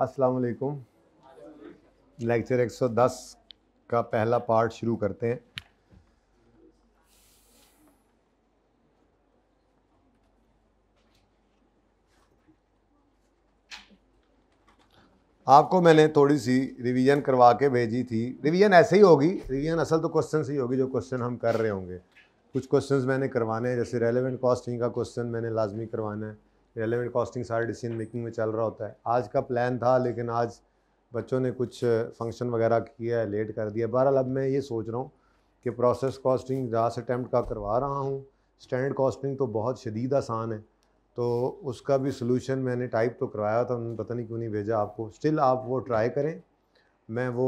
अस्सलाम लेक्चर 110 का पहला पार्ट शुरू करते हैं आपको मैंने थोड़ी सी रिवीजन करवा के भेजी थी रिवीजन ऐसे ही होगी रिवीजन असल तो क्वेश्चन ही होगी जो क्वेश्चन हम कर रहे होंगे कुछ क्वेश्चंस मैंने करवाने हैं जैसे रेलेवेंट कॉस्टिंग का क्वेश्चन मैंने लाजमी करवाना है रेलिवेंट कॉस्टिंग सारे डिसीजन मेकिंग में चल रहा होता है आज का प्लान था लेकिन आज बच्चों ने कुछ फंक्शन वगैरह किया है लेट कर दिया बहरहाल अब मैं ये सोच रहा हूँ कि प्रोसेस कॉस्टिंग से अटैम्प्ट का करवा रहा हूँ स्टैंडर्ड कॉस्टिंग तो बहुत शदीद आसान है तो उसका भी सोल्यूशन मैंने टाइप तो करवाया था उन्होंने पता नहीं क्यों नहीं भेजा आपको स्टिल आप वो ट्राई करें मैं वो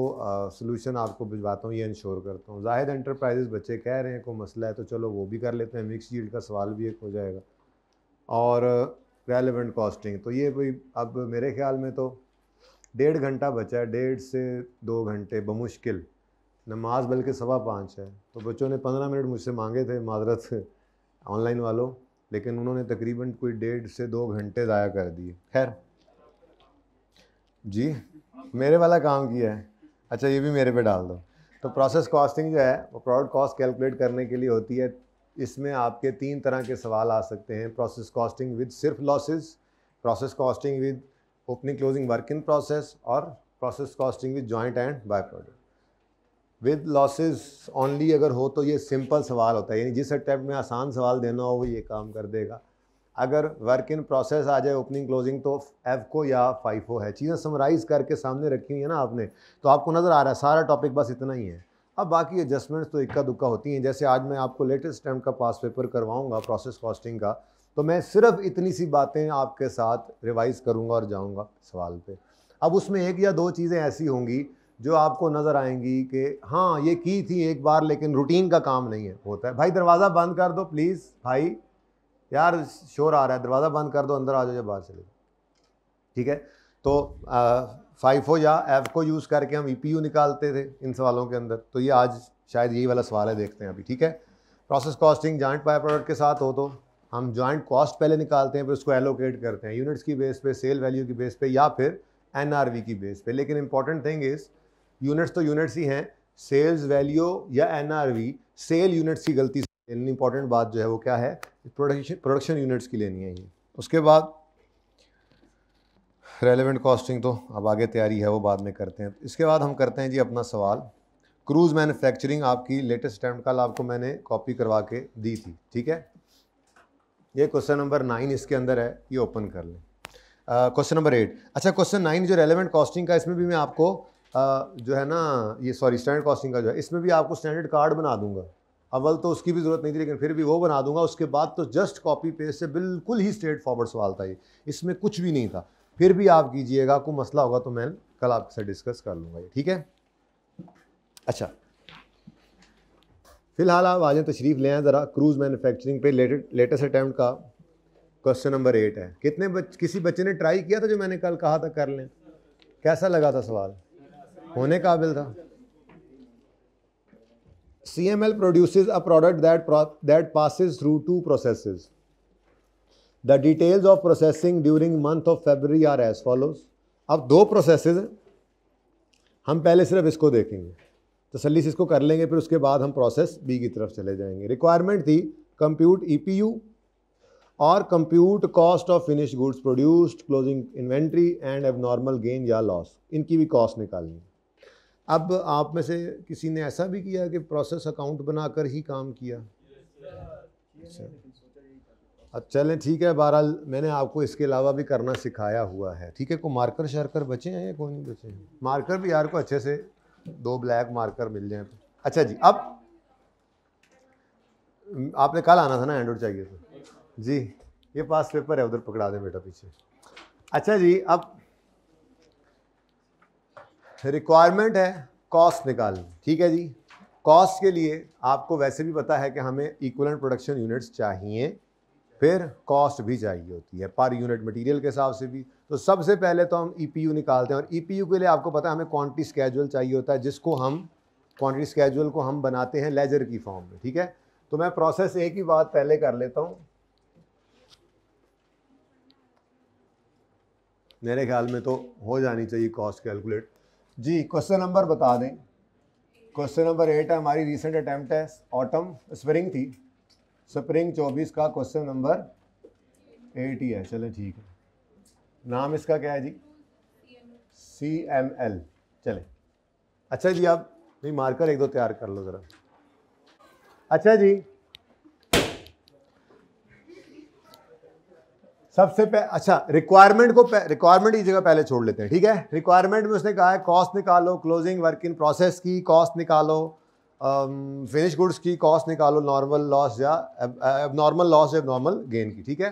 सोल्यूशन आपको भिजवाता हूँ ये इंश्योर करता हूँ जाहिद एंटरप्राइजेज़ बच्चे कह रहे हैं कोई मसला है तो चलो वो भी कर लेते हैं मिक्स जील्ड का सवाल भी एक हो जाएगा और रेलिवेंट कॉस्टिंग तो ये भाई अब मेरे ख्याल में तो डेढ़ घंटा बचा है डेढ़ से दो घंटे बमुश्किल नमाज बल्कि सवा पाँच है तो बच्चों ने पंद्रह मिनट मुझसे मांगे थे माजरत ऑनलाइन वालों लेकिन उन्होंने तकरीबन कोई डेढ़ से दो घंटे ज़ाया कर दिए खैर जी मेरे वाला काम किया है अच्छा ये भी मेरे पे डाल दो तो प्रोसेस कॉस्टिंग जो है वो प्रोडक्ट कॉस्ट कैलकुलेट करने के लिए होती है इसमें आपके तीन तरह के सवाल आ सकते हैं प्रोसेस कॉस्टिंग विद सिर्फ losses process costing with opening closing work in process और process costing with joint and by product with losses only अगर हो तो ये सिंपल सवाल होता है यानी जिस अटैप्ट में आसान सवाल देना हो वो ये काम कर देगा अगर वर्क इन प्रोसेस आ जाए ओपनिंग क्लोजिंग तो को या फाइफो है चीज़ें समराइज़ करके सामने रखी हुई है ना आपने तो आपको नज़र आ रहा है सारा टॉपिक बस इतना ही है अब बाकी एडजस्टमेंट्स तो इक्का दुक्का होती हैं जैसे आज मैं आपको लेटेस्ट टाइम का पास पेपर करवाऊँगा प्रोसेस कॉस्टिंग का तो मैं सिर्फ इतनी सी बातें आपके साथ रिवाइज़ करूँगा और जाऊँगा सवाल पे अब उसमें एक या दो चीज़ें ऐसी होंगी जो आपको नज़र आएंगी कि हाँ ये की थी एक बार लेकिन रूटीन का काम नहीं है होता है भाई दरवाज़ा बंद कर दो प्लीज़ भाई यार शोर आ रहा है दरवाज़ा बंद कर दो अंदर आ जाओ जब बाहर चले ठीक है तो आ, फाइफो या एफ को यूज़ करके हम ई e निकालते थे इन सवालों के अंदर तो ये आज शायद यही वाला सवाल है देखते हैं अभी ठीक है process costing joint by product के साथ हो तो हम जॉइंट कॉस्ट पहले निकालते हैं फिर उसको एलोकेट करते हैं यूनिट्स की बेस पे सेल वैल्यू की बेस पे या फिर एन की बेस पे लेकिन इंपॉर्टेंट थिंग इज़ यूनिट्स तो यूनिट्स ही हैं सेल्स वैल्यू या एन सेल यूनिट्स की गलती से इंपॉर्टेंट बात जो है वो क्या है प्रोडक्शन प्रोडक्शन यूनिट्स की लेनी है ये उसके बाद रेलेवेंट कॉस्टिंग तो अब आगे तैयारी है वो बाद में करते हैं इसके बाद हम करते हैं जी अपना सवाल क्रूज़ मैन्युफैक्चरिंग आपकी लेटेस्ट अटैम्प्ट कल आपको मैंने कॉपी करवा के दी थी ठीक है ये क्वेश्चन नंबर नाइन इसके अंदर है ये ओपन कर लें क्वेश्चन नंबर एट अच्छा क्वेश्चन नाइन जो रेलेवेंट कॉस्टिंग का इसमें भी मैं आपको uh, जो है ना ये सॉरी स्टैंडर्ड कॉस्टिंग का जो है इसमें भी आपको स्टैंडर्ड कार्ड बना दूंगा अव्वल तो उसकी भी ज़रूरत नहीं थी लेकिन फिर भी वो बना दूंगा उसके बाद तो जस्ट कॉपी पेस्ट से बिल्कुल ही स्ट्रेट फॉरवर्ड सवाल था ये इसमें कुछ भी नहीं था फिर भी आप कीजिएगा कोई मसला होगा तो मैं कल आपके साथ डिस्कस कर लूँगा ये ठीक है अच्छा फिलहाल आप आज तशरीफ़ ले ज़रा क्रूज़ मैन्युफैक्चरिंग पे लेटेस्ट अटैम्प्ट का क्वेश्चन नंबर एट है कितने बच, किसी बच्चे ने ट्राई किया था जो मैंने कल कहा था कर लें कैसा लगा था सवाल होने काबिल था C M L produce a product that that passes through two process the details of processing during month of February are as follows अब दो प्रोसेसेस हैं हम पहले सिर्फ इसको देखेंगे तसली से इसको कर लेंगे फिर उसके बाद हम प्रोसेस बी की तरफ चले जाएंगे रिक्वायरमेंट थी कंप्यूट यू e और compute cost of finish goods produced closing inventory and abnormal gain या लॉस इनकी भी कॉस्ट निकालनी अब आप में से किसी ने ऐसा भी किया कि प्रोसेस अकाउंट बनाकर ही काम किया अच्छा अब चलें ठीक है बहरहाल मैंने आपको इसके अलावा भी करना सिखाया हुआ है ठीक है कोई मार्कर शार्कर बचे हैं या कोई नहीं बचे हैं मार्कर भी यार को अच्छे से दो ब्लैक मार्कर मिल जाए अच्छा जी अब आपने कल आना था ना एंड्रॉइड चाहिए था जी ये पास पेपर है उधर पकड़ा दें बेटा पीछे अच्छा जी अब रिक्वायरमेंट है कॉस्ट निकालनी ठीक है जी कॉस्ट के लिए आपको वैसे भी पता है कि हमें इक्वलेंट प्रोडक्शन यूनिट्स चाहिए फिर कॉस्ट भी चाहिए होती है पर यूनिट मटेरियल के हिसाब से भी तो सबसे पहले तो हम ई e निकालते हैं और ई e के लिए आपको पता है हमें क्वांटिटी स्केजुअल चाहिए होता है जिसको हम क्वांटिटी स्केजुअल को हम बनाते हैं लेजर की फॉर्म में ठीक है तो मैं प्रोसेस एक ही बात पहले कर लेता हूँ मेरे ख्याल में तो हो जानी चाहिए कॉस्ट कैलकुलेट जी क्वेश्चन नंबर बता दें क्वेश्चन नंबर एट है हमारी रिसेंट अटैम्प्ट है ऑटम स्प्रिंग थी स्प्रिंग 24 का क्वेश्चन नंबर एट ही है चले ठीक है नाम इसका क्या है जी सी एम एल चले अच्छा जी आप भी मार्कर एक दो तैयार कर लो ज़रा अच्छा जी सबसे पह, अच्छा रिक्वायरमेंट को रिक्वायरमेंट इस जगह पहले छोड़ लेते हैं ठीक है रिक्वायरमेंट में उसने कहा है कॉस्ट निकालो क्लोजिंग वर्क इन प्रोसेस की कॉस्ट निकालो फिनिश um, गुड्स की कॉस्ट निकालो नॉर्मल लॉस या अब नॉर्मल लॉस या नॉर्मल गेन की ठीक है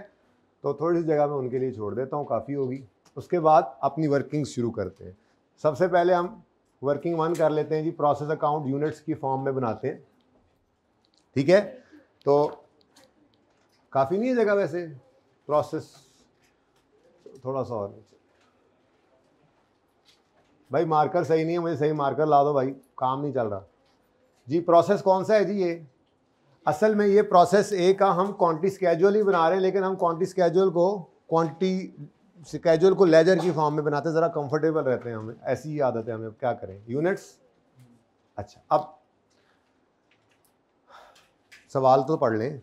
तो थोड़ी सी जगह मैं उनके लिए छोड़ देता हूँ काफ़ी होगी उसके बाद अपनी वर्किंग शुरू करते हैं सबसे पहले हम वर्किंग वन कर लेते हैं जी प्रोसेस अकाउंट यूनिट्स की फॉर्म में बनाते हैं ठीक है तो काफ़ी नहीं है जगह वैसे प्रोसेस थोड़ा सा और भाई मार्कर सही नहीं है मुझे सही मार्कर ला दो भाई काम नहीं चल रहा जी प्रोसेस कौन सा है जी ये असल में ये प्रोसेस ए का हम क्वान्टी स्केजुअल ही बना रहे हैं लेकिन हम क्वान्टी स्केजुअल को क्वान्टी स्केजुअल को लेजर की फॉर्म में बनाते हैं ज़रा कंफर्टेबल रहते हैं हमें ऐसी ही आदत है हमें क्या करें यूनिट्स अच्छा अब सवाल तो पढ़ लें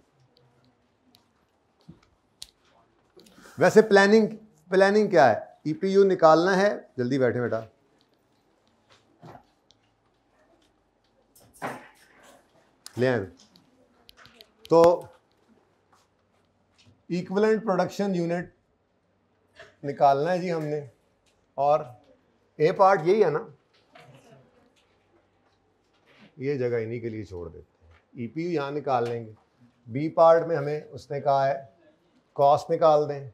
वैसे प्लानिंग प्लानिंग क्या है ईपीयू e निकालना है जल्दी बैठे बेटा लेयर तो इक्वलेंट प्रोडक्शन यूनिट निकालना है जी हमने और ए पार्ट यही है ना ये जगह इन्हीं के लिए छोड़ देते हैं ई पी यू यहाँ निकाल लेंगे बी पार्ट में हमें उसने कहा है कॉस्ट निकाल दें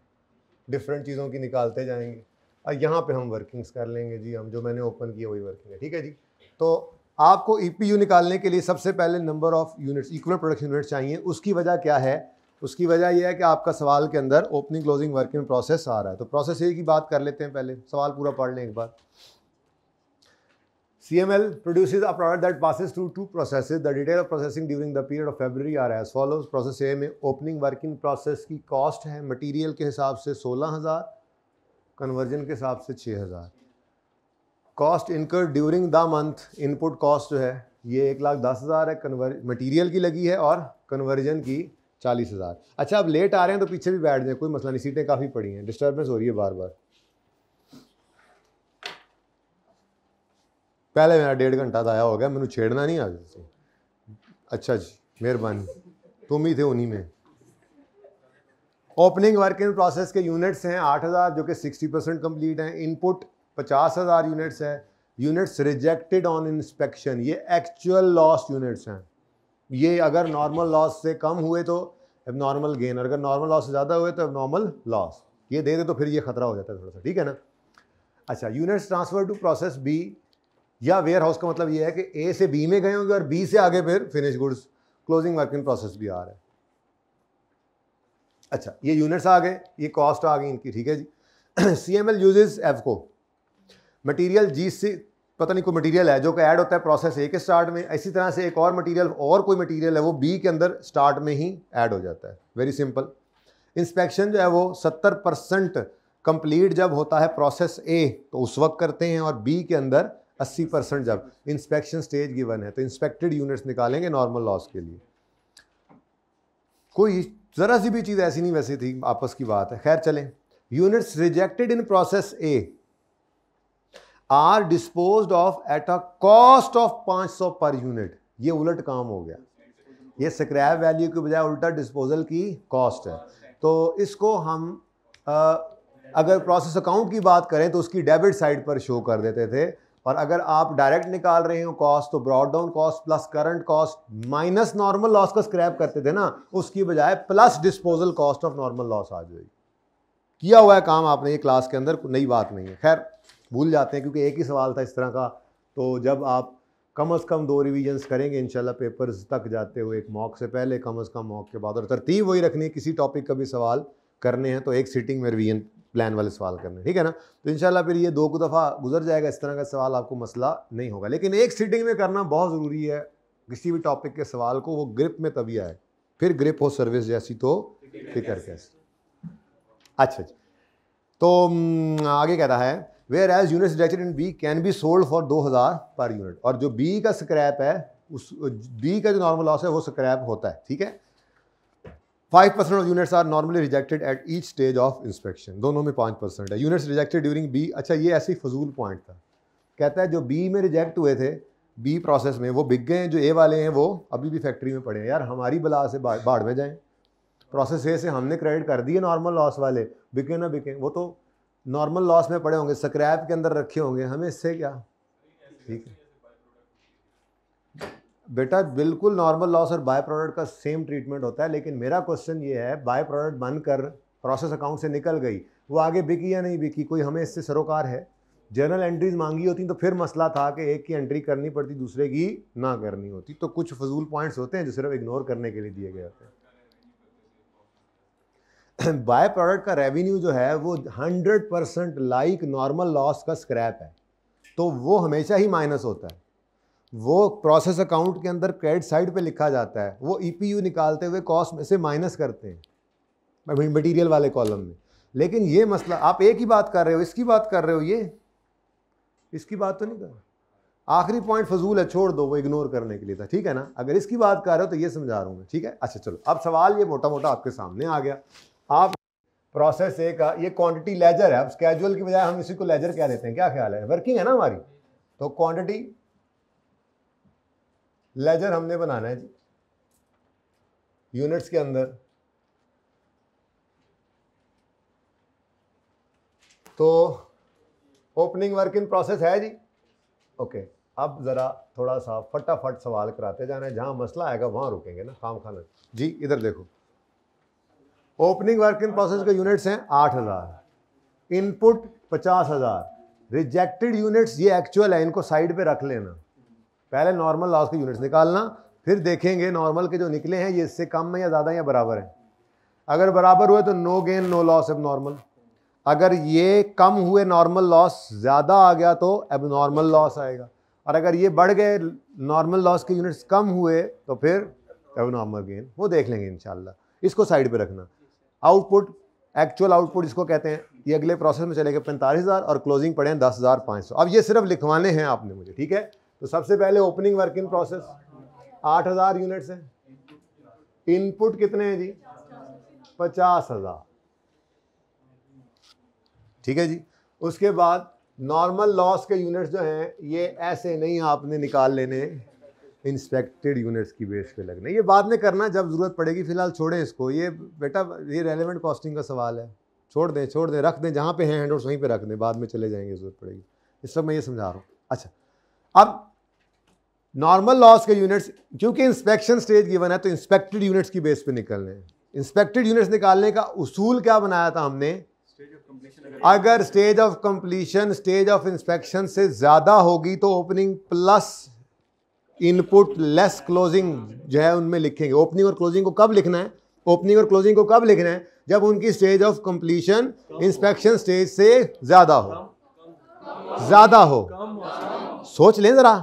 डिफरेंट चीज़ों की निकालते जाएंगे और यहाँ पे हम वर्किंग्स कर लेंगे जी हम जो मैंने ओपन किया वही वर्किंग है ठीक है जी तो आपको ई e निकालने के लिए सबसे पहले number of units equal production units चाहिए उसकी वजह क्या है उसकी वजह यह है कि आपका सवाल के अंदर ओपनिंग क्लोजिंग वर्किंग प्रोसेस आ रहा है तो प्रोसेस ए की बात कर लेते हैं पहले सवाल पूरा पढ़ लें एक बार C M L produce a product that passes through two process the detail of processing during the period of February are as follows process A में ओपनिंग वर्किंग प्रोसेस की कॉस्ट है मटीरियल के हिसाब से सोलह हज़ार कन्वर्जन के हिसाब से छः हज़ार cost incur during the month input cost जो है ये एक लाख दस हज़ार है कन्वर मटीरियल की लगी है और कन्वर्जन की चालीस हज़ार अच्छा अब लेट आ रहे हैं तो पीछे भी बैठ जाए कोई मसला नहीं सीटें काफ़ी पड़ी हैं डिस्टर्बेंस हो रही है बार बार पहले मेरा डेढ़ घंटा दाया तो हो गया मैंने छेड़ना नहीं आज से अच्छा जी मेहरबानी तुम ही थे उन्हीं में ओपनिंग वर्क इन प्रोसेस के यूनिट्स हैं आठ हज़ार जो कि सिक्सटी परसेंट कम्प्लीट हैं इनपुट पचास हज़ार यूनिट्स हैं यूनिट्स रिजेक्टेड ऑन इंस्पेक्शन ये एक्चुअल लॉस यूनिट्स हैं ये अगर नॉर्मल लॉस से कम हुए तो अब नॉर्मल गेन और अगर नॉर्मल लॉस से ज़्यादा हुए तो अब नॉर्मल लॉस ये दे दे तो फिर ये खतरा हो जाता है थोड़ा सा ठीक है ना अच्छा units transfer to process B या वेयर हाउस का मतलब ये है कि ए से बी में गए होंगे और बी से आगे फिर finish goods closing work in process भी आ रहा है अच्छा ये यूनिट्स आ गए ये कॉस्ट आ गई इनकी ठीक है जी C M L uses F को मटेरियल जी से पता नहीं कोई मटेरियल है जो कि ऐड होता है प्रोसेस ए के स्टार्ट में इसी तरह से एक और मटेरियल और कोई मटेरियल है वो बी के अंदर स्टार्ट में ही ऐड हो जाता है वेरी सिंपल इंस्पेक्शन जो है वो सत्तर परसेंट कंप्लीट जब होता है प्रोसेस ए तो उस वक्त करते हैं और बी के अंदर अस्सी परसेंट जब इंस्पेक्शन स्टेज गिवन है तो इंस्पेक्टेड यूनिट्स निकालेंगे नॉर्मल लॉस के लिए कोई ज़रा सी भी चीज़ ऐसी नहीं वैसी थी आपस की बात है खैर चलें units rejected in process A are dispose of at a cost of 500 per unit ये उलट काम हो गया ये स्क्रैप वैल्यू के बजाय उल्टा डिस्पोजल की कॉस्ट है तो इसको हम आ, अगर प्रोसेस अकाउंट की बात करें तो उसकी डेबिट साइड पर शो कर देते थे और अगर आप डायरेक्ट निकाल रहे हो कॉस्ट तो brought down cost plus current cost minus normal loss का स्क्रैप करते थे ना उसकी बजाय plus disposal cost of normal loss आ जाएगी किया हुआ है काम आपने ये क्लास के अंदर नई बात नहीं है खैर भूल जाते हैं क्योंकि एक ही सवाल था इस तरह का तो जब आप कम अज़ कम दो रिविजन्स करेंगे इंशाल्लाह पेपर्स तक जाते हुए एक मॉक से पहले कम अज़ कम मॉक के बाद और तरतीब वही रखनी है किसी टॉपिक का भी सवाल करने हैं तो एक सीटिंग में रिवीजन प्लान वाले सवाल करने ठीक है ना तो इंशाल्लाह फिर ये दो को दफ़ा गुजर जाएगा इस तरह का सवाल आपको मसला नहीं होगा लेकिन एक सीटिंग में करना बहुत ज़रूरी है किसी भी टॉपिक के सवाल को वो ग्रिप में तभी आए फिर ग्रिप हो सर्विस जैसी तो फिक्र कैसे अच्छा अच्छा तो हम्म, आगे कह रहा है whereas unit structure in B can be sold for दो हज़ार पर यूनिट और जो बी का स्क्रैप है उस बी का जो नॉर्मल लॉस है वो स्क्रैप होता है ठीक है five percent of units are normally rejected at each stage of inspection दोनों में पाँच परसेंट है यूनिट्स रिजेक्टेड ड्यूरिंग बी अच्छा ये ऐसे ही फजूल पॉइंट था कहता है जो बी में रिजेक्ट हुए थे बी प्रोसेस में वो बिक गए हैं जो ए वाले हैं वो अभी भी फैक्ट्री में पड़े हैं यार हमारी बला से बाढ़ में जाएँ प्रोसेस ए से हमने क्रेडिट कर दिए नॉर्मल लॉस वाले बिके ना बिके वो तो नॉर्मल लॉस में पड़े होंगे स्क्रैप के अंदर रखे होंगे हमें इससे क्या ठीक है बेटा बिल्कुल नॉर्मल लॉस और बाय प्रोडक्ट का सेम ट्रीटमेंट होता है लेकिन मेरा क्वेश्चन ये है बाय प्रोडक्ट बनकर प्रोसेस अकाउंट से निकल गई वो आगे बिकी या नहीं बिकी कोई हमें इससे सरोकार है जनरल एंट्रीज मांगी होती तो फिर मसला था कि एक की एंट्री करनी पड़ती दूसरे की ना करनी होती तो कुछ फजूल पॉइंट्स होते हैं जो सिर्फ इग्नोर करने के लिए दिए गए होते हैं बाय प्रोडक्ट का रेवेन्यू जो है वो hundred percent like normal loss का स्क्रैप है तो वो हमेशा ही माइनस होता है वो प्रोसेस अकाउंट के अंदर क्रेडिट साइड पे लिखा जाता है वो ई e निकालते हुए कॉस्ट में से माइनस करते हैं मटीरियल वाले कॉलम में लेकिन ये मसला आप एक ही बात कर रहे हो इसकी बात कर रहे हो ये इसकी बात तो नहीं कर आखिरी पॉइंट फजूल है छोड़ दो वो इग्नोर करने के लिए था ठीक है ना अगर इसकी बात कर रहे हो तो ये समझा रहा हूँ मैं ठीक है अच्छा चलो अब सवाल ये मोटा मोटा आपके सामने आ गया आप प्रोसेस ए का ये क्वांटिटी लेजर है अब स्केजुअल की बजाय हम इसी को लेजर कह देते हैं क्या ख्याल है वर्किंग है ना हमारी तो क्वांटिटी लेजर हमने बनाना है जी यूनिट्स के अंदर तो ओपनिंग वर्क इन प्रोसेस है जी ओके अब ज़रा थोड़ा सा फटाफट सवाल कराते जाना है जहां मसला आएगा वहां रुकेंगे ना खाम खाना जी इधर देखो ओपनिंग वर्क इन प्रोसेस के यूनिट्स हैं आठ हज़ार इनपुट पचास हज़ार रिजेक्टेड यूनिट्स ये एक्चुअल है इनको साइड पे रख लेना पहले नॉर्मल लॉस के यूनिट्स निकालना फिर देखेंगे नॉर्मल के जो निकले हैं ये इससे कम है या ज़्यादा या बराबर है अगर बराबर हुए तो no gain no loss abnormal अगर ये कम हुए नॉर्मल लॉस ज़्यादा आ गया तो एब नॉर्मल लॉस आएगा और अगर ये बढ़ गए नॉर्मल लॉस के यूनिट्स कम हुए तो फिर एब नॉर्मल गेन वो देख लेंगे इन इसको साइड पर रखना आउटपुट एक्चुअल आउटपुट इसको कहते हैं ये अगले प्रोसेस में चले गए पैंतालीस हज़ार और क्लोजिंग पड़े हैं दस हज़ार पाँच सौ अब ये सिर्फ लिखवाने हैं आपने मुझे ठीक है तो सबसे पहले ओपनिंग वर्क इन प्रोसेस आठ हज़ार यूनिट्स हैं इनपुट कितने हैं जी पचास हज़ार ठीक है जी उसके बाद नॉर्मल लॉस के यूनिट्स जो हैं ये ऐसे नहीं आपने निकाल लेने इंस्पेक्टेड यूनिट्स की बेस पे लगने ये बाद में करना जब ज़रूरत पड़ेगी फिलहाल छोड़ें इसको ये बेटा ये रेलिवेंट कॉस्टिंग का सवाल है छोड़ दें छोड़ दें रख दें जहाँ पे हैं हैंडवर्ड्स वहीं पे रख दें बाद में चले जाएंगे ज़रूरत पड़ेगी इस वक्त मैं ये समझा रहा हूँ अच्छा अब नॉर्मल लॉस के यूनिट्स क्योंकि इंस्पेक्शन स्टेज गिवन है तो इंस्पेक्टेड यूनिट्स की बेस पे निकलने हैं इंस्पेक्टेड यूनिट्स निकालने का उसूल क्या बनाया था हमने अगर stage of completion stage of inspection से ज़्यादा होगी तो opening plus input less closing जो है उनमें लिखेंगे ओपनिंग और क्लोजिंग को कब लिखना है ओपनिंग और क्लोजिंग को कब लिखना है जब उनकी stage of completion inspection stage से ज़्यादा हो ज़्यादा हो सोच लें ज़रा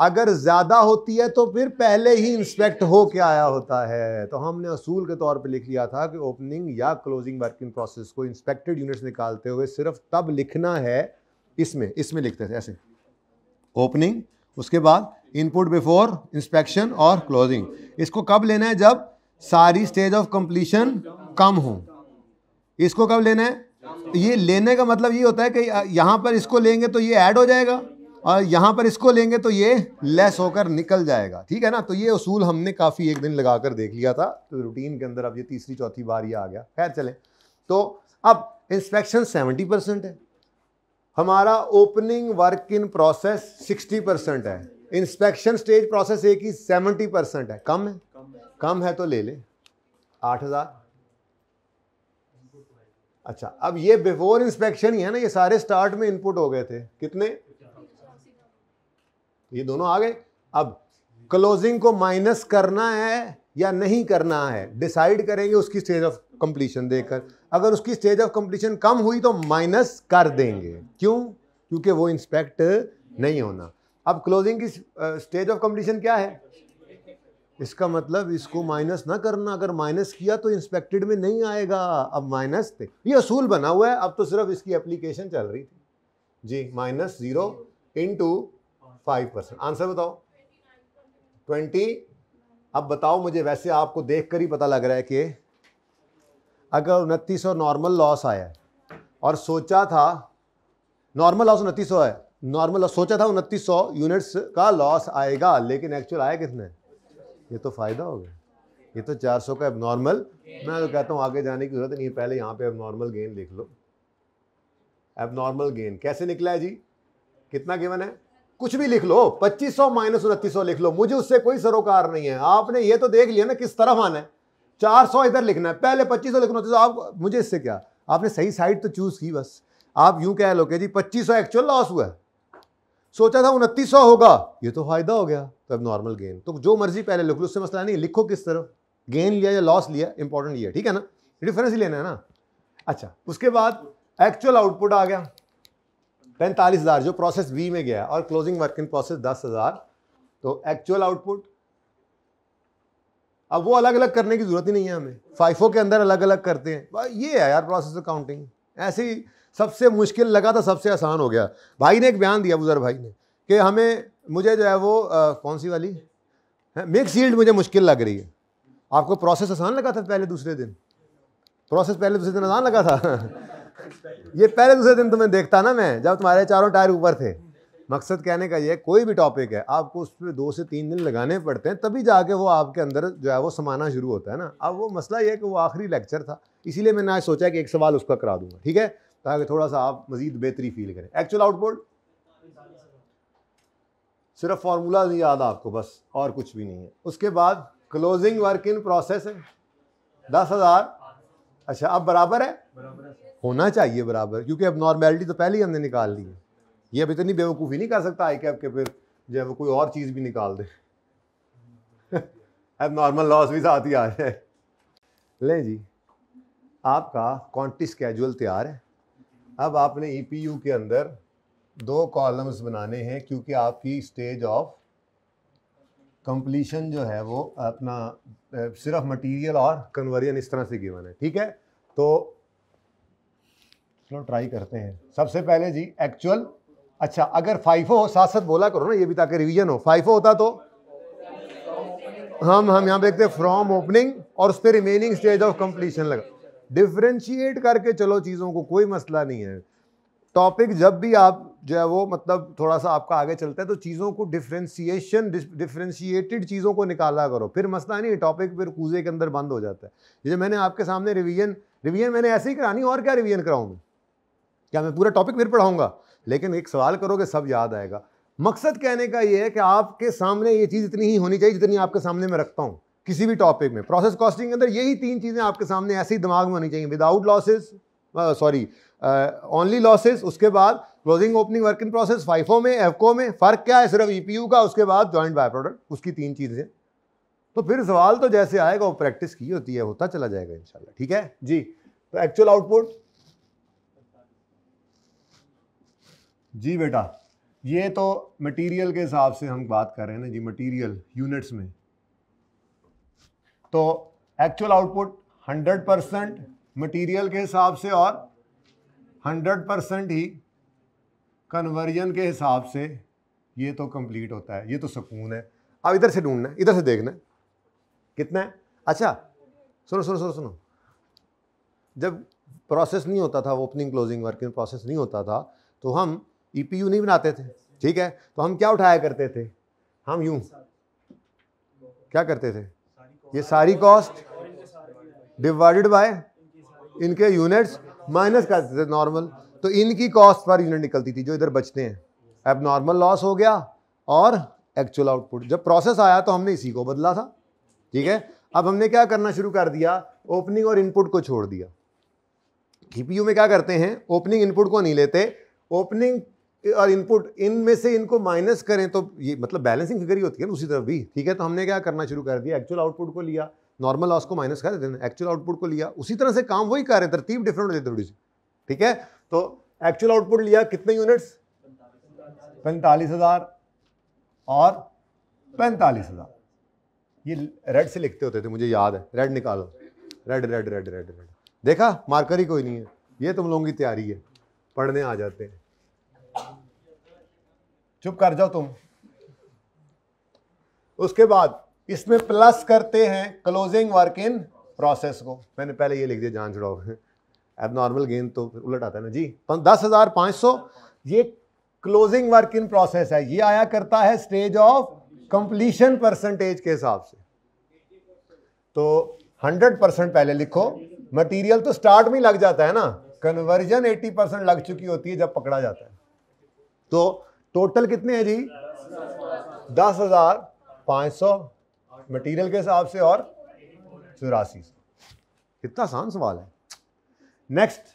अगर ज़्यादा होती है तो फिर पहले ही इंस्पेक्ट हो के आया होता है तो हमने असूल के तौर पे लिख लिया था कि ओपनिंग या क्लोजिंग वर्किंग प्रोसेस को इंस्पेक्टेड यूनिट्स निकालते हुए सिर्फ तब लिखना है इसमें इसमें लिखते थे ऐसे ओपनिंग उसके बाद इनपुट बिफोर इंस्पेक्शन और क्लोजिंग इसको कब लेना है जब सारी स्टेज ऑफ कंप्लीशन कम हो इसको कब लेना है ये लेने का मतलब ये होता है कि यहाँ पर इसको लेंगे तो ये ऐड हो जाएगा और यहाँ पर इसको लेंगे तो ये लेस होकर निकल जाएगा ठीक है ना तो ये उसूल हमने काफ़ी एक दिन लगा कर देख लिया था तो रूटीन के अंदर अब ये तीसरी चौथी बार ये आ गया खैर चलें तो अब इंस्पेक्शन सेवेंटी परसेंट है हमारा opening work in process sixty percent है इंस्पेक्शन स्टेज प्रोसेस ए की सेवेंटी परसेंट है कम है कम है तो ले ले आठ हज़ार अच्छा अब ये बिफोर इंस्पेक्शन ही है ना ये सारे स्टार्ट में इनपुट हो गए थे कितने ये दोनों आ गए अब क्लोजिंग को माइनस करना है या नहीं करना है डिसाइड करेंगे उसकी स्टेज ऑफ कंप्लीशन देकर अगर उसकी स्टेज ऑफ कंप्लीशन कम हुई तो माइनस कर देंगे क्यों क्योंकि वो इंस्पेक्ट नहीं होना अब क्लोजिंग की स्टेज ऑफ कंपटीशन क्या है इसका मतलब इसको माइनस ना करना अगर माइनस किया तो इंस्पेक्टेड में नहीं आएगा अब माइनस थे ये असूल बना हुआ है अब तो सिर्फ इसकी एप्लीकेशन चल रही थी जी minus zero into five percent answer बताओ ट्वेंटी अब बताओ मुझे वैसे आपको देख कर ही पता लग रहा है कि अगर उनतीस सौ नॉर्मल लॉस आया और सोचा था नॉर्मल लॉस उनतीस सौ है नॉर्मल सोचा था उनतीस सौ यूनिट्स का लॉस आएगा लेकिन एक्चुअल आया कितने ये तो फ़ायदा हो गया ये तो 400 का एबनॉर्मल मैं तो कहता हूँ आगे जाने की ज़रूरत नहीं पहले यहाँ पे एबनॉर्मल गेन लिख लो एबनॉर्मल गेन कैसे निकला है जी कितना गिवन है कुछ भी लिख लो 2500 माइनस उनतीस लिख लो मुझे उससे कोई सरोकार नहीं है आपने ये तो देख लिया ना किस तरफ आना है सौ इधर लिखना है पहले पच्चीस सौ लिखना आप मुझे इससे क्या आपने सही साइड तो चूज़ की बस आप यूं कह लो कि जी पच्चीस एक्चुअल लॉस हुआ है सोचा था उनतीस सौ होगा ये तो फायदा हो गया तो अब नॉर्मल गेन तो जो मर्जी पहले लिख लो उससे मसला नहीं लिखो किस तरफ गेन लिया या लॉस लिया इंपॉर्टेंट ये ठीक है ना डिफरेंस ही लेना है ना अच्छा उसके बाद एक्चुअल आउटपुट आ गया पैंतालीस हज़ार जो प्रोसेस बी में गया और क्लोजिंग वर्क इन प्रोसेस दस हज़ार तो एक्चुअल आउटपुट अब वो अलग अलग करने की ज़रूरत ही नहीं है हमें फाइफो के अंदर अलग अलग करते हैं ये है यार प्रोसेस अकाउंटिंग काउंटिंग ऐसे ही सबसे मुश्किल लगा था सबसे आसान हो गया भाई ने एक बयान दिया बुजर भाई ने कि हमें मुझे जो है वो आ, कौन सी वाली मिक्स यील्ड मुझे मुश्किल लग रही है आपको प्रोसेस आसान लगा था पहले दूसरे दिन प्रोसेस पहले दूसरे दिन आसान लगा था ये पहले दूसरे दिन तुम्हें तो देखता ना मैं जब तुम्हारे चारों टायर ऊपर थे मकसद कहने का ये कोई भी टॉपिक है आपको उस पर दो से तीन दिन लगाने पड़ते हैं तभी जाके वो आपके अंदर जो है वो समाना शुरू होता है ना अब वो मसला ये है कि वो आखिरी लेक्चर था इसीलिए मैंने आज सोचा कि एक सवाल उसका करा दूंगा ठीक है ताकि थोड़ा सा आप मज़ीद बेहतरी फील करें एक्चुअल आउटपुट सिर्फ फार्मूला नहीं याद आपको बस और कुछ भी नहीं है उसके बाद क्लोजिंग वर्क इन प्रोसेस है दस हज़ार अच्छा अब बराबर है होना चाहिए बराबर क्योंकि अब नॉर्मेलिटी तो पहले ही हमने निकाल ली है ये अब इतनी बेवकूफ़ी नहीं कर सकता आई कैब के फिर जो है वो कोई और चीज़ भी निकाल दे अब नॉर्मल लॉस भी साथ ही आ जाए लें जी आपका कॉन्टी स्केजुअल तैयार है अब आपने ई e के अंदर दो कॉलम्स बनाने हैं क्योंकि आपकी स्टेज ऑफ कंप्लीशन जो है वो अपना सिर्फ मटेरियल और कन्वर्जन इस तरह से गिवन है ठीक है तो चलो ट्राई करते हैं सबसे पहले जी एक्चुअल अच्छा अगर फाइफो हो साथ साथ बोला करो ना ये भी ताकि रिवीजन हो फाइफो होता तो हम हम यहाँ पे देखते फ्रॉम ओपनिंग और उस पर रिमेनिंग स्टेज ऑफ कंप्लीशन लगा डिफ्रेंशिएट करके चलो चीज़ों को कोई मसला नहीं है टॉपिक जब भी आप जो है वो मतलब थोड़ा सा आपका आगे चलता है तो चीज़ों को डिफ्रेंशिएशन डिफ्रेंशिएटेड चीज़ों को निकाला करो फिर मसला नहीं टॉपिक फिर कूजे के अंदर बंद हो जाता है जैसे मैंने आपके सामने रिवीजन रिवीजन मैंने ऐसे ही करानी और क्या रिवीजन कराऊँ मैं क्या मैं पूरा टॉपिक फिर पढ़ाऊँगा लेकिन एक सवाल करोगे सब याद आएगा मकसद कहने का ये है कि आपके सामने ये चीज़ इतनी ही होनी चाहिए जितनी आपके सामने मैं रखता हूँ किसी भी टॉपिक में प्रोसेस कॉस्टिंग के अंदर यही तीन चीज़ें आपके सामने ऐसे ही दिमाग में होनी चाहिए without losses sorry only losses उसके बाद closing opening work in process FIFO में एफको में फ़र्क क्या है सिर्फ ई e का उसके बाद जॉइंट बाय प्रोडक्ट उसकी तीन चीज़ें तो फिर सवाल तो जैसे आएगा वो प्रैक्टिस की होती है होता चला जाएगा इंशाल्लाह ठीक है जी तो एक्चुअल आउटपुट जी बेटा ये तो मटेरियल के हिसाब से हम बात कर रहे हैं ना जी मटेरियल यूनिट्स में तो एक्चुअल आउटपुट 100 परसेंट मटीरियल के हिसाब से और 100 परसेंट ही कन्वर्जन के हिसाब से ये तो कंप्लीट होता है ये तो सुकून है अब इधर से ढूंढना है इधर से देखना कितना है अच्छा सुनो सुनो सुनो सुनो जब प्रोसेस नहीं होता था वो ओपनिंग क्लोजिंग वर्किंग प्रोसेस नहीं होता था तो हम ई e नहीं बनाते थे ठीक है तो हम क्या उठाया करते थे हम यूं क्या करते थे ये सारी कॉस्ट डिवाइडेड बाय इनके यूनिट्स माइनस कर देते नॉर्मल तो इनकी कॉस्ट पर यूनिट निकलती थी जो इधर बचते हैं अब नॉर्मल लॉस हो गया और एक्चुअल आउटपुट जब प्रोसेस आया तो हमने इसी को बदला था ठीक है अब हमने क्या करना शुरू कर दिया ओपनिंग और इनपुट को छोड़ दिया जीपीयू में क्या करते हैं ओपनिंग इनपुट को नहीं लेते ओपनिंग और इनपुट इन में से इनको माइनस करें तो ये मतलब बैलेंसिंग फिगर ही होती है ना उसी तरफ भी ठीक है तो हमने क्या करना शुरू कर दिया एक्चुअल आउटपुट को लिया नॉर्मल लॉस को माइनस कर देते एक्चुअल आउटपुट को लिया उसी तरह से काम वही कर रहे हैं तरतीब डिफरेंट होती है थोड़ी सी ठीक है तो एक्चुअल आउटपुट लिया कितने यूनिट्स पैंतालीस हज़ार और पैंतालीस हज़ार ये रेड से लिखते होते थे मुझे याद है रेड निकालो red red red red red देखा मार्कर ही कोई नहीं है ये तुम लोगों की तैयारी है पढ़ने आ जाते हैं चुप कर जाओ तुम उसके बाद इसमें प्लस करते हैं क्लोजिंग वर्क इन प्रोसेस को मैंने पहले ये लिख दिया जान छुड़ाओ अब नॉर्मल गेन तो उलट आता है ना जी तो दस हजार पांच सौ ये क्लोजिंग वर्क इन प्रोसेस है ये आया करता है स्टेज ऑफ कंप्लीशन परसेंटेज के हिसाब से तो हंड्रेड परसेंट पहले लिखो मटेरियल तो स्टार्ट में लग जाता है ना कन्वर्जन एटी परसेंट लग चुकी होती है जब पकड़ा जाता है तो टोटल कितने हैं जी दस हजार पाँच सौ मटीरियल के हिसाब से और चौरासी सौ कितना आसान सवाल है नेक्स्ट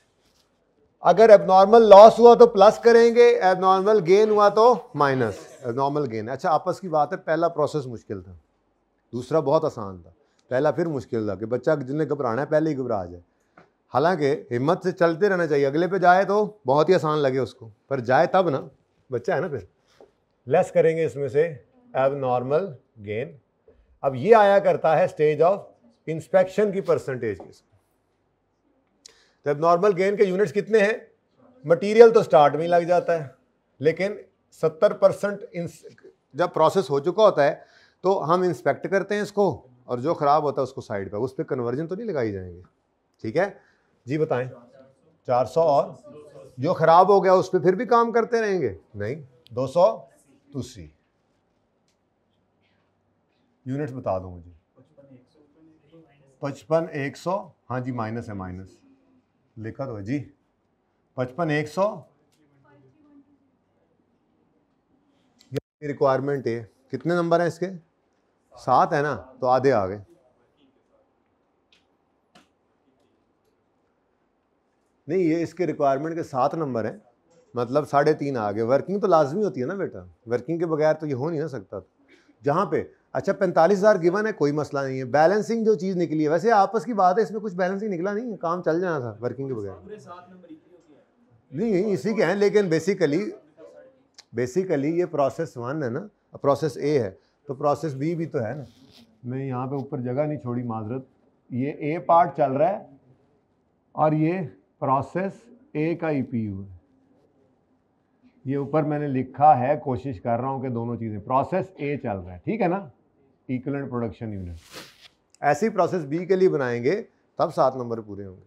अगर एबनॉर्मल लॉस हुआ तो प्लस करेंगे एबनॉर्मल गेन हुआ तो माइनस एबनॉर्मल गेन अच्छा आपस की बात है पहला प्रोसेस मुश्किल था दूसरा बहुत आसान था पहला फिर मुश्किल था कि बच्चा जिन्हें घबराना है पहले ही घबरा जाए हालांकि हिम्मत से चलते रहना चाहिए अगले पे जाए तो बहुत ही आसान लगे उसको पर जाए तब ना बच्चा है ना फिर लेस करेंगे इसमें से एब नॉर्मल गेन अब ये आया करता है स्टेज ऑफ इंस्पेक्शन की परसेंटेज की तो एब नॉर्मल गेन के यूनिट्स कितने हैं मटेरियल तो स्टार्ट में ही लग जाता है लेकिन 70 परसेंट जब प्रोसेस हो चुका होता है तो हम इंस्पेक्ट करते हैं इसको और जो ख़राब होता है उसको साइड पर उस पर कन्वर्जन तो नहीं लगाई जाएंगे ठीक है जी बताएं 400 और जो खराब हो गया उस पर फिर भी काम करते रहेंगे नहीं दो सौ तुस्सी यूनिट्स बता दो मुझे पचपन एक सौ हाँ जी माइनस है माइनस लिखा तो जी पचपन एक सौ रिक्वायरमेंट है कितने नंबर हैं इसके सात है ना तो आधे आ गए नहीं ये इसके रिक्वायरमेंट के सात नंबर हैं मतलब साढ़े तीन आ गए वर्किंग तो लाजमी होती है ना बेटा वर्किंग के बगैर तो ये हो नहीं ना सकता जहाँ पे अच्छा पैंतालीस हज़ार गिवन है कोई मसला नहीं है बैलेंसिंग जो चीज़ निकली है वैसे आपस की बात है इसमें कुछ बैलेंसिंग निकला नहीं है काम चल जाना था वर्किंग के बगैर नहीं इसी के हैं लेकिन बेसिकली बेसिकली ये प्रोसेस वन है ना प्रोसेस ए है तो प्रोसेस बी भी तो है ना मैं यहाँ पे ऊपर जगह नहीं छोड़ी माजरत ये ए पार्ट चल रहा है और ये प्रोसेस ए का ईपीयू e है ये ऊपर मैंने लिखा है कोशिश कर रहा हूँ कि दोनों चीज़ें प्रोसेस ए चल रहा है ठीक है ना इक्वलेंट प्रोडक्शन यूनिट ऐसी प्रोसेस बी के लिए बनाएंगे तब सात नंबर पूरे होंगे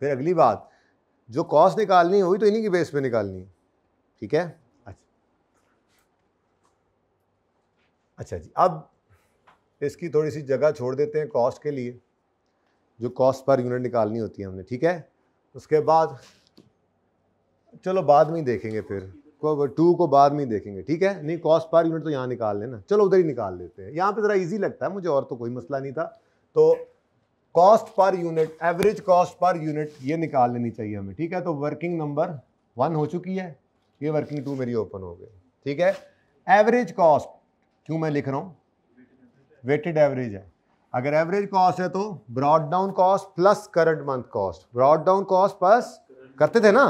फिर अगली बात जो कॉस्ट निकालनी हुई तो इन्हीं की बेस पे निकालनी ठीक है अच्छा अच्छा जी अब इसकी थोड़ी सी जगह छोड़ देते हैं कॉस्ट के लिए जो कॉस्ट पर यूनिट निकालनी होती है हमने ठीक है उसके बाद चलो बाद में ही देखेंगे फिर को टू को बाद में ही देखेंगे ठीक है नहीं कॉस्ट पर यूनिट तो यहाँ निकाल लेना चलो उधर ही निकाल लेते हैं यहाँ पे ज़रा इजी लगता है मुझे और तो कोई मसला नहीं था तो cost per unit average cost per unit ये निकाल लेनी चाहिए हमें ठीक है तो वर्किंग नंबर वन हो चुकी है ये वर्किंग टू मेरी ओपन हो गई ठीक है एवरेज कॉस्ट क्यों मैं लिख रहा हूँ वेटेड एवरेज है अगर एवरेज कॉस्ट है तो brought down cost plus current month cost brought down cost plus करते थे ना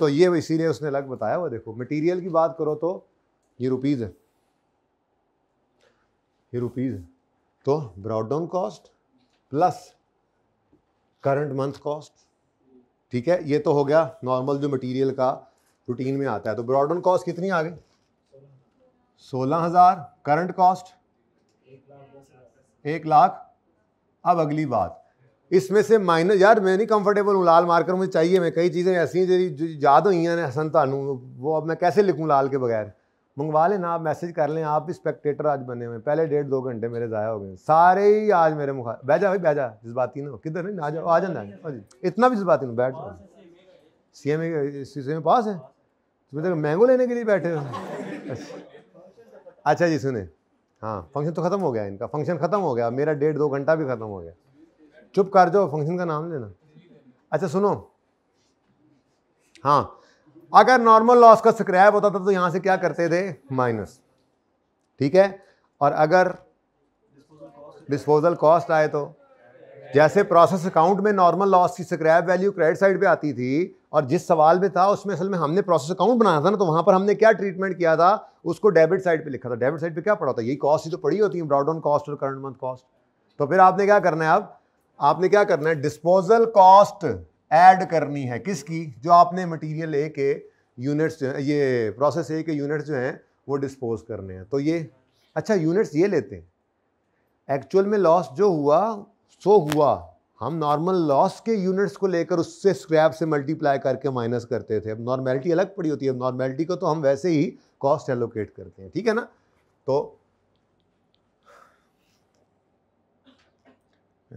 तो ये इसीलिए उसने अलग बताया वो देखो मटेरियल की बात करो तो ये रुपीज़ है ये रुपीज़ है तो brought down cost plus current month cost ठीक है ये तो हो गया नॉर्मल जो मटेरियल का रूटीन में आता है तो ब्रॉड डाउन कॉस्ट कितनी आ गई सोलह हज़ार करंट कॉस्ट एक लाख अब अगली बात इसमें से माइनस यार मैं नहीं कंफर्टेबल हूँ लाल मार्कर मुझे चाहिए मैं कई चीज़ें ऐसी हैं जो याद हुई हैं हसन तानू वो अब मैं कैसे लिखूँ लाल के बगैर मंगवा लेना आप मैसेज कर लें आप भी स्पेक्टेटर आज बने हुए पहले डेढ़ दो घंटे मेरे ज़ाया हो गए सारे ही आज मेरे मुखा जा भाई बैजा जज्बाती ना किधर नहीं आ जाओ आ जाना हाँ इतना भी जज्बाती ना बैठ जाओ सी एम सी एम पास है तो मैंगो लेने के लिए बैठे हो अच्छा, अच्छा जी सुने हाँ फंक्शन तो ख़त्म हो गया इनका फंक्शन ख़त्म हो गया मेरा डेढ़ दो घंटा भी ख़त्म हो गया चुप कर जाओ फंक्शन का नाम लेना अच्छा सुनो हाँ अगर नॉर्मल लॉस का स्क्रैप होता था तो यहां से क्या करते थे माइनस ठीक है और अगर डिस्पोजल कॉस्ट आए तो जैसे प्रोसेस अकाउंट में नॉर्मल लॉस की स्क्रैप वैल्यू क्रेडिट साइड पे आती थी और जिस सवाल में था उसमें असल में हमने प्रोसेस अकाउंट बनाया था ना तो वहाँ पर हमने क्या ट्रीटमेंट किया था उसको डेबिट साइड पे लिखा था डेबिट साइड पे क्या पड़ा था यही कॉस्ट ही तो पड़ी होती है ब्रॉड कॉस्ट और करंट मंथ कॉस्ट तो फिर आपने क्या करना है अब आपने क्या करना है डिस्पोजल कॉस्ट ऐड करनी है किसकी जो आपने मटीरियल ए के यूनिट्स जो ये प्रोसेस ए के यूनिट्स जो हैं वो डिस्पोज करने हैं तो ये अच्छा यूनिट्स ये लेते हैं एक्चुअल में लॉस जो हुआ सो हुआ हम नॉर्मल लॉस के यूनिट्स को लेकर उससे स्क्रैप से मल्टीप्लाई करके माइनस करते थे अब नॉर्मेलिटी अलग पड़ी होती है अब नॉर्मेलिटी को तो हम वैसे ही कॉस्ट एलोकेट करते हैं ठीक है ना तो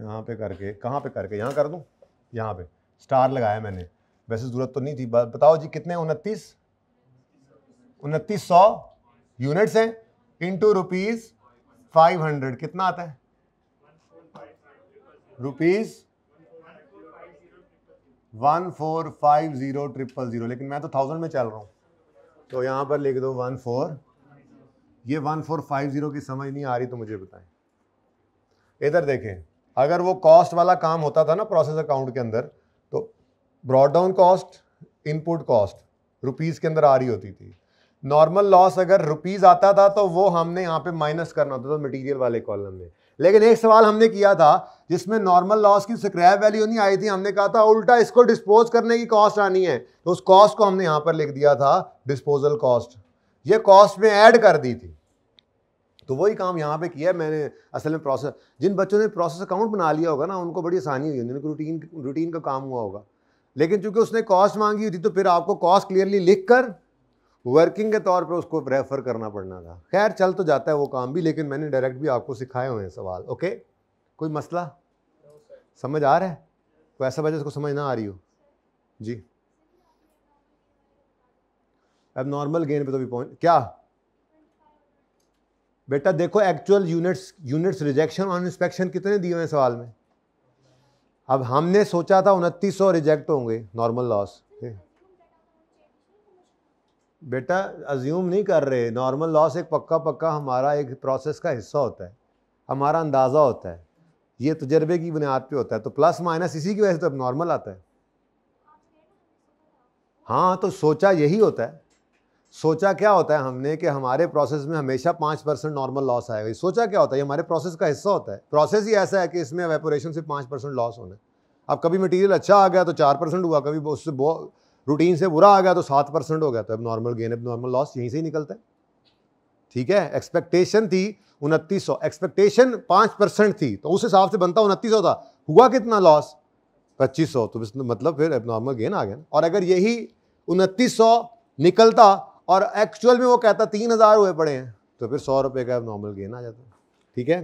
यहाँ पे करके कहाँ पे करके यहाँ कर दूँ यहाँ पे स्टार लगाया मैंने वैसे ज़रूरत तो नहीं थी बताओ जी कितने उनतीस उनतीस सौ यूनिट्स हैं इंटू रुपीज़ फाइव हंड्रेड कितना आता है rupees one four five zero triple zero लेकिन मैं तो थाउजेंड में चल रहा हूँ तो यहाँ पर लिख दो वन फोर ये वन फोर फाइव ज़ीरो की समझ नहीं आ रही तो मुझे बताएं इधर देखें अगर वो कॉस्ट वाला काम होता था ना प्रोसेस अकाउंट के अंदर तो brought down cost input cost rupees के अंदर आ रही होती थी नॉर्मल लॉस अगर रुपीज़ आता था तो वो हमने यहाँ पे माइनस करना होता था मटीरियल वाले कॉलम में लेकिन एक सवाल हमने किया था जिसमें नॉर्मल लॉस की स्क्रैप वैल्यू नहीं आई थी हमने कहा था उल्टा इसको डिस्पोज करने की कॉस्ट आनी है तो उस कॉस्ट को हमने यहाँ पर लिख दिया था डिस्पोजल कॉस्ट ये कॉस्ट में ऐड कर दी थी तो वही काम यहाँ पे किया मैंने असल में प्रोसेस जिन बच्चों ने प्रोसेस अकाउंट बना लिया होगा ना उनको बड़ी आसानी हुई उनको रूटीन रूटीन का काम हुआ होगा लेकिन चूंकि उसने कॉस्ट मांगी हुई थी तो फिर आपको कॉस्ट क्लियरली लिख कर वर्किंग के तौर पे उसको रेफ़र करना पड़ना था खैर चल तो जाता है वो काम भी लेकिन मैंने डायरेक्ट भी आपको सिखाए हुए हैं सवाल ओके कोई मसला समझ आ रहा है कोई तो ऐसा वजह उसको समझ ना आ रही हो जी अब नॉर्मल गेन पे तो भी पहुंच क्या बेटा देखो एक्चुअल यूनिट्स यूनिट्स रिजेक्शन और इंस्पेक्शन कितने दिए हुए हैं सवाल में अब हमने सोचा था उनतीस रिजेक्ट होंगे नॉर्मल लॉस बेटा अज्यूम नहीं कर रहे नॉर्मल लॉस एक पक्का पक्का हमारा एक प्रोसेस का हिस्सा होता है हमारा अंदाज़ा होता है ये तजर्बे की बुनियाद पे होता है तो प्लस माइनस इसी की वजह से तो अब नॉर्मल आता है हाँ तो सोचा यही होता है सोचा क्या होता है हमने कि हमारे प्रोसेस में हमेशा पाँच परसेंट नॉर्मल लॉस आएगा ये सोचा क्या होता है ये हमारे प्रोसेस का हिस्सा होता है प्रोसेस ही ऐसा है कि इसमें वेपोरेशन से पाँच परसेंट लॉस होना है अब कभी मटेरियल अच्छा आ गया तो चार परसेंट हुआ कभी उससे बहुत रूटीन से बुरा आ गया तो सात परसेंट हो गया तो अब नॉर्मल गेन अब नॉर्मल लॉस यहीं से ही निकलता है ठीक है एक्सपेक्टेशन थी उनतीस सौ एक्सपेक्टेशन पाँच परसेंट थी तो उस हिसाब से बनता उनतीस सौ था हुआ कितना लॉस पच्चीस सौ तो मतलब फिर अब नॉर्मल गेन आ गया और अगर यही उनतीस सौ निकलता और एक्चुअल में वो कहता तीन हज़ार हुए पड़े हैं तो फिर सौ रुपये का नॉर्मल गेन आ जाता ठीक है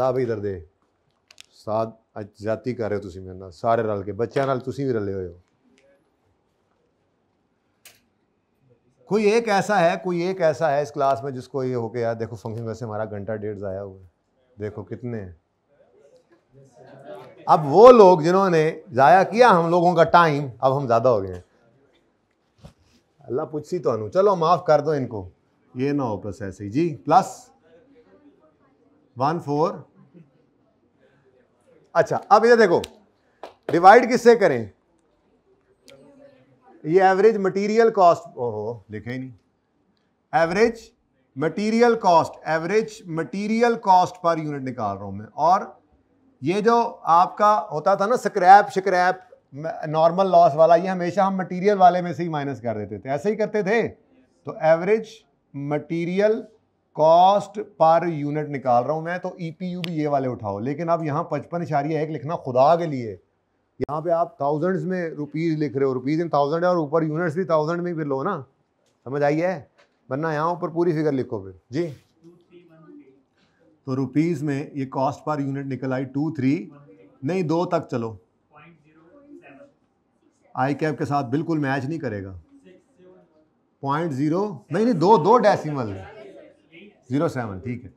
लाभ ਬਈ दे ਸਾਧ जाति कर रहे हो तुम मेरे सारे रल के ਕੇ भी रले हुए हो कोई एक ऐसा है कोई एक ऐसा है इस क्लास में जिसको ये हो गया यार देखो फंक्शन वैसे हमारा घंटा डेढ़ ज़ाया हुआ है देखो कितने अब वो लोग जिन्होंने ज़ाया किया हम लोगों का टाइम अब हम ज़्यादा हो गए हैं अल्लाह पूछसी तो अनु चलो माफ़ कर दो इनको ये ना हो बस ऐसे ही जी प्लस वन फोर अच्छा अब ये देखो डिवाइड किससे करें ये एवरेज मटेरियल कॉस्ट ओहो लिखे ही नहीं average material cost average material cost per unit निकाल रहा हूँ मैं और ये जो आपका होता था ना स्क्रैप शिक्रैप नॉर्मल लॉस वाला ये हमेशा हम मटेरियल वाले में से ही माइनस कर देते थे ऐसे ही करते थे तो average material cost per unit निकाल रहा हूँ मैं तो ईपीयू e भी ये वाले उठाओ लेकिन अब यहाँ पचपन इशारिया एक लिखना खुदा के लिए यहाँ पे आप थाउजेंड्स में रुपीज़ लिख रहे हो रुपीज़ इन थाउजेंड है और ऊपर यूनिट्स भी थाउजेंड में फिर लो ना समझ आई है वरना यहाँ ऊपर पूरी फिगर लिखो फिर जी तो रुपीज़ में ये कॉस्ट पर यूनिट निकल आई टू थ्री नहीं दो तक चलो आई कैप के साथ बिल्कुल मैच नहीं करेगा पॉइंट ज़ीरो नहीं नहीं दो दो डेसिमल ज़ीरो सेवन ठीक है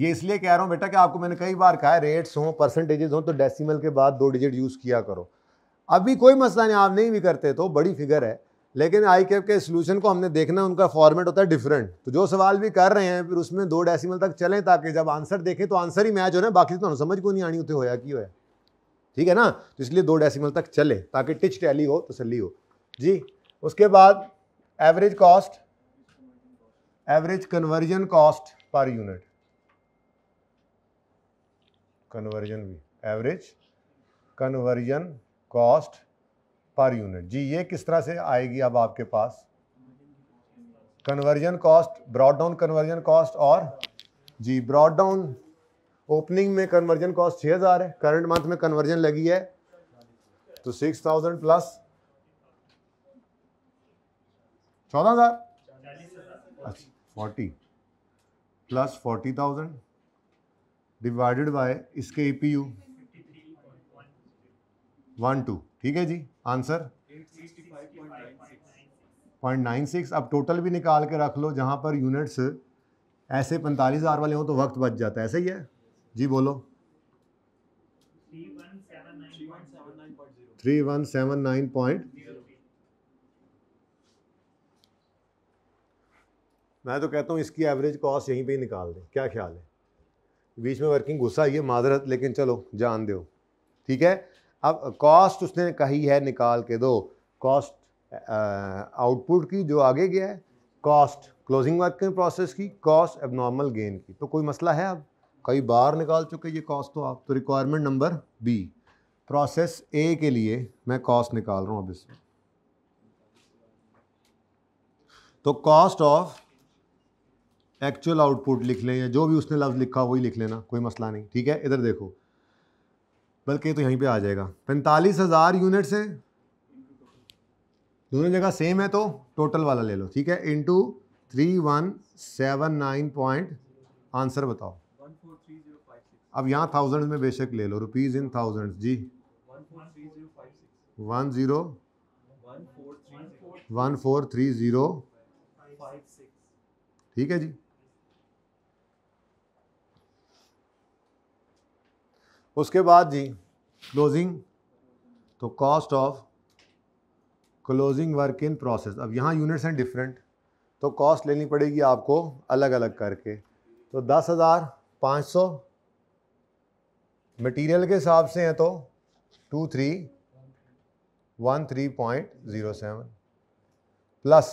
ये इसलिए कह रहा हूँ बेटा कि आपको मैंने कई बार कहा है रेट्स हों परसेंटेजेस हों तो डेसिमल के बाद दो डिजिट यूज़ किया करो अभी कोई मसला नहीं आप नहीं भी करते तो बड़ी फिगर है लेकिन आई के सोल्यूशन को हमने देखना उनका फॉर्मेट होता है डिफरेंट तो जो सवाल भी कर रहे हैं फिर उसमें दो डेसिमल तक चलें ताकि जब आंसर देखें तो आंसर ही मैच हो रहे बाकी तो समझ को नहीं आनी होती होया कि होया ठीक है ना तो इसलिए दो डेसीमल तक चले ताकि टिच टैली हो तसली हो जी उसके बाद average cost average conversion cost per unit conversion भी average conversion cost per unit जी ये किस तरह से आएगी अब आपके पास conversion cost brought down conversion cost और जी ब्रॉड डाउन ओपनिंग में कन्वर्जन कॉस्ट छः हज़ार है करंट मंथ में कन्वर्जन लगी है तो सिक्स थाउजेंड प्लस 14000 हज़ार अच्छा forty plus forty thousand divided by इसके A P U one two ठीक है जी आंसर पॉइंट नाइन सिक्स अब टोटल भी निकाल के रख लो जहाँ पर यूनिट्स ऐसे पैंतालीस हज़ार वाले हों तो वक्त बच जाता है ऐसे ही है जी बोलो three one seven nine point मैं तो कहता हूँ इसकी एवरेज कॉस्ट यहीं पे ही निकाल दें क्या ख्याल है बीच में वर्किंग गुस्सा है माजरत लेकिन चलो जान दो ठीक है अब कॉस्ट उसने कही है निकाल के दो कॉस्ट आउटपुट की जो आगे गया है कॉस्ट क्लोजिंग वर्किंग प्रोसेस की कॉस्ट एबनॉर्मल गेन की तो कोई मसला है अब कई बार निकाल चुके ये कॉस्ट तो आप तो requirement number B process A के लिए मैं कॉस्ट निकाल रहा हूँ अब इसमें तो कॉस्ट ऑफ एक्चुअल आउटपुट लिख लें या जो भी उसने लफ्ज़ लिखा वही लिख लेना कोई मसला नहीं ठीक है इधर देखो बल्कि तो यहीं पे आ जाएगा पैंतालीस हज़ार यूनिट्स हैं दोनों जगह सेम है तो टोटल वाला ले लो ठीक है into three one seven nine point answer बताओ अब यहाँ थाउजेंड में बेशक ले लो रुपीज़ इन थाउजेंड जी one zero one four three zero ठीक है जी उसके बाद जी क्लोजिंग तो cost of closing work in process अब यहाँ यूनिट्स हैं डिफरेंट तो कॉस्ट लेनी पड़ेगी आपको अलग अलग करके तो दस हज़ार पाँच सौ मटीरियल के हिसाब से हैं तो two three one three point zero seven plus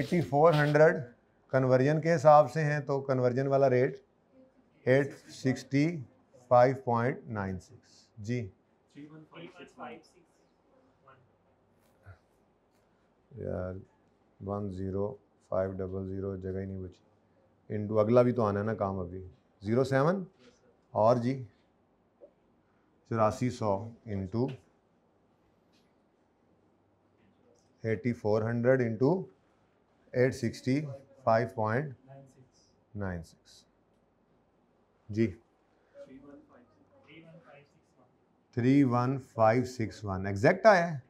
eighty four hundred conversion के हिसाब से हैं तो कन्वर्जन वाला rate at sixty five point nine six जी यार one zero five double zero जगह ही नहीं बची इंटू अगला भी तो आना है ना काम अभी ज़ीरो सेवन और जी चौरासी सौ into eighty four hundred into eight sixty five point nine six जी three one five six one exact आया है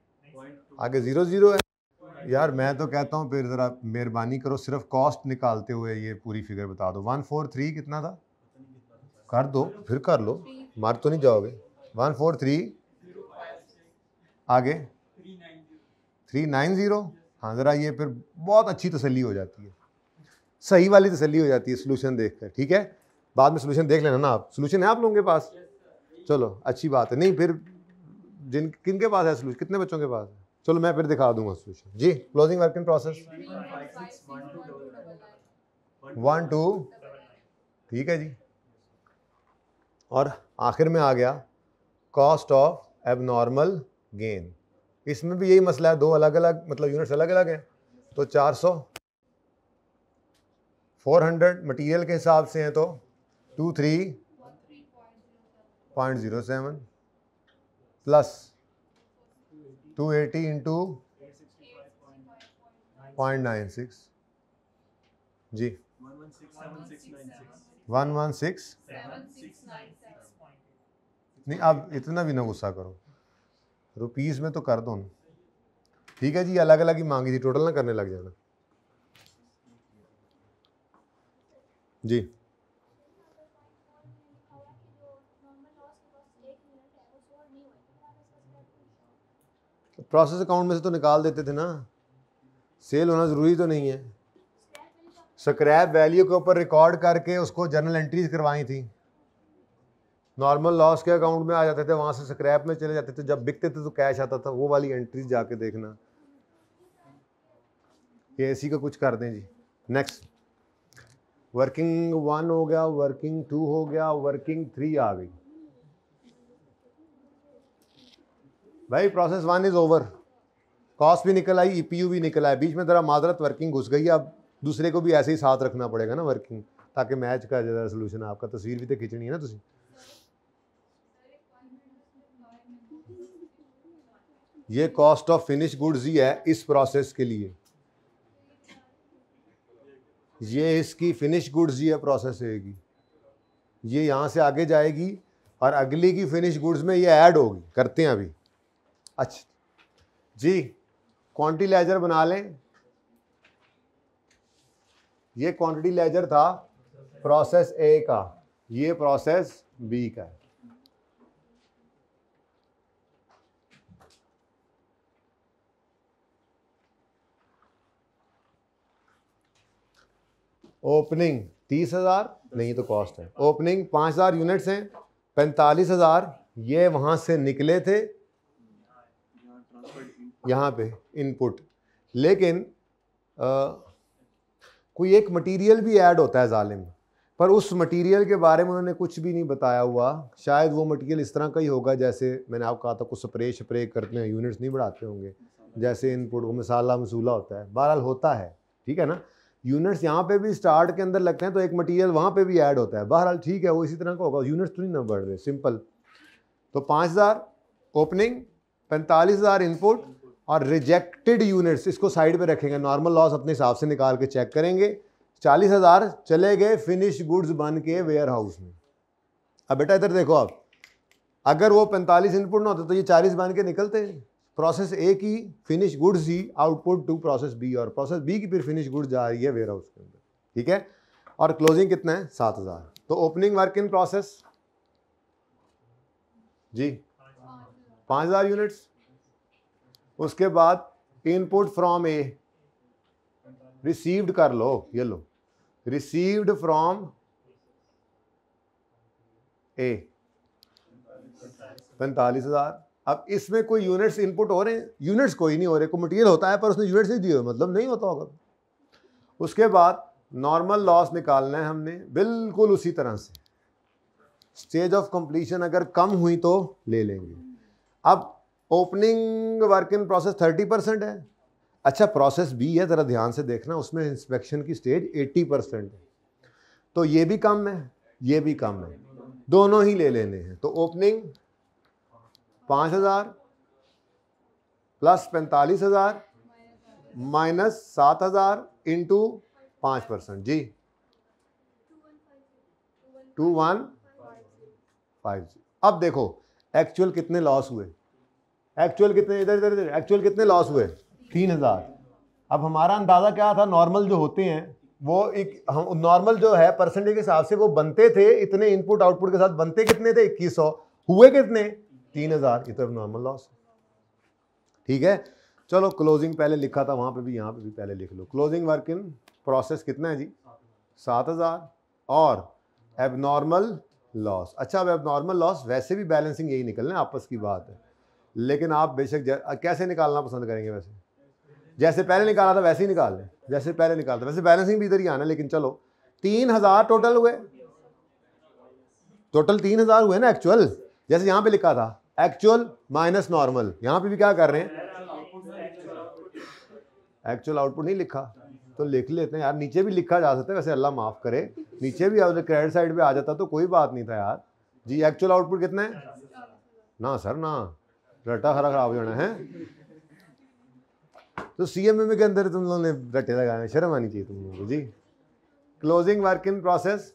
आगे ज़ीरो ज़ीरो है यार मैं तो कहता हूँ फिर ज़रा मेहरबानी करो सिर्फ कॉस्ट निकालते हुए ये पूरी फिगर बता दो वन फोर थ्री कितना था कर दो फिर कर लो मार तो नहीं जाओगे वन फोर थ्री आगे थ्री नाइन ज़ीरो हाँ ज़रा ये फिर बहुत अच्छी तसली हो जाती है सही वाली तसली हो जाती है सोल्यूशन देख कर ठीक है बाद में सोल्यूशन देख लेना ना आप सोल्यूशन है आप लोगों के पास चलो अच्छी बात है नहीं फिर जिन किन के पास है सोल्यूशन कितने बच्चों के पास है चलो मैं फिर दिखा दूंगा सोल्यूशन जी closing work in process one two ठीक है जी और आखिर में आ गया कॉस्ट ऑफ एबनॉर्मल गेन इसमें भी यही मसला है दो अलग अलग मतलब यूनिट्स अलग अलग हैं तो 400 400 मटेरियल के हिसाब से हैं तो two three point zero seven plus two eighty into point nine six जी वन वन सिक्स नहीं आप इतना भी ना गुस्सा करो रुपीज़ में तो कर दो ना ठीक है जी अलग अलग ही मांगी थी टोटल ना करने लग जाना जी प्रोसेस अकाउंट में से तो निकाल देते थे ना सेल होना ज़रूरी तो नहीं है स्क्रैप वैल्यू के ऊपर रिकॉर्ड करके उसको जर्नल एंट्रीज करवाई थी नॉर्मल लॉस के अकाउंट में आ जाते थे वहाँ से स्क्रैप में चले जाते थे जब बिकते थे तो कैश आता था वो वाली एंट्रीज जाके देखना ये इसी का कुछ कर दें जी नेक्स्ट वर्किंग वन हो गया वर्किंग टू हो गया वर्किंग थ्री आ गई भाई process one is over cost भी निकल आई यू e भी निकल आया बीच में ज़रा माजरत वर्किंग घुस गई अब दूसरे को भी ऐसे ही साथ रखना पड़ेगा ना वर्किंग ताकि मैच का ज़्यादा सोल्यूशन आपका तस्वीर भी तो खींचनी है ना तुम ये कॉस्ट ऑफ फिनिश गुड्स ही है इस प्रोसेस के लिए ये इसकी फिनिश गुड्स ही है प्रोसेस रहेगी ये यहाँ से आगे जाएगी और अगली की फिनिश गुड्स में ये ऐड होगी करते हैं अभी अच्छा जी लेजर बना लें ये लेजर था प्रोसेस ए का ये प्रोसेस बी का ओपनिंग तीस हज़ार नहीं तो कॉस्ट है ओपनिंग पांच हज़ार यूनिट्स हैं पैंतालीस हज़ार ये वहां से निकले थे यहाँ पे इनपुट लेकिन आ, कोई एक मटेरियल भी ऐड होता है जालिम पर उस मटेरियल के बारे में उन्होंने कुछ भी नहीं बताया हुआ शायद वो मटेरियल इस तरह का ही होगा जैसे मैंने आपको कहा था कुछ स्प्रे स्प्रे करते हैं यूनिट्स नहीं बढ़ाते होंगे जैसे इनपुट वो मसाला मसूला होता है बहरहाल होता है ठीक है ना यूनिट्स यहाँ पे भी स्टार्ट के अंदर लगते हैं तो एक मटेरियल वहाँ पे भी ऐड होता है बहरहाल ठीक है वो इसी तरह का होगा यूनिट्स तो नहीं ना बढ़ रहे सिंपल तो पाँच हज़ार ओपनिंग पैंतालीस हज़ार इनपुट और रिजेक्टेड यूनिट्स इसको साइड पे रखेंगे नॉर्मल लॉस अपने हिसाब से निकाल के चेक करेंगे चालीस हज़ार चले गए फिनिश गुड्स बन के वेयर हाउस में अब बेटा इधर देखो आप अगर वो पैंतालीस इनपुट ना होते तो ये चालीस बन के निकलते प्रोसेस ए की फिनिश गुड्स ही आउटपुट टू प्रोसेस बी और प्रोसेस बी की फिर फिनिश गुड्स जा रही है वेयर हाउस के अंदर ठीक है और क्लोजिंग कितना है सात हज़ार तो ओपनिंग वर्क इन प्रोसेस जी पाँच हज़ार यूनिट्स उसके बाद इनपुट फ्रॉम ए रिसीव्ड कर लो ये लो रिसीव्ड फ्रॉम ए पैंतालीस हजार अब इसमें कोई यूनिट्स इनपुट हो रहे हैं यूनिट्स कोई नहीं हो रहे कोई मटेरियल होता है पर उसने यूनिट्स नहीं दिए हो मतलब नहीं होता होगा उसके बाद नॉर्मल लॉस निकालना है हमने बिल्कुल उसी तरह से स्टेज ऑफ कंप्लीशन अगर कम हुई तो ले लेंगे अब opening work in process thirty percent है अच्छा प्रोसेस बी है ज़रा ध्यान से देखना उसमें इंस्पेक्शन की स्टेज एट्टी परसेंट है तो ये भी कम है ये भी कम है दोनों ही ले लेने हैं तो ओपनिंग पाँच हज़ार प्लस पैंतालीस हज़ार माइनस सात हज़ार इंटू पाँच परसेंट जी टू वन फाइव जी अब देखो एक्चुअल कितने लॉस हुए एक्चुअल कितने इधर इधर इधर एक्चुअल कितने लॉस हुए तीन हज़ार अब हमारा अंदाज़ा क्या था नॉर्मल जो होते हैं वो एक हम नॉर्मल जो है परसेंटेज के हिसाब से वो बनते थे इतने इनपुट आउटपुट के साथ बनते कितने थे इक्कीस सौ हुए कितने तीन हज़ार ये तो नॉर्मल लॉस ठीक है चलो क्लोजिंग पहले लिखा था वहाँ पे भी यहाँ पे भी पहले लिख लो क्लोजिंग वर्क इन प्रोसेस कितना है जी सात हज़ार और एबनॉर्मल लॉस अच्छा अब एबनॉर्मल लॉस वैसे भी बैलेंसिंग यही निकलना है आपस की बात है लेकिन आप बेशक कैसे निकालना पसंद करेंगे वैसे जैसे पहले निकाला था वैसे ही निकाल लें जैसे पहले निकाला था वैसे बैलेंसिंग भी इधर ही आना लेकिन चलो तीन हज़ार टोटल हुए टोटल तीन हज़ार हुए ना एक्चुअल जैसे यहाँ पे लिखा था एक्चुअल माइनस नॉर्मल यहाँ पे भी क्या कर रहे हैं एक्चुअल आउटपुट नहीं लिखा तो लिख लेते हैं यार नीचे भी लिखा जा सकता है वैसे अल्लाह माफ़ करे नीचे भी अगर क्रेडिट साइड पर आ जाता तो कोई बात नहीं था यार जी एक्चुअल आउटपुट कितना है ना सर ना रटा हरा खराब हो जाना है तो सी एम एम के अंदर तुम लोगों ने रटे लगाए शर्म आनी चाहिए तुम लोगों को जी क्लोजिंग वर्क इन प्रोसेस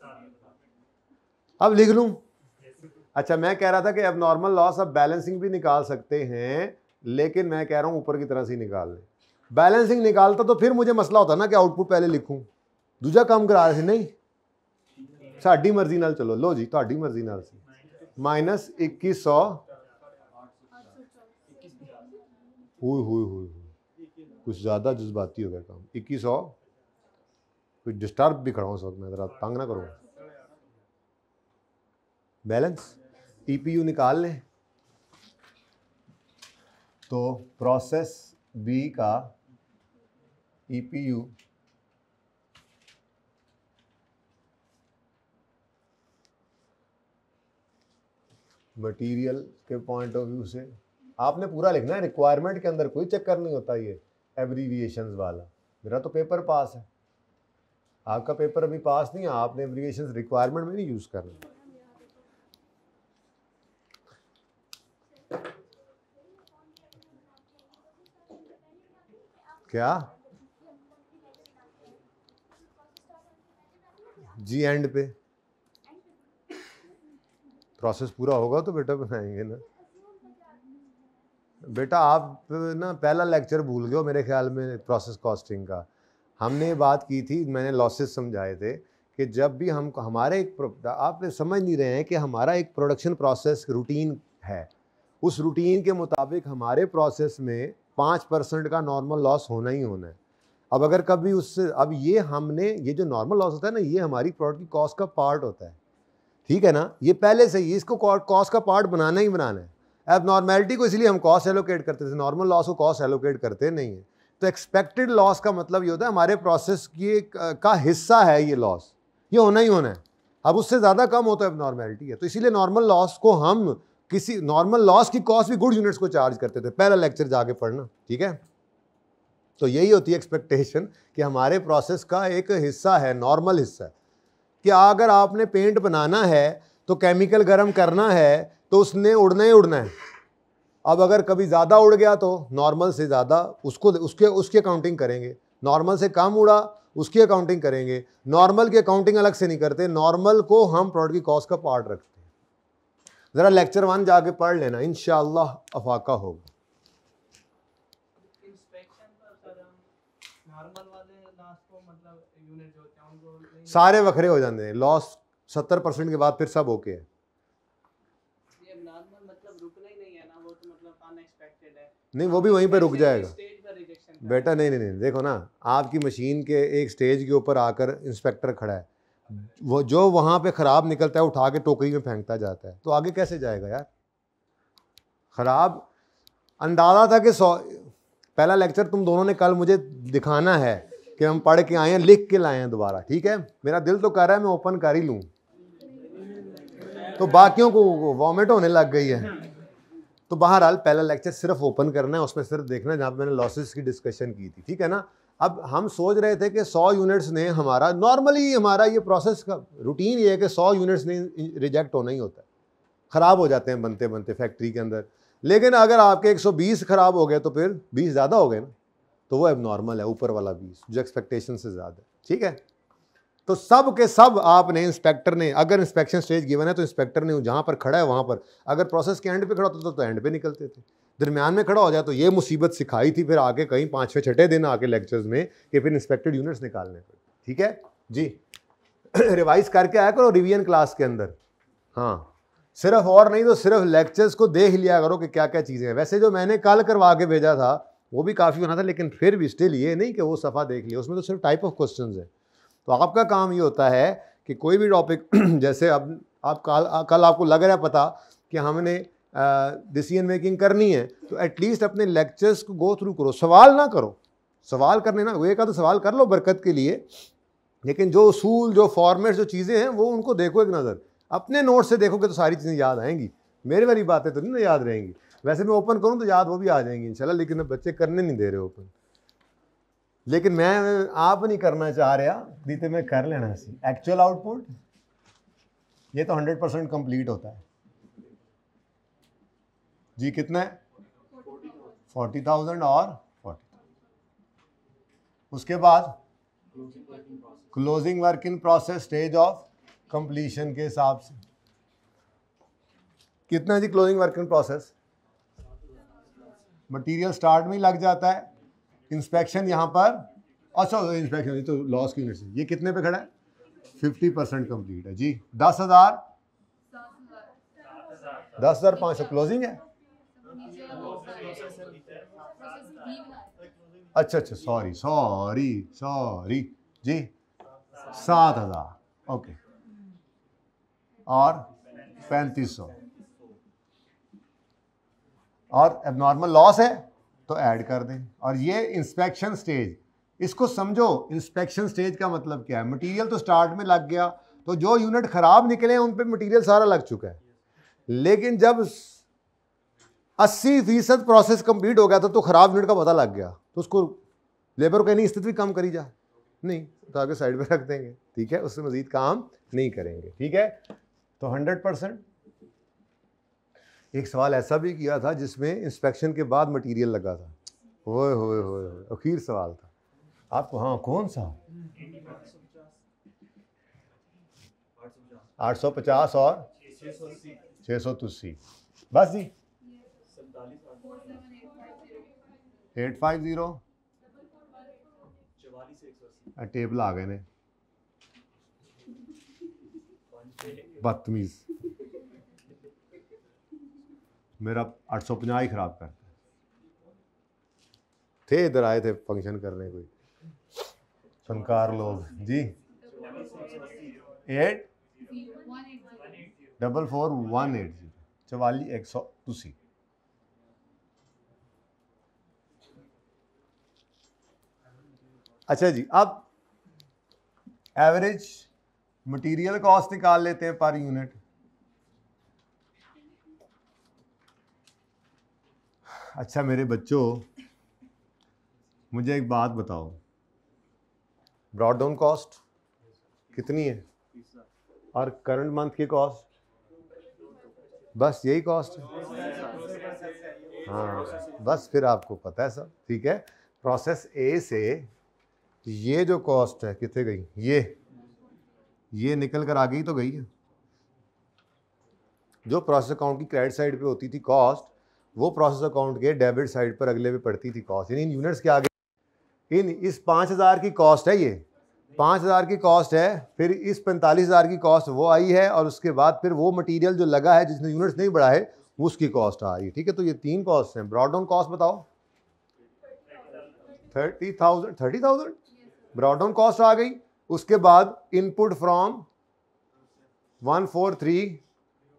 अब लिख लूँ अच्छा मैं कह रहा था कि अब नॉर्मल लॉस अब बैलेंसिंग भी निकाल सकते हैं लेकिन मैं कह रहा हूँ ऊपर की तरह से निकाल लें बैलेंसिंग निकालता तो फिर मुझे मसला होता ना कि आउटपुट पहले लिखूँ दूजा काम करा रहे थे नहीं मर्जी नाल चलो लो जी थोड़ी तो मर्जी नाल से माइनस इक्कीस सौ हुई हुई हुई कुछ ज़्यादा जज्बाती हो गया काम इक्कीस सौ कुछ डिस्टर्ब भी खड़ा हूँ उस वक्त मैं ज़रा तंग ना करूँ बैलेंस ई निकाल लें तो प्रोसेस बी का ई e मटेरियल के पॉइंट ऑफ व्यू से आपने पूरा लिखना है रिक्वायरमेंट के अंदर कोई चक्कर नहीं होता ये एब्रीविएशन वाला मेरा तो पेपर पास है आपका पेपर अभी पास नहीं है आपने एब्रीविएशन रिक्वायरमेंट में नहीं यूज़ करना क्या जी एंड पे प्रोसेस पूरा होगा तो बेटा बनाएंगे ना बेटा आप ना पहला लेक्चर भूल गए हो मेरे ख्याल में प्रोसेस कॉस्टिंग का हमने ये बात की थी मैंने लॉसेस समझाए थे कि जब भी हम हमारे एक आप समझ नहीं रहे हैं कि हमारा एक प्रोडक्शन प्रोसेस रूटीन है उस रूटीन के मुताबिक हमारे प्रोसेस में पाँच परसेंट का नॉर्मल लॉस होना ही होना है अब अगर कभी उससे अब ये हमने ये जो नॉर्मल लॉस होता है ना ये हमारी प्रोडक्ट की कॉस्ट का पार्ट होता है ठीक है ना ये पहले से ही इसको कॉस्ट का पार्ट बनाना ही बनाना है नॉर्मैलिटी को इसलिए हम कॉस्ट एलोकेट करते थे नॉर्मल लॉस को कॉस्ट एलोकेट करते नहीं है तो एक्सपेक्टेड लॉस का मतलब ये होता है हमारे प्रोसेस की का हिस्सा है ये लॉस ये होना ही होना है अब उससे ज़्यादा कम हो तो नॉर्मैलिटी है तो इसीलिए नॉर्मल लॉस को हम किसी नॉर्मल लॉस की कॉस्ट भी गुड यूनिट्स को चार्ज करते थे पहला लेक्चर जाके पढ़ना ठीक है तो यही होती है एक्सपेक्टेशन कि हमारे प्रोसेस का एक हिस्सा है नॉर्मल हिस्सा है कि अगर आपने पेंट बनाना है तो केमिकल गर्म करना है तो उसने उड़ना ही उड़ना है अब अगर कभी ज़्यादा उड़ गया तो नॉर्मल से ज़्यादा उसको उसके उसकी अकाउंटिंग करेंगे नॉर्मल से कम उड़ा उसकी अकाउंटिंग करेंगे नॉर्मल की अकाउंटिंग अलग से नहीं करते नॉर्मल को हम प्रोडक्ट की कॉस्ट का पार्ट रखते हैं ज़रा लेक्चर वन जाके पढ़ लेना इन अफाका होगा मतलब सारे वखरे हो जाते हैं लॉस सत्तर परसेंट के बाद फिर सब ओके है नहीं वो भी वहीं पर रुक जाएगा बेटा नहीं नहीं नहीं देखो ना आपकी मशीन के एक स्टेज के ऊपर आकर इंस्पेक्टर खड़ा है वो जो वहाँ पे ख़राब निकलता है उठा के टोकरी में फेंकता जाता है तो आगे कैसे जाएगा यार ख़राब अंदाज़ा था कि सौ पहला लेक्चर तुम दोनों ने कल मुझे दिखाना है कि हम पढ़ के आए हैं लिख के लाए हैं दोबारा ठीक है मेरा दिल तो कर रहा है मैं ओपन कर ही लूँ तो बाकियों को वॉमिट होने लग गई है तो बहरहाल पहला लेक्चर सिर्फ ओपन करना है उसमें सिर्फ देखना है जहाँ पर मैंने लॉसेस की डिस्कशन की थी ठीक है ना अब हम सोच रहे थे कि 100 यूनिट्स ने हमारा नॉर्मली हमारा ये प्रोसेस का रूटीन ये है कि 100 यूनिट्स ने रिजेक्ट होना ही होता है ख़राब हो जाते हैं बनते बनते फैक्ट्री के अंदर लेकिन अगर आपके 120 ख़राब हो गए तो फिर 20 ज़्यादा हो गए ना तो वो अब नॉर्मल है ऊपर वाला 20 जो एक्सपेक्टेशन से ज़्यादा है ठीक है तो सब के सब आपने इंस्पेक्टर ने अगर इंस्पेक्शन स्टेज गिवन है तो इंस्पेक्टर ने जहाँ पर खड़ा है वहाँ पर अगर प्रोसेस के एंड पे खड़ा होता था तो एंड पे निकलते थे दरमियान में खड़ा हो जाए तो ये मुसीबत सिखाई थी फिर आके कहीं पाँचवें छठे दिन आके लेक्चर्स में कि फिर इंस्पेक्टेड यूनिट्स निकालने पर ठीक है जी रिवाइज करके आया करो रिवीजन क्लास के अंदर हाँ सिर्फ और नहीं तो सिर्फ लेक्चर्स को देख लिया करो कि क्या क्या चीज़ें हैं वैसे जो मैंने कल करवा के भेजा था वो भी काफ़ी होना था लेकिन फिर भी स्टिल ये नहीं कि वो सफ़ा देख लिया उसमें तो सिर्फ टाइप ऑफ क्वेश्चन है तो आपका काम ये होता है कि कोई भी टॉपिक जैसे अब आप कल कल आपको लग रहा है पता कि हमने डिसीजन मेकिंग करनी है तो एटलीस्ट अपने लेक्चर्स को गो थ्रू करो सवाल ना करो सवाल करने ना वे का तो सवाल कर लो बरकत के लिए लेकिन जो असूल जो फॉर्मेट जो चीज़ें हैं वो उनको देखो एक नज़र अपने नोट से देखोगे तो सारी चीज़ें याद आएंगी मेरे वाली बातें तो नहीं ना याद रहेंगी वैसे मैं ओपन करूँ तो याद वो भी आ जाएंगी इंशाल्लाह लेकिन बच्चे करने नहीं दे रहे ओपन लेकिन मैं आप नहीं करना चाह रहा ਨਹੀਂ ਤੇ कर लेना सी एक्चुअल आउटपुट ये तो 100% कंप्लीट होता है जी कितना है फोर्टी थाउजेंड और फोर्टी उसके बाद closing work in process stage of completion के हिसाब से कितना जी closing work in process material start में ही लग जाता है इंस्पेक्शन यहाँ पर अच्छा इंस्पेक्शन तो ये तो लॉस की यूनिट ये कितने पे खड़ा है फिफ्टी परसेंट कम्प्लीट है जी दस हज़ार दस हज़ार पाँच सौ क्लोजिंग है अच्छा अच्छा सॉरी सॉरी सॉरी जी सात हज़ार ओके और पैंतीस सौ और एबनॉर्मल लॉस है तो ऐड कर दें और ये इंस्पेक्शन स्टेज इसको समझो इंस्पेक्शन स्टेज का मतलब क्या है मटेरियल तो स्टार्ट में लग गया तो जो यूनिट ख़राब निकले उन पर मटीरियल सारा लग चुका है लेकिन जब 80 फीसद प्रोसेस कंप्लीट हो गया था तो ख़राब यूनिट का पता लग गया तो उसको लेबर को स्थिति स्थिति कम करी जा नहीं तो आगे साइड में रख देंगे ठीक है उससे मज़ीद काम नहीं करेंगे ठीक है तो हंड्रेड परसेंट एक सवाल ऐसा भी किया था जिसमें इंस्पेक्शन के बाद मटेरियल लगा था ओए होए होए अखीर सवाल था आपको हाँ कौन सा आठ सौ पचास और छः सौ तुस्सी बस जी एट फाइव ज़ीरो टेबल आ गए ने बदतमीज़ मेरा आठ सौ पंजा ही ख़राब करता थे इधर आए थे फंक्शन करने कोई फनकार लोग जी eight double four one eight zero चवाली एक सौ तुसी अच्छा जी अब एवरेज मटेरियल कॉस्ट निकाल लेते हैं पर यूनिट अच्छा मेरे बच्चों मुझे एक बात बताओ ब्रॉड डाउन कॉस्ट कितनी है और करंट मंथ की कॉस्ट बस यही कॉस्ट है हाँ बस फिर आपको पता है सब ठीक है प्रोसेस ए से ये जो कॉस्ट है कितने गई ये ये निकल कर आ गई तो गई है जो प्रोसेस अकाउंट की क्रेडिट साइड पे होती थी कॉस्ट वो प्रोसेस अकाउंट के डेबिट साइड पर अगले पे पड़ती थी कॉस्ट यानी इन यूनिट्स के आगे इन इस पाँच हज़ार की कॉस्ट है ये पाँच हज़ार की कॉस्ट है फिर इस पैंतालीस हज़ार की कॉस्ट वो आई है और उसके बाद फिर वो मटेरियल जो लगा है जिसने यूनिट्स नहीं बढ़ाए उसकी कॉस्ट आ रही है ठीक है तो ये तीन कॉस्ट हैं ब्रॉड डाउन कॉस्ट बताओ thirty thousand thirty thousand brought down cost आ गई उसके बाद input from one four three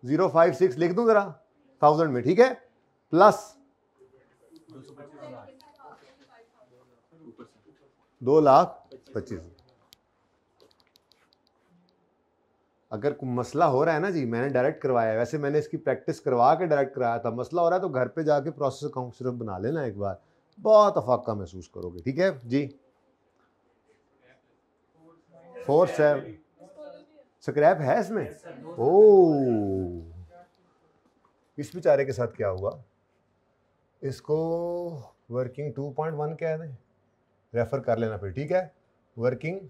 zero five six लिख दूँ ज़रा थाउजेंड में ठीक है प्लस दो लाख पच्चीस अगर मसला हो रहा है ना जी मैंने डायरेक्ट करवाया वैसे मैंने इसकी प्रैक्टिस करवा के डायरेक्ट कराया था मसला हो रहा है तो घर पे जाके प्रोसेस सिर्फ बना लेना एक बार बहुत अफाका महसूस करोगे ठीक है जी फोर सेवन स्क्रैप है इसमें ओ oh। इस बेचारे के साथ क्या हुआ इसको वर्किंग 2.1 कह दें रेफ़र कर लेना फिर ठीक है वर्किंग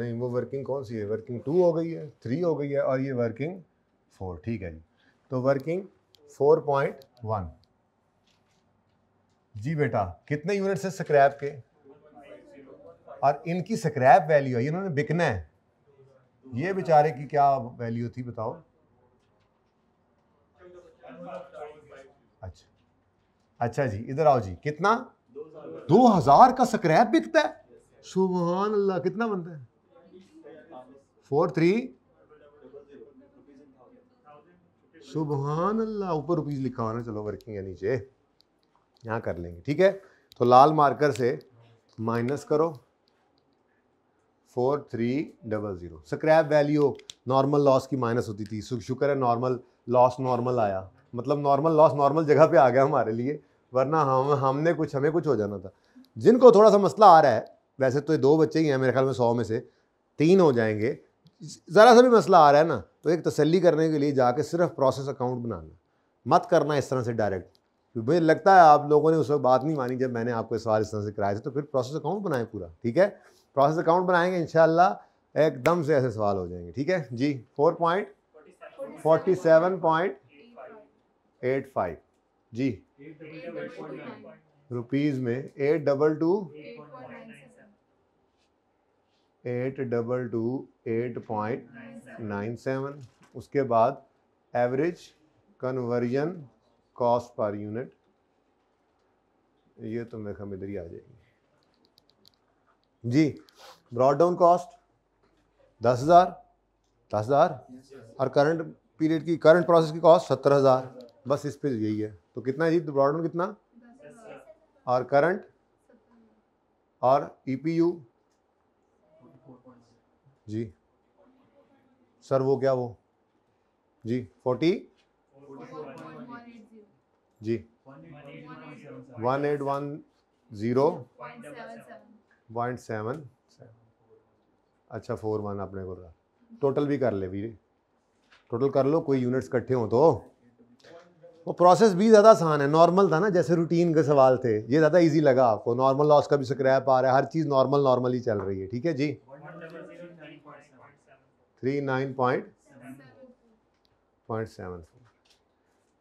नहीं वो वर्किंग कौन सी है वर्किंग टू हो गई है थ्री हो गई है और ये वर्किंग फोर ठीक है जी तो वर्किंग फोर पॉइंट वन जी बेटा कितने यूनिट्स है स्क्रैप के और इनकी स्क्रैप वैल्यू है इन्होंने बिकना है ये बेचारे की क्या वैल्यू थी बताओ अच्छा अच्छा जी इधर आओ जी कितना दो हजार का स्क्रैप बिकता है सुबहान अल्लाह कितना बनता है फोर थ्री सुबहान अल्लाह ऊपर रुपीज़ लिखा हुआ ना चलो वर्किंग है नीचे यहाँ कर लेंगे ठीक है तो लाल मार्कर से माइनस करो four three double zero scrap value normal loss की माइनस होती थी शुक्र है नॉर्मल लॉस नॉर्मल आया मतलब नॉर्मल लॉस नॉर्मल जगह पे आ गया हमारे लिए वरना हम हमने कुछ हमें कुछ हो जाना था जिनको थोड़ा सा मसला आ रहा है वैसे तो दो बच्चे ही हैं मेरे ख्याल में सौ में से तीन हो जाएंगे ज़रा सा भी मसला आ रहा है ना तो एक तसल्ली करने के लिए जाके सिर्फ प्रोसेस अकाउंट बनाना मत करना इस तरह से डायरेक्ट मुझे लगता है आप लोगों ने उस वक्त बात नहीं मानी जब मैंने आपको सवाल इस तरह से कराया था तो फिर प्रोसेस अकाउंट बनाए पूरा ठीक है प्रोसेस अकाउंट बनाएंगे इन एकदम से ऐसे सवाल हो जाएंगे ठीक है जी four point forty seven point eight five जी रुपीज़ में eight double two eight double two eight point nine seven उसके बाद average conversion cost per unit ये तो मेरे खाम इधर ही आ जाएगी जी ब्रॉड डाउन कॉस्ट दस हज़ार दस हज़ार और करंट पीरियड की करंट प्रोसेस की कॉस्ट सत्तर हज़ार बस इस पे यही है तो कितना है जी ब्रॉडबैंड कितना और करंट और ईपीयू e जी सर वो क्या वो जी फोर्टी जी one eight one zero point seven अच्छा फोर वन आपने बोला टोटल भी कर ले भी टोटल कर लो कोई यूनिट्स इकट्ठे हो तो वो प्रोसेस भी ज़्यादा आसान है नॉर्मल था ना जैसे रूटीन के सवाल थे ये ज़्यादा इजी लगा आपको नॉर्मल लॉस का भी स्क्रैप आ रहा है हर चीज़ नॉर्मल नॉर्मल ही चल रही है ठीक है जी three nine point point seven four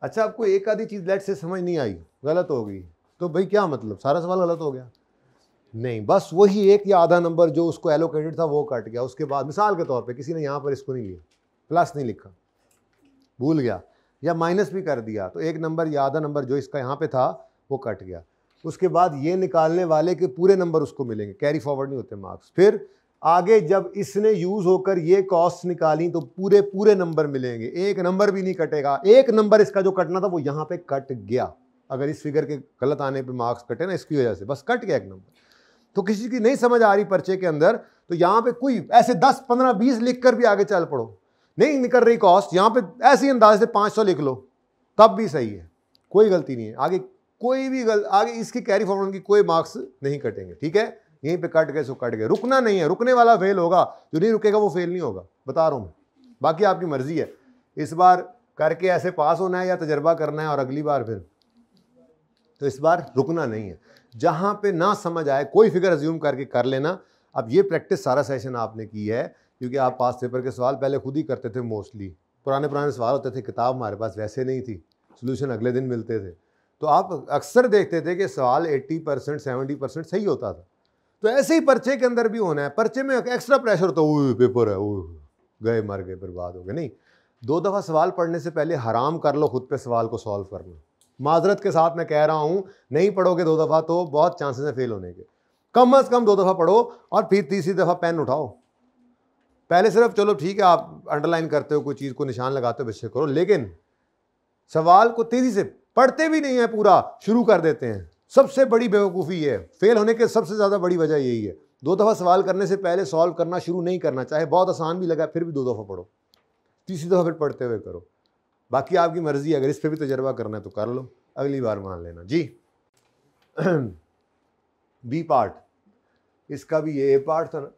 अच्छा आपको एक आधी चीज़ लेट से समझ नहीं आई गलत हो गई तो भाई क्या मतलब सारा सवाल गलत हो गया नहीं बस वही एक या आधा नंबर जो उसको एलोकेटेड था वो कट गया उसके बाद मिसाल के तौर पर किसी ने यहाँ पर इसको नहीं लिया प्लस नहीं लिखा भूल गया या माइनस भी कर दिया तो एक नंबर या आधा नंबर जो इसका यहाँ पे था वो कट गया उसके बाद ये निकालने वाले के पूरे नंबर उसको मिलेंगे कैरी फॉरवर्ड नहीं होते मार्क्स फिर आगे जब इसने यूज़ होकर ये कॉस्ट निकाली तो पूरे पूरे नंबर मिलेंगे एक नंबर भी नहीं कटेगा एक नंबर इसका जो कटना था वो यहाँ पे कट गया अगर इस फिगर के गलत आने पे मार्क्स कटे ना इसकी वजह से बस कट गया एक नंबर तो किसी की नहीं समझ आ रही पर्चे के अंदर तो यहाँ पे कोई ऐसे दस पंद्रह बीस लिख कर भी आगे चल पड़ो नहीं निकल रही कॉस्ट यहाँ पे ऐसे अंदाज से पाँच सौ लिख लो तब भी सही है कोई गलती नहीं है आगे कोई भी गल आगे इसकी कैरी फॉरवर्ड की कोई मार्क्स नहीं कटेंगे ठीक है यहीं पे कट गए सो कट गए रुकना नहीं है रुकने वाला फेल होगा जो नहीं रुकेगा वो फेल नहीं होगा बता रहा हूँ मैं बाकी आपकी मर्जी है इस बार करके ऐसे पास होना है या तजर्बा करना है और अगली बार फिर तो इस बार रुकना नहीं है जहाँ पर ना समझ आए कोई फिगर रज्यूम करके कर लेना अब ये प्रैक्टिस सारा सेशन आपने की है क्योंकि आप पास पेपर के सवाल पहले खुद ही करते थे मोस्टली पुराने पुराने सवाल होते थे किताब हमारे पास वैसे नहीं थी सोल्यूशन अगले दिन मिलते थे तो आप अक्सर देखते थे कि सवाल 80 परसेंट सेवेंटी परसेंट सही होता था तो ऐसे ही पर्चे के अंदर भी होना है पर्चे में एक्स्ट्रा प्रेशर होता है पेपर है वो गए मर गए बर्बाद हो गए नहीं दो दफ़ा सवाल पढ़ने से पहले हराम कर लो खुद पे सवाल को सॉल्व करना माजरत के साथ मैं कह रहा हूँ नहीं पढ़ोगे दो दफ़ा तो बहुत चांसेस हैं फेल होने के कम अज़ कम दो दफ़ा पढ़ो और फिर तीसरी दफ़ा पेन उठाओ पहले सिर्फ चलो ठीक है आप अंडरलाइन करते हो कोई चीज़ को निशान लगाते हो विषय करो लेकिन सवाल को तेज़ी से पढ़ते भी नहीं है पूरा शुरू कर देते हैं सबसे बड़ी बेवकूफ़ी है फेल होने के सबसे ज़्यादा बड़ी वजह यही है दो दफ़ा सवाल करने से पहले सॉल्व करना शुरू नहीं करना चाहे बहुत आसान भी लगा फिर भी दो दफ़ा पढ़ो तीसरी दफ़ा फिर पढ़ते हुए करो बाकी आपकी मर्ज़ी अगर इस पर भी तजर्बा करना है तो कर लो अगली बार मान लेना जी बी पार्ट इसका भी ये ए पार्ट था ना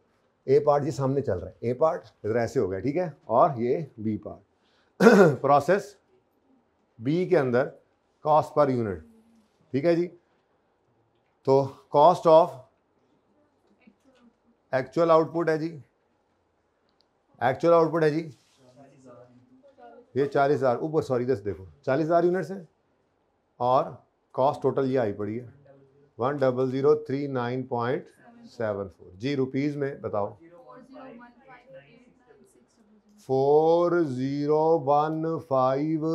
ए पार्ट जी सामने चल रहा है ए पार्ट इधर ऐसे हो गया ठीक है और ये बी पार्ट प्रोसेस बी के अंदर कॉस्ट पर यूनिट ठीक है जी तो कॉस्ट ऑफ एक्चुअल आउटपुट है जी एक्चुअल आउटपुट है जी ये चालीस हज़ार ऊपर सॉरी दस देखो चालीस हज़ार यूनिट्स हैं और कॉस्ट टोटल ये आई पड़ी है one double zero three nine point seven four जी रुपीज़ में बताओ फोर ज़ीरो वन फाइव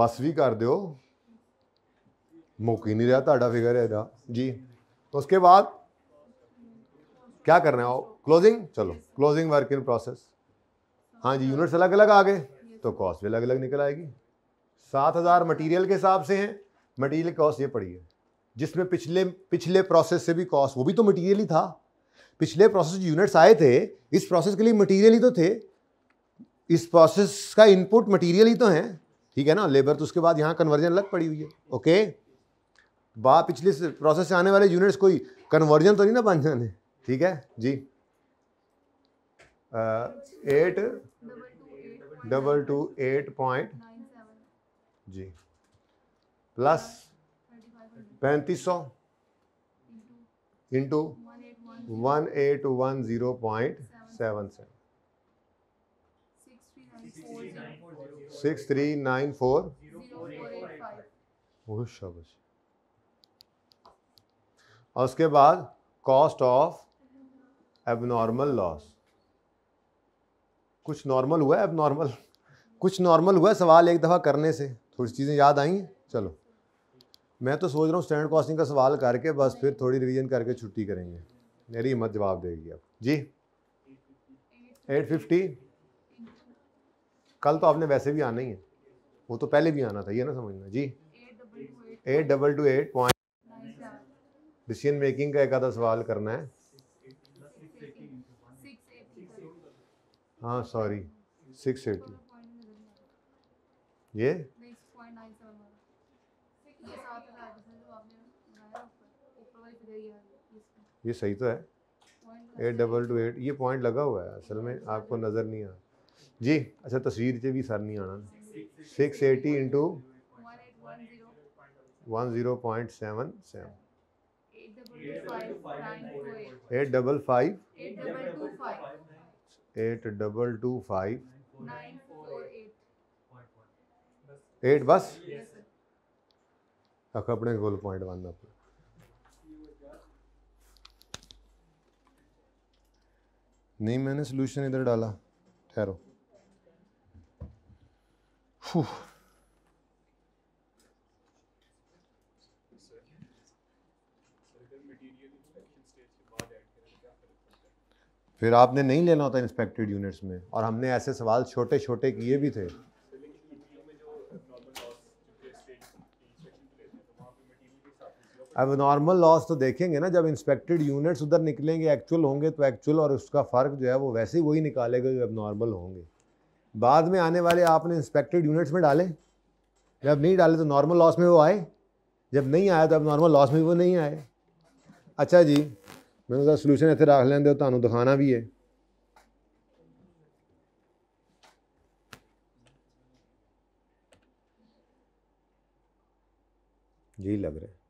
बस भी कर दो ਮੁੱਕ नहीं रहा ਰਿਹਾ फिगर है ਹੈ ਦਾ तो उसके बाद क्या करना है क्लोजिंग चलो क्लोजिंग वर्क इन प्रोसेस हाँ जी यूनिट्स अलग अलग आ गए तो कॉस्ट भी अलग अलग निकल आएगी सात हज़ार मटीरियल के हिसाब से हैं मटीरियल कॉस्ट ये पड़ी है जिसमें पिछले पिछले प्रोसेस से भी कॉस्ट वो भी तो मटीरियल ही था पिछले प्रोसेस जो यूनिट्स आए थे इस प्रोसेस के लिए मटीरियल ही तो थे इस प्रोसेस का इनपुट मटीरियल ही तो है ठीक है ना लेबर तो उसके बाद यहाँ कन्वर्जन लग पड़ी हुई है ओके बा पिछले प्रोसेस से आने वाले यूनिट्स कोई कन्वर्जन तो नहीं ना बन जाने ठीक है जी eight double two eight point जी प्लस पैंतीस सौ into one eight one zero point seven seven six three nine four और उसके बाद कॉस्ट ऑफ एबनॉर्मल लॉस कुछ नॉर्मल हुआ है एबनॉर्मल कुछ नॉर्मल हुआ है सवाल एक दफ़ा करने से थोड़ी चीज़ें याद आई चलो मैं तो सोच रहा हूँ स्टैंडर्ड कॉस्टिंग का सवाल करके बस फिर थोड़ी रिवीजन करके छुट्टी करेंगे मेरी हिम्मत जवाब देगी अब जी एट फिफ्टी कल तो आपने वैसे भी आना ही है वो तो पहले भी आना था ये ना समझना जी eight double two eight point decision making का एक आधा सवाल करना है हाँ सॉरी सिक्स एटी ये ये सही तो है एट डबल टू एट ये पॉइंट लगा हुआ है असल में आपको नज़र नहीं आ जी अच्छा तस्वीर से भी सर नहीं आना six eighty into one zero point seven seven eight double five eight double two five eight बस अख अपने गोल पॉइंट वन अपना नहीं मैंने सोल्यूशन इधर डाला ठहरो फिर आपने नहीं लेना होता इंस्पेक्टेड यूनिट्स में और हमने ऐसे सवाल छोटे छोटे किए भी थे अब नॉर्मल लॉस तो देखेंगे ना जब इंस्पेक्टेड यूनिट्स उधर निकलेंगे एक्चुअल होंगे तो एक्चुअल और उसका फ़र्क जो है वो वैसे ही वही निकालेगा जो अब नॉर्मल होंगे बाद में आने वाले आपने इंस्पेक्टेड यूनिट्स में डाले जब नहीं डाले तो नॉर्मल लॉस में वो आए जब नहीं आया तो अब नॉर्मल लॉस में वो नहीं आए अच्छा जी मैंने उसका सोल्यूशन रख लेंगे ਲੈਂਦੇ तुम दिखाना भी है जी लग रहा है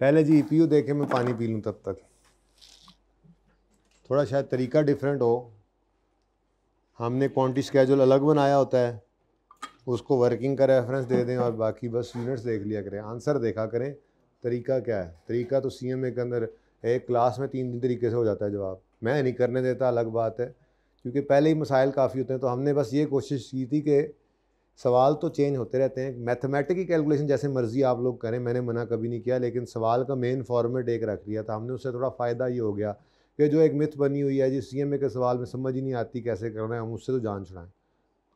पहले जी ई देखे मैं पानी पी लूँ तब तक थोड़ा शायद तरीका डिफरेंट हो हमने क्वांटिटी स्केजुअल अलग बनाया होता है उसको वर्किंग का रेफरेंस दे दें और बाकी बस यूनिट्स देख लिया करें आंसर देखा करें तरीका क्या है तरीका तो सी एम ए के अंदर एक क्लास में तीन तीन तरीके से हो जाता है जवाब मैं नहीं करने देता अलग बात है क्योंकि पहले ही मसाइल काफ़ी होते हैं तो हमने बस ये कोशिश की थी कि सवाल तो चेंज होते रहते हैं मैथमेटिक की कैलकुलेशन जैसे मर्ज़ी आप लोग करें मैंने मना कभी नहीं किया लेकिन सवाल का मेन फॉर्मेट एक रख लिया था हमने उससे थोड़ा फ़ायदा ये हो गया कि जो एक मिथ बनी हुई है जिस सी एम ए के सवाल में समझ ही नहीं आती कैसे करना है हम उससे तो जान छुड़ाएँ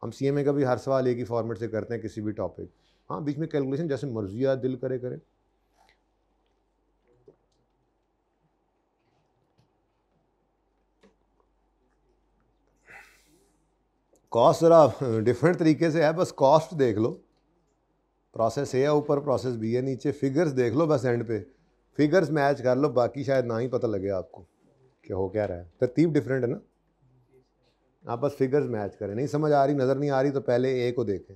हम सी एम ए का भी हर सवाल एक ही फॉर्मेट से करते हैं किसी भी टॉपिक हाँ बीच में कैलकुलेशन जैसे मर्जी या दिल करे करें कॉस्ट ज़रा डिफरेंट तरीके से है बस कॉस्ट देख लो प्रोसेस ए है ऊपर प्रोसेस बी है नीचे फिगर्स देख लो बस एंड पे फिगर्स मैच कर लो बाकी शायद ना ही पता लगे आपको कि हो क्या रहा है तरतीब डिफरेंट है ना आप बस फिगर्स मैच करें नहीं समझ आ रही नज़र नहीं आ रही तो पहले ए को देखें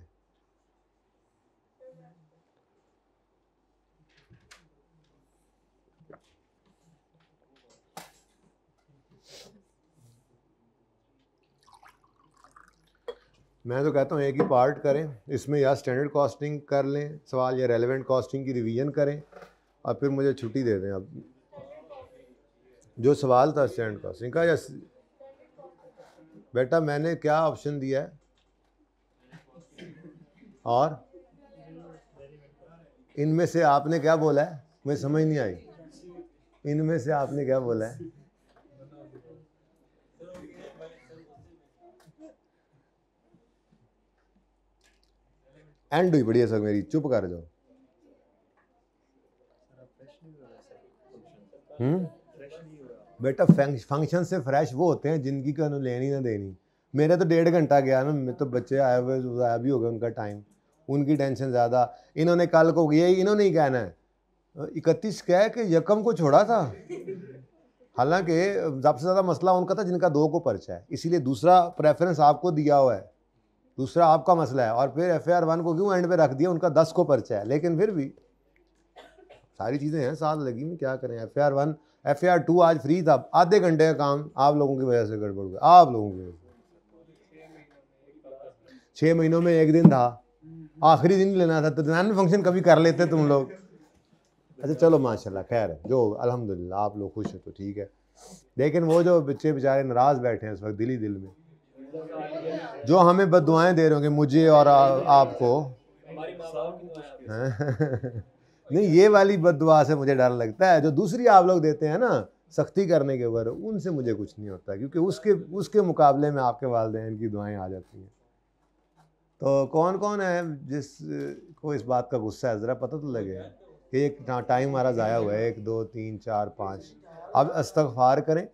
मैं तो कहता हूँ एक ही पार्ट करें इसमें या स्टैंडर्ड कॉस्टिंग कर लें सवाल या रेलिवेंट कॉस्टिंग की रिवीजन करें और फिर मुझे छुट्टी दे दें अब जो सवाल था स्टैंडर्ड कॉस्टिंग का या बेटा मैंने क्या ऑप्शन दिया है और इनमें से आपने क्या बोला है मुझे समझ नहीं आई इनमें से आपने क्या बोला है एंड हुई बढ़िया सर मेरी चुप कर जाओ हम्म बेटा फंक्शन से फ्रेश वो होते हैं जिनकी का लेनी ना देनी मेरा तो डेढ़ घंटा गया ना मेरे तो बच्चे आए हुए आया भी हो गया उनका टाइम उनकी टेंशन ज़्यादा इन्होंने कल को ये इन्होंने ही कहना है इकतीस कह के यकम को छोड़ा था हालांकि सबसे ज़्यादा मसला उनका था जिनका दो को पर्चा है इसीलिए दूसरा प्रेफरेंस आपको दिया हुआ है दूसरा आपका मसला है और फिर एफ वन को क्यों एंड पे रख दिया उनका दस को पर्चा है लेकिन फिर भी सारी चीज़ें हैं साथ लगी हुई क्या करें F R one F R two आज फ्री था आधे घंटे का काम आप लोगों की वजह से गड़बड़ गया आप लोगों की वजह से छः महीनों में एक दिन था आखिरी दिन लेना था तो दिन फंक्शन कभी कर लेते तुम लोग अच्छा चलो माशाल्लाह खैर है जो अल्हम्दुलिल्लाह आप लोग खुश हैं तो ठीक है लेकिन वो जो बच्चे बेचारे नाराज़ बैठे हैं इस वक्त दिल ही दिल में जो हमें बद दुआएं दे रहे होंगे मुझे और आ, आपको नहीं ये वाली बद दुआ से मुझे डर लगता है जो दूसरी आप लोग देते हैं ना सख्ती करने के ऊपर उनसे मुझे कुछ नहीं होता क्योंकि उसके उसके मुकाबले में आपके वालदे की दुआएं आ जाती हैं तो कौन कौन है जिस को इस बात का गुस्सा है ज़रा पता तो लगे कि एक टाइम हमारा ज़ाया हुआ है एक दो तीन चार पाँच अब इस्तफार करें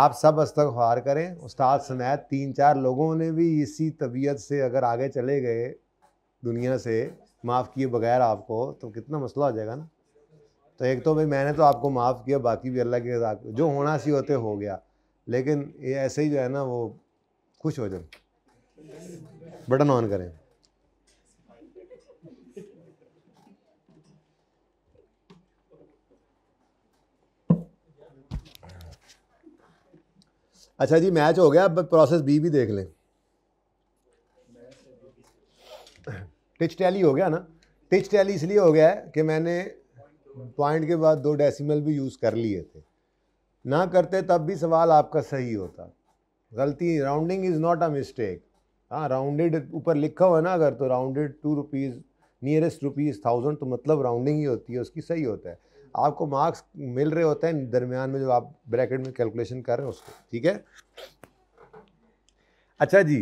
आप सब अस्तगफार करें उस्ताद सनैद तीन चार लोगों ने भी इसी तबीयत से अगर आगे चले गए दुनिया से माफ़ किए बगैर आपको तो कितना मसला हो जाएगा ना तो एक तो भाई मैंने तो आपको माफ़ किया बाकी भी अल्लाह के जो होना सी होते हो गया लेकिन ये ऐसे ही जो है ना वो खुश हो जाए बटन ऑन करें अच्छा जी मैच हो गया अब प्रोसेस बी भी देख लें टिच टैली हो गया ना टिच टैली इसलिए हो गया है कि मैंने पॉइंट के बाद दो डेसिमल भी यूज़ कर लिए थे ना करते तब भी सवाल आपका सही होता गलती rounding is not a mistake हाँ राउंडेड ऊपर लिखा हुआ ना अगर तो rounded to rupees nearest rupees thousand तो मतलब राउंडिंग ही होती है उसकी सही होता है आपको मार्क्स मिल रहे होते हैं दरमियान में जो आप ब्रैकेट में कैलकुलेशन कर रहे हो उसको ठीक है अच्छा जी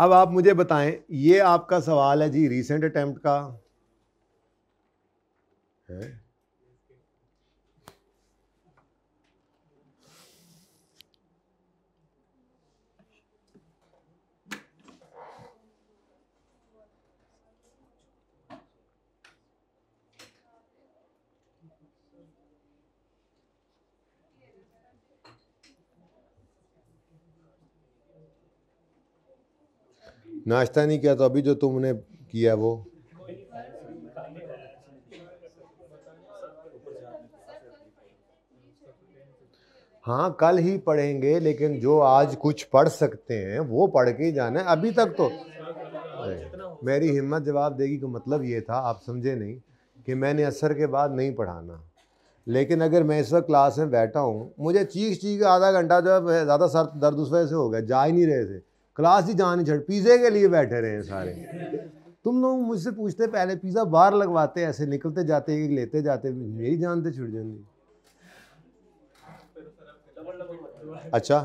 अब आप मुझे बताएं ये आपका सवाल है जी रीसेंट अटैम्प्ट का है नाश्ता नहीं किया तो अभी जो तुमने किया वो हाँ कल ही पढ़ेंगे लेकिन जो आज कुछ पढ़ सकते हैं वो पढ़ के जाना है अभी तक तो मेरी हिम्मत जवाब देगी का मतलब ये था आप समझे नहीं कि मैंने असर के बाद नहीं पढ़ाना लेकिन अगर मैं इस वक्त क्लास में बैठा हूँ मुझे चीख चीख आधा घंटा जो है ज़्यादा सर दर्द उस वजह से हो गया जा ही नहीं रहे थे क्लास ही जान छड़ पिज़्ज़े के लिए बैठे रहे हैं सारे तुम लोग मुझसे पूछते पहले पिज़्ज़ा बाहर लगवाते ऐसे निकलते जाते लेते जाते मेरी जान तो छुट जाती अच्छा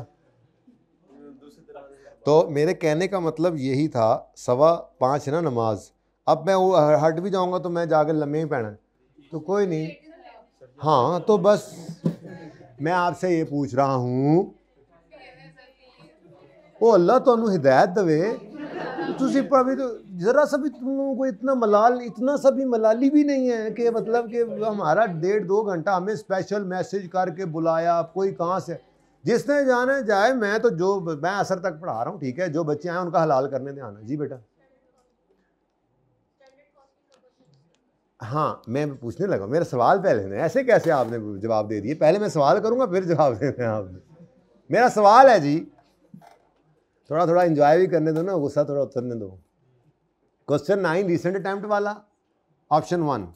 तो मेरे कहने का मतलब यही था सवा पाँच ना नमाज अब मैं वो हट भी जाऊंगा तो मैं जाकर लम्बे ही पहना तो कोई नहीं हाँ तो बस मैं आपसे ये पूछ रहा हूँ वो अल्लाह ਤੁਹਾਨੂੰ हिदायत ਦੇਵੇ ਤੁਸੀਂ जरा सा भी तुम लोगों को इतना मलाल इतना सा भी मलाली भी नहीं है कि मतलब कि हमारा डेढ़ दो घंटा हमें स्पेशल मैसेज करके बुलाया कोई कहाँ से जिसने जाना जाए मैं तो जो मैं असर तक पढ़ा रहा हूँ ठीक है जो बच्चे आए उनका हलाल करने दें आना जी बेटा हाँ मैं पूछने लगा मेरा सवाल पहले ने ऐसे कैसे आपने जवाब दे दिए पहले मैं सवाल करूँगा फिर जवाब दे हैं आपने मेरा सवाल है जी थोड़ा थोड़ा इंजॉय भी करने दो ना गुस्सा थोड़ा उतरने दो क्वेश्चन नाइन रिसेंट अटैम्प्ट वाला option one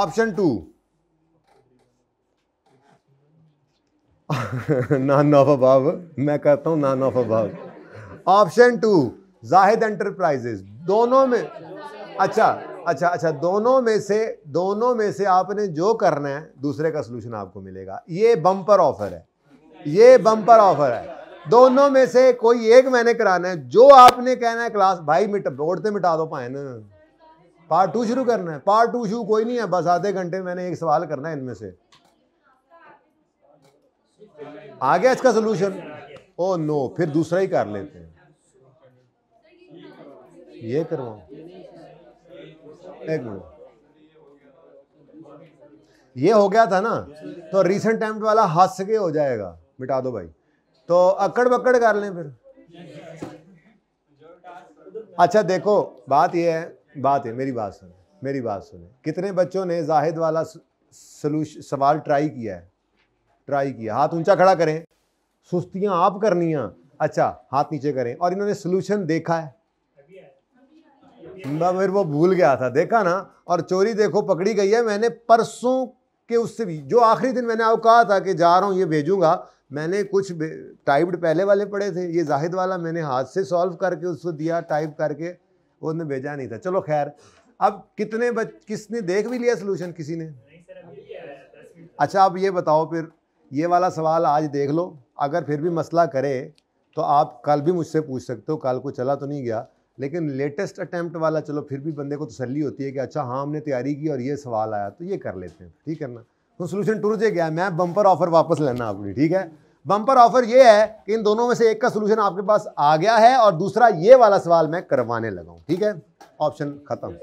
option two none of above मैं कहता हूं none of above option two Zahid enterprises दोनों में अच्छा अच्छा अच्छा दोनों में से दोनों में से आपने जो करना है दूसरे का सोल्यूशन आपको मिलेगा ये बम्पर ऑफर है ये बम्पर ऑफर है दोनों में से कोई एक मैंने कराना है जो आपने कहना है क्लास भाई मिट बोर्ड से मिटा दो पाए ना पार्ट टू शुरू करना है पार्ट टू शुरू कोई नहीं है बस आधे घंटे मैंने एक सवाल करना है इनमें से आ गया इसका सोल्यूशन ओ नो फिर दूसरा ही कर लेते हैं ये करवाओ एक मिनट ये हो गया था ना तो रिसेंट टाइम वाला हंस के हो जाएगा मिटा दो भाई तो अकड़ बकड़ कर लें फिर अच्छा देखो बात यह है बात है मेरी बात सुने मेरी बात सुने कितने बच्चों ने जाहिद वाला सलूश सवाल ट्राई किया है ट्राई किया हाथ ऊंचा खड़ा करें सुस्तियां आप करनियाँ अच्छा हाथ नीचे करें और इन्होंने सोल्यूशन देखा है मैं फिर वो भूल गया था देखा ना और चोरी देखो पकड़ी गई है मैंने परसों के उससे भी जो आखिरी दिन मैंने आपको कहा था कि जा रहा हूँ ये भेजूंगा मैंने कुछ टाइप्ड पहले वाले पढ़े थे ये जाहिद वाला मैंने हाथ से सॉल्व करके उसको दिया टाइप करके उसने भेजा नहीं था चलो खैर अब कितने बच किसने देख भी लिया सोल्यूशन किसी ने अच्छा अब ये बताओ फिर ये वाला सवाल आज देख लो अगर फिर भी मसला करे तो आप कल भी मुझसे पूछ सकते हो कल को चला तो नहीं गया लेकिन लेटेस्ट अटैम्प्ट वाला चलो फिर भी बंदे को तसली होती है कि अच्छा हाँ हमने तैयारी की और ये सवाल आया तो ये कर लेते हैं ठीक है ना तो सोल्यूशन टूर से गया मैं बम्पर ऑफर वापस लेना आपने ठीक है बम्पर ऑफर ये है कि इन दोनों में से एक का सोल्यूशन आपके पास आ गया है और दूसरा ये वाला सवाल मैं करवाने लगा हूँ ठीक है ऑप्शन खत्म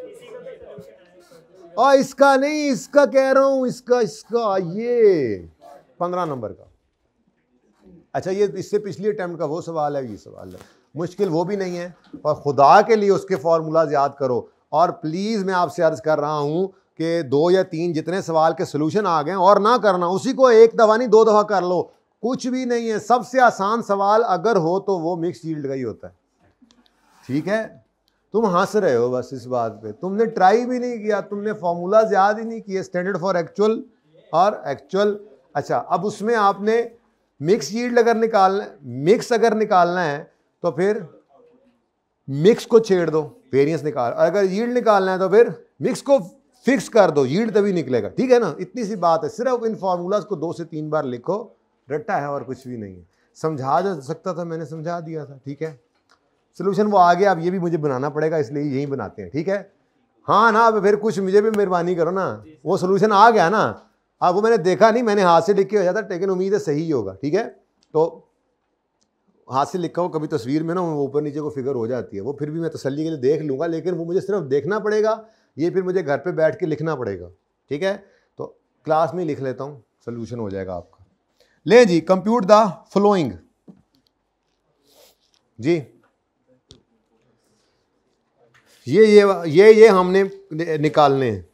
और इसका नहीं इसका कह रहा हूँ इसका इसका ये पंद्रह नंबर का अच्छा ये इससे पिछली अटैम्प्ट का वो सवाल है ये सवाल है मुश्किल वो भी नहीं है और खुदा के लिए उसके फार्मूलाज याद करो और प्लीज़ मैं आपसे अर्ज़ कर रहा हूँ कि दो या तीन जितने सवाल के सोल्यूशन आ गए और ना करना उसी को एक दफ़ा नहीं दो दफ़ा कर लो कुछ भी नहीं है सबसे आसान सवाल अगर हो तो वो मिक्स यील्ड का ही होता है ठीक है तुम हंस रहे हो बस इस बात पे तुमने ट्राई भी नहीं किया तुमने फॉर्मूला याद ही नहीं किए स्टैंडर्ड फॉर एक्चुअल और एक्चुअल अच्छा अब उसमें आपने मिक्स यील्ड अगर निकालना मिक्स अगर निकालना है तो फिर मिक्स को छेड़ दो वेरियंस निकाल अगर यील्ड निकालना है तो फिर मिक्स को फिक्स कर दो यील्ड तभी निकलेगा ठीक है ना इतनी सी बात है सिर्फ इन फार्मूलाज को दो से तीन बार लिखो रट्टा है और कुछ भी नहीं है समझा जा सकता था मैंने समझा दिया था ठीक है सोल्यूशन वो आ गया अब ये भी मुझे बनाना पड़ेगा इसलिए यही बनाते हैं ठीक है हाँ ना अब फिर कुछ मुझे भी मेहरबानी करो ना वो सोल्यूशन आ गया ना अब वो मैंने देखा नहीं मैंने हाथ से लिख के हो था लेकिन उम्मीद है सही होगा ठीक है तो हाथ से लिखा हो कभी तस्वीर में ना वो ऊपर नीचे को फिगर हो जाती है वो फिर भी मैं तसली के लिए देख लूँगा लेकिन वो मुझे सिर्फ देखना पड़ेगा ये फिर मुझे घर पे बैठ के लिखना पड़ेगा ठीक है तो क्लास में लिख लेता हूँ सोल्यूशन हो जाएगा आपका ले जी कंप्यूट द फ्लोइंग जी ये ये ये ये हमने निकालने हैं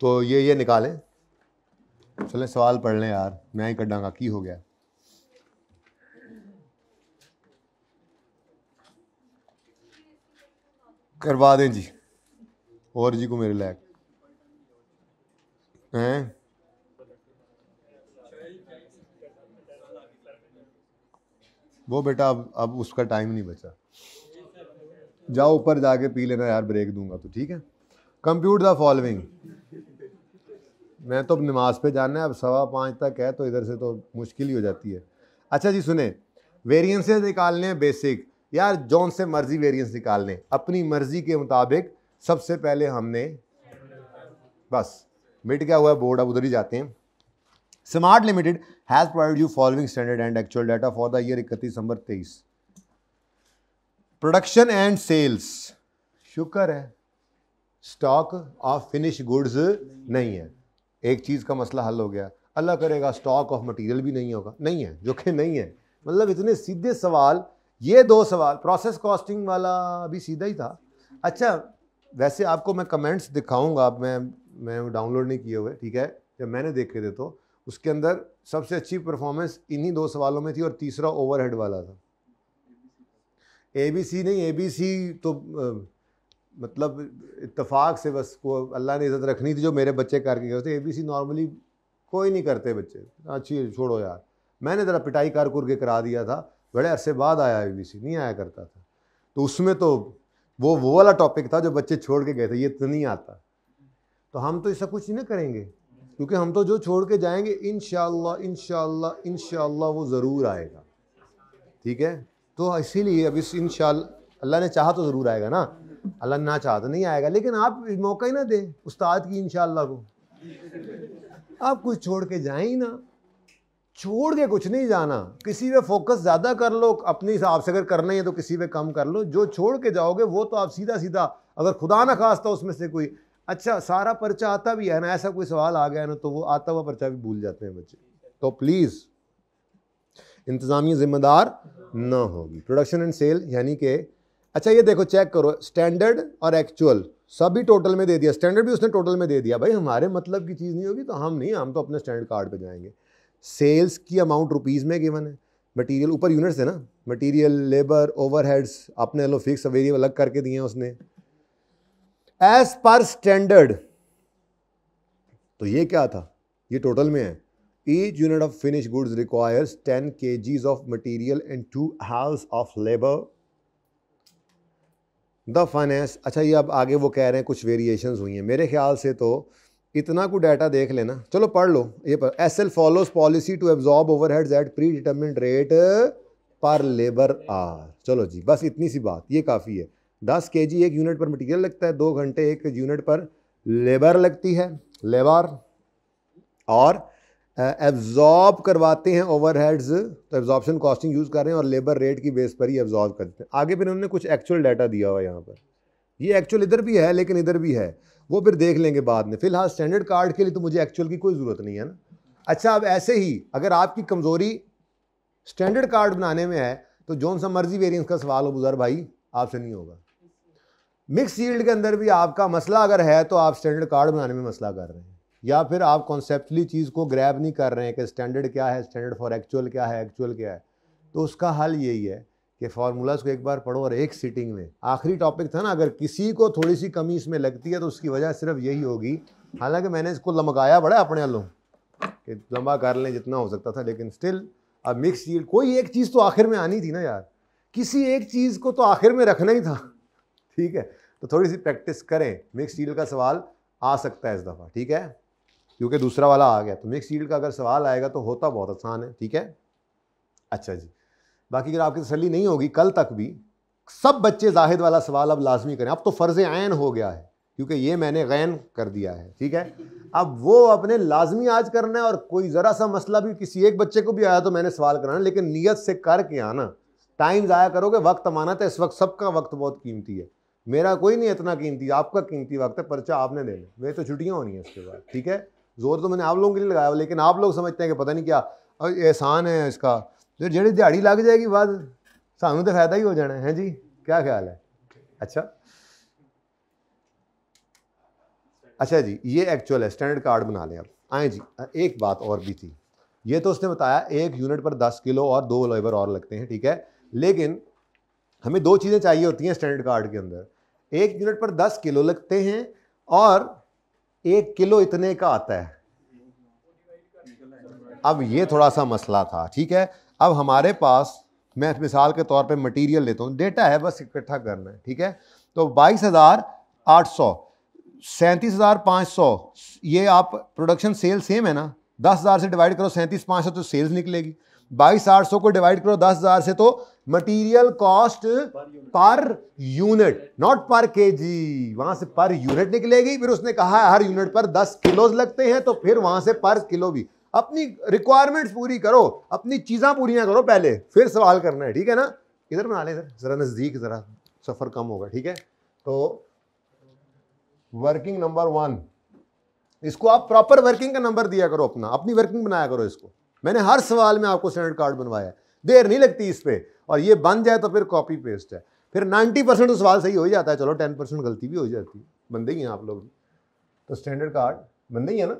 तो ये ये निकालें चलें सवाल पढ़ लें यार मैं ही कर डांगा की हो गया करवा दें जी और जी को मेरे लायक हैं वो बेटा अब अब उसका टाइम नहीं बचा जाओ ऊपर जाके पी लेना यार ब्रेक दूंगा तो ठीक है कंप्यूट द फॉलोइंग मैं तो अब नमाज पे जाना है अब सवा पाँच तक है तो इधर से तो मुश्किल ही हो जाती है अच्छा जी सुने वेरियंसेस निकालने हैं बेसिक यार जौन से मर्जी वेरिएंस निकाल लें अपनी मर्जी के मुताबिक सबसे पहले हमने बस मिट गया हुआ बोर्ड अब उधर ही जाते हैं smart limited has provide you following standard and actual data for the year इकतीस दिसंबर तेईस प्रोडक्शन एंड सेल्स शुक्र है स्टॉक ऑफ फिनिश गुड्स नहीं है एक चीज़ का मसला हल हो गया अल्लाह करेगा स्टॉक ऑफ मटेरियल भी नहीं होगा नहीं है जो कि नहीं है मतलब इतने सीधे सवाल ये दो सवाल प्रोसेस कॉस्टिंग वाला अभी सीधा ही था अच्छा वैसे आपको मैं कमेंट्स दिखाऊंगा अब मैं मैं डाउनलोड नहीं किए हुए ठीक है जब मैंने देखे थे तो उसके अंदर सबसे अच्छी परफॉर्मेंस इन्हीं दो सवालों में थी और तीसरा ओवरहेड वाला था ए बी सी नहीं ए बी सी तो आ, मतलब इतफाक से बस को अल्लाह ने इज़्ज़त रखनी थी जो मेरे बच्चे करके गए थे ए बी सी नॉर्मली कोई नहीं करते बच्चे हाँ, अच्छी छोड़ो यार मैंने ज़रा पिटाई कार कुर के करा दिया था बड़े अरसे बाद आया आई नहीं आया करता था तो उसमें तो वो वो वाला टॉपिक था जो बच्चे छोड़ के गए थे ये तो नहीं आता तो हम तो ऐसा कुछ नहीं करेंगे क्योंकि हम तो जो छोड़ के जाएंगे इन इनशाला इन वो ज़रूर आएगा ठीक है तो इसीलिए अब इस इन अल्लाह ने चाहा तो ज़रूर आएगा ना अल्लाह ने ना चाह तो नहीं आएगा लेकिन आप मौका ही ना दें उस्ताद की इन को आप कुछ छोड़ के जाए ही ना छोड़ के कुछ नहीं जाना किसी पे फोकस ज़्यादा कर लो अपने हिसाब से अगर करना है तो किसी पे कम कर लो जो छोड़ के जाओगे वो तो आप सीधा सीधा अगर खुदा ना था उसमें से कोई अच्छा सारा पर्चा आता भी है ना ऐसा कोई सवाल आ गया ना तो वो आता हुआ पर्चा भी भूल जाते हैं बच्चे तो प्लीज़ इंतज़ामी ज़िम्मेदार ना होगी प्रोडक्शन एंड सेल यानी कि अच्छा ये देखो चेक करो स्टैंडर्ड और एक्चुअल सभी टोटल में दे दिया स्टैंडर्ड भी उसने टोटल में दे दिया भाई हमारे मतलब की चीज़ नहीं होगी तो हम नहीं हम तो अपने स्टैंडर्ड कार्ड पर जाएंगे सेल्स की अमाउंट रुपीज़ में गिवन है मटेरियल ऊपर यूनिट्स है ना मटेरियल लेबर ओवरहेड्स आपने लो फिक्स वेरिएबल अलग करके दिए हैं उसने एज पर स्टैंडर्ड तो ये क्या था ये टोटल में है each unit of finish goods requires ten K Gs of material and two hours of labour the finance अच्छा ये अब आगे वो कह रहे हैं कुछ वेरिएशंस हुई हैं मेरे ख्याल से तो इतना को डाटा देख लेना चलो पढ़ लो ये पर S L follows policy to absorb overhead at predetermined rate per labour hour चलो जी बस इतनी सी बात ये काफ़ी है दस के जी एक यूनिट पर मटीरियल लगता है दो घंटे एक यूनिट पर लेबर लगती है लेबर और एब्जॉर्ब करवाते हैं ओवर हेड्स तो एब्जॉर्प्शन कॉस्टिंग यूज़ कर रहे हैं और लेबर रेट की बेस पर ही एब्जॉर्ब करते हैं आगे फिर उन्होंने कुछ एक्चुअल डाटा दिया हुआ यहाँ पर ये एक्चुअल इधर भी है लेकिन इधर भी है वो फिर देख लेंगे बाद में फिलहाल स्टैंडर्ड कार्ड के लिए तो मुझे एक्चुअल की कोई ज़रूरत नहीं है ना अच्छा अब ऐसे ही अगर आपकी कमज़ोरी स्टैंडर्ड कार्ड बनाने में है तो जौन सा मर्जी वेरियंस का सवाल हो गुजर भाई आपसे नहीं होगा मिक्स यील्ड के अंदर भी आपका मसला अगर है तो आप स्टैंडर्ड कार्ड बनाने में मसला कर रहे हैं या फिर आप कॉन्सेप्टली चीज़ को ग्रैब नहीं कर रहे हैं कि स्टैंडर्ड क्या है स्टैंडर्ड फॉर एक्चुअल क्या है एक्चुअल क्या है तो उसका हल यही है कि फार्मूलाज को एक बार पढ़ो और एक सीटिंग में आखिरी टॉपिक था ना अगर किसी को थोड़ी सी कमी इसमें लगती है तो उसकी वजह सिर्फ यही होगी हालांकि मैंने इसको लमकाया बड़ा अपने वालों कि लंबा कर लें जितना हो सकता था लेकिन स्टिल अब मिक्स चीज कोई एक चीज़ तो आखिर में आनी थी ना यार किसी एक चीज़ को तो आखिर में रखना ही था ठीक है तो थोड़ी सी प्रैक्टिस करें मिक्स चील का सवाल आ सकता है इस दफ़ा ठीक है क्योंकि दूसरा वाला आ गया तो मिक्स चील का अगर सवाल आएगा तो होता बहुत आसान है ठीक है अच्छा जी बाकी अगर आपकी तसली नहीं होगी कल तक भी सब बच्चे जाहिद वाला सवाल अब लाजमी करें अब तो फ़र्ज़ आयन हो गया है क्योंकि ये मैंने गैन कर दिया है ठीक है अब वो अपने लाजमी आज करना है और कोई ज़रा सा मसला भी किसी एक बच्चे को भी आया तो मैंने सवाल कराना लेकिन नीयत से करके आना टाइम ज़ाया करोगे वक्त माना था इस वक्त सबका वक्त बहुत कीमती है मेरा कोई नहीं इतना कीमती आपका कीमती वक्त है पर्चा आपने देना मेरी तो छुट्टियाँ होनी है इसके बाद ठीक है ज़ोर तो मैंने आप लोगों के लिए लगाया लेकिन आप लोग समझते हैं कि पता नहीं क्या एहसान है इसका फिर ਜਿਹੜੀ दिहाड़ी लग जाएगी बाद सू तो फायदा ही हो ਜਾਣਾ है जी क्या ख्याल है अच्छा अच्छा जी ये एक्चुअल है स्टैंडर्ड कार्ड बना लें आप आए जी एक बात और भी थी ये तो उसने बताया एक यूनिट पर दस किलो और दो लेबर और लगते हैं ठीक है लेकिन हमें दो चीज़ें चाहिए होती हैं स्टैंडर्ड कार्ड के अंदर एक यूनिट पर दस किलो लगते हैं और एक किलो इतने का आता है अब ये थोड़ा सा मसला था ठीक है अब हमारे पास मैं मिसाल के तौर पे मटेरियल लेता हूँ डेटा है बस इकट्ठा करना है ठीक है तो बाईस हज़ार आठ सौ सैंतीस हज़ार पाँच सौ ये आप प्रोडक्शन सेल सेम है ना दस हज़ार से डिवाइड करो सैंतीस पाँच सौ तो सेल्स निकलेगी बाईस आठ सौ को डिवाइड करो दस हज़ार से तो material cost per unit not per K जी वहाँ से पर यूनिट निकलेगी फिर उसने कहा हर यूनिट पर दस किलोज लगते हैं तो फिर वहाँ से पर किलो भी अपनी रिक्वायरमेंट्स पूरी करो अपनी चीज़ें पूरी करो पहले फिर सवाल करना है ठीक है ना इधर बना लें सर ज़रा नज़दीक ज़रा सफ़र कम होगा ठीक है तो वर्किंग नंबर वन इसको आप प्रॉपर वर्किंग का नंबर दिया करो अपना अपनी वर्किंग बनाया करो इसको मैंने हर सवाल में आपको स्टैंडर्ड कार्ड बनवाया है देर नहीं लगती इस पर और ये बन जाए तो फिर कॉपी पेस्ट है फिर 90 परसेंट तो सवाल सही हो जाता है चलो 10 परसेंट गलती भी हो जाती है बंदे ही हैं आप लोग तो स्टैंडर्ड कार्ड बंदे ही है ना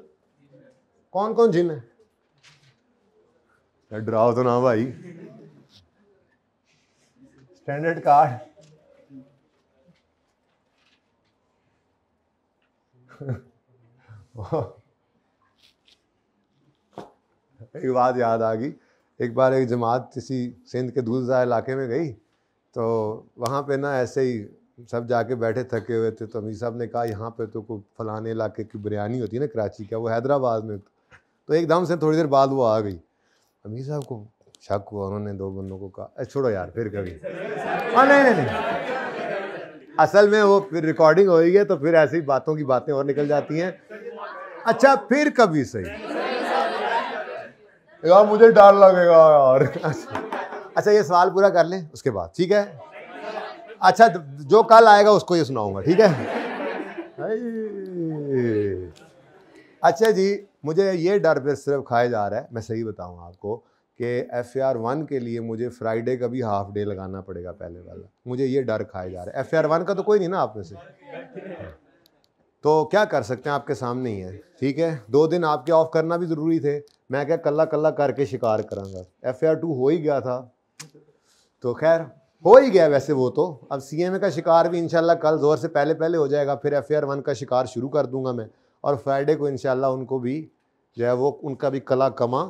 कौन कौन जिन है डराओ तो ना भाई स्टैंडर्ड कार्ड एक बात याद आ गई एक बार एक जमात किसी सिंध के दूसरा इलाके में गई तो वहाँ पे ना ऐसे ही सब जाके बैठे थके हुए थे तो अमीर साहब ने कहा यहाँ पे तो कोई फलाने इलाके की बिरयानी होती है ना कराची का वो हैदराबाद में तो एकदम से थोड़ी देर बाद वो आ गई अमीर साहब को शक हुआ उन्होंने दो बंदों को कहा छोड़ो यार फिर कभी हाँ नहीं नहीं नहीं असल में वो फिर रिकॉर्डिंग हो गई है तो फिर ऐसी बातों की बातें और निकल जाती हैं अच्छा फिर कभी सही यार मुझे डर लगेगा यार अच्छा अच्छा ये सवाल पूरा कर लें उसके बाद ठीक है अच्छा जो कल आएगा उसको ये सुनाऊंगा ठीक है अच्छा जी मुझे ये डर फिर सिर्फ खाया जा रहा है मैं सही बताऊँ आपको कि एफ़ आर वन के लिए मुझे फ्राइडे का भी हाफ डे लगाना पड़ेगा पहले वाला मुझे ये डर खाया जा रहा है एफ़ आर वन का तो कोई नहीं ना आप में से तो क्या कर सकते हैं आपके सामने ही है ठीक है दो दिन आपके ऑफ करना भी ज़रूरी थे मैं क्या कल्ला कल्ला करके शिकार करूँगा एफ़ आर टू हो ही गया था तो खैर हो ही गया वैसे वो तो अब सी एम ए का शिकार भी इंशाल्लाह कल जोर से पहले पहले हो जाएगा फिर एफ आर वन का शिकार शुरू कर दूंगा मैं और फ्राइडे को इन उनको भी जो है वो उनका भी कला कमा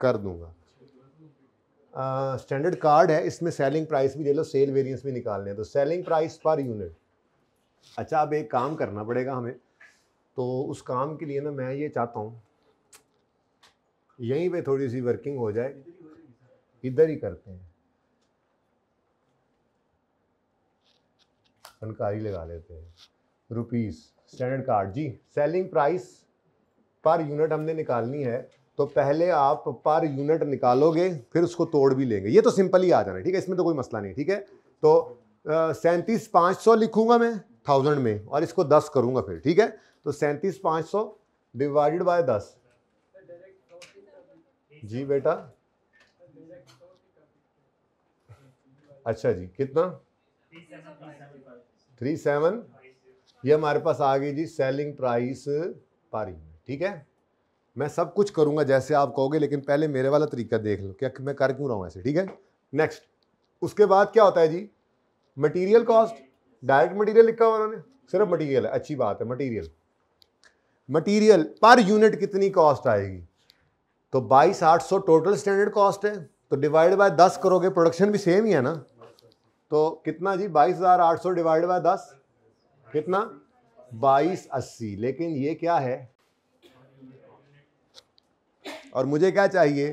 कर दूंगा स्टैंडर्ड uh, कार्ड है इसमें सेलिंग प्राइस भी ले लो सेल वेरिएंस भी निकालने हैं तो सेलिंग प्राइस पर यूनिट अच्छा अब एक काम करना पड़ेगा हमें तो उस काम के लिए ना मैं ये चाहता हूँ यहीं पे थोड़ी सी वर्किंग हो जाए इधर ही करते हैं फनकारी लगा लेते हैं रुपीज स्टैंडर्ड कार्ड जी सेलिंग प्राइस पर यूनिट हमने निकालनी है तो पहले आप पर यूनिट निकालोगे फिर उसको तोड़ भी लेंगे ये तो सिंपल ही आ जाना है ठीक है इसमें तो कोई मसला नहीं ठीक है तो सैंतीस पाँच सौ लिखूंगा मैं थाउजेंड में और इसको दस करूँगा फिर ठीक है तो सैंतीस पाँच सौ डिवाइडेड बाय दस जी बेटा अच्छा जी कितना थ्री सेवन ये हमारे पास आ गई जी सेलिंग प्राइस पारी में ठीक है मैं सब कुछ करूँगा जैसे आप कहोगे लेकिन पहले मेरे वाला तरीका देख लो क्या मैं कर क्यों रहा हूँ ऐसे ठीक है नेक्स्ट उसके बाद क्या होता है जी मटेरियल कॉस्ट डायरेक्ट मटेरियल लिखा हुआ उन्होंने सिर्फ मटेरियल है अच्छी बात है मटेरियल मटेरियल पर यूनिट कितनी कॉस्ट आएगी तो बाईस आठ सौ टोटल स्टैंडर्ड कॉस्ट है तो डिवाइड बाय दस करोगे प्रोडक्शन भी सेम ही है ना तो कितना जी बाईस हज़ार आठ सौ डिवाइड बाय दस कितना बाईस अस्सी लेकिन ये क्या है और मुझे क्या चाहिए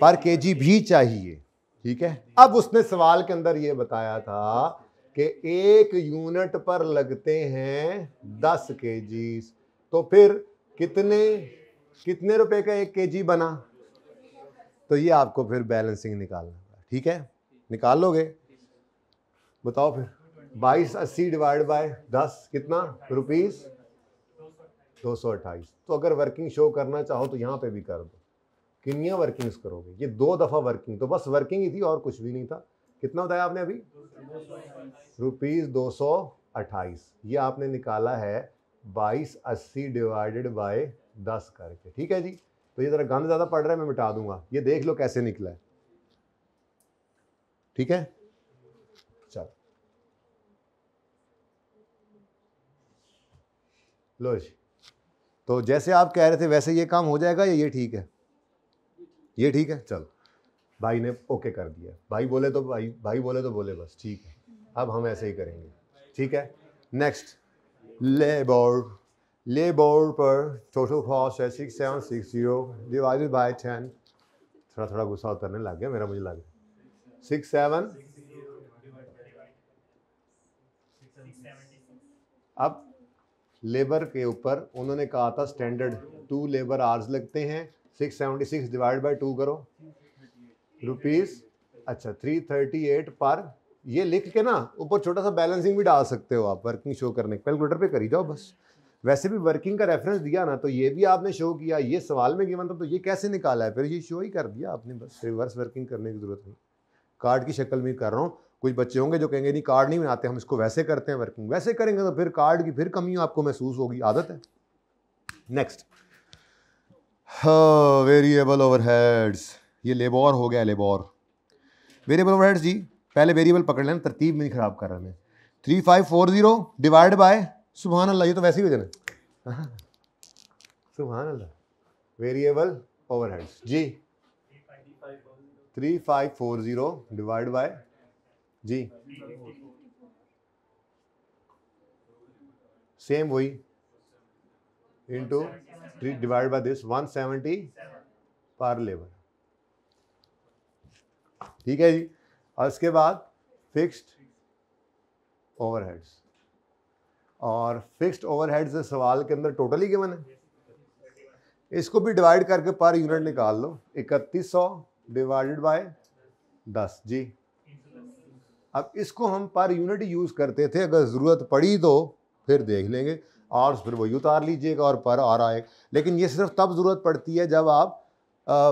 पर केजी भी चाहिए ठीक है अब उसने सवाल के अंदर ये बताया था कि एक यूनिट पर लगते हैं दस के तो फिर कितने कितने रुपए का एक केजी बना तो ये आपको फिर बैलेंसिंग निकालना ठीक है निकाल लोगे बताओ फिर बाईस अस्सी डिवाइड बाय दस कितना रुपीज़ दो सौ अट्ठाईस तो अगर वर्किंग शो करना चाहो तो यहाँ पे भी कर दो किनिया वर्किंग्स करोगे ये दो दफ़ा वर्किंग तो बस वर्किंग ही थी और कुछ भी नहीं था कितना बताया आपने अभी रुपीज़ दो सौ अट्ठाईस ये आपने निकाला है बाईस अस्सी डिवाइडेड बाय दस करके ठीक है जी तो ये ज़रा गंद ज़्यादा पड़ रहा है मैं मिटा दूंगा ये देख लो कैसे निकला है ठीक है लो जी तो जैसे आप कह रहे थे वैसे ये काम हो जाएगा या ये ठीक है ये ठीक है चल भाई ने ओके कर दिया भाई बोले तो भाई भाई बोले तो बोले बस ठीक है अब हम ऐसे ही करेंगे ठीक है नेक्स्ट लेबर लेबर पर टोटल कॉस्ट है six seven six zero divided by ten थोड़ा थोड़ा गुस्सा उतरने लग गया मेरा मुझे लग गया सिक्स सेवन अब लेबर के ऊपर उन्होंने कहा था स्टैंडर्ड टू लेबर आवर्स लगते हैं six seventy six divide by two करो रुपीज़ अच्छा थ्री थर्टी एट पर ये लिख के ना ऊपर छोटा सा बैलेंसिंग भी डाल सकते हो आप वर्किंग शो करने कैलकुलेटर पे करी जाओ बस वैसे भी वर्किंग का रेफरेंस दिया ना तो ये भी आपने शो किया ये सवाल में गिवन था तो ये कैसे निकाला है फिर ये शो ही कर दिया आपने बस रिवर्स वर्किंग करने की ज़रूरत नहीं कार्ड की शक्ल में कर रहा हूँ कुछ बच्चे होंगे जो कहेंगे नहीं कार्ड नहीं बनाते हम इसको वैसे करते हैं वर्किंग वैसे करेंगे तो फिर कार्ड की फिर कमी आपको महसूस होगी आदत है नेक्स्ट वेरिएबल ओवरहेड्स ये लेबोर हो गया लेबोर वेरिएबल ओवरहेड्स जी पहले वेरिएबल पकड़ लेना तरतीब में ख़राब कर रहा मैं three five four zero divide by सुबह अल्लाह ये तो वैसे ही वजन है सुबह अल्लाह वेरिएबल ओवर जी three five four zero divide by जी सेम वही into three divide by this one seventy per labour ठीक है जी और इसके बाद फिक्स्ड ओवरहेड्स और फिक्स्ड ओवरहेड्स सवाल के अंदर टोटली गिवन है इसको भी डिवाइड करके पर यूनिट निकाल लो इकतीस सौ डिवाइडेड बाय दस जी अब इसको हम पर यूनिट यूज़ करते थे अगर ज़रूरत पड़ी तो फिर देख लेंगे और फिर वही उतार लीजिएगा और पर और आए लेकिन ये सिर्फ तब ज़रूरत पड़ती है जब आप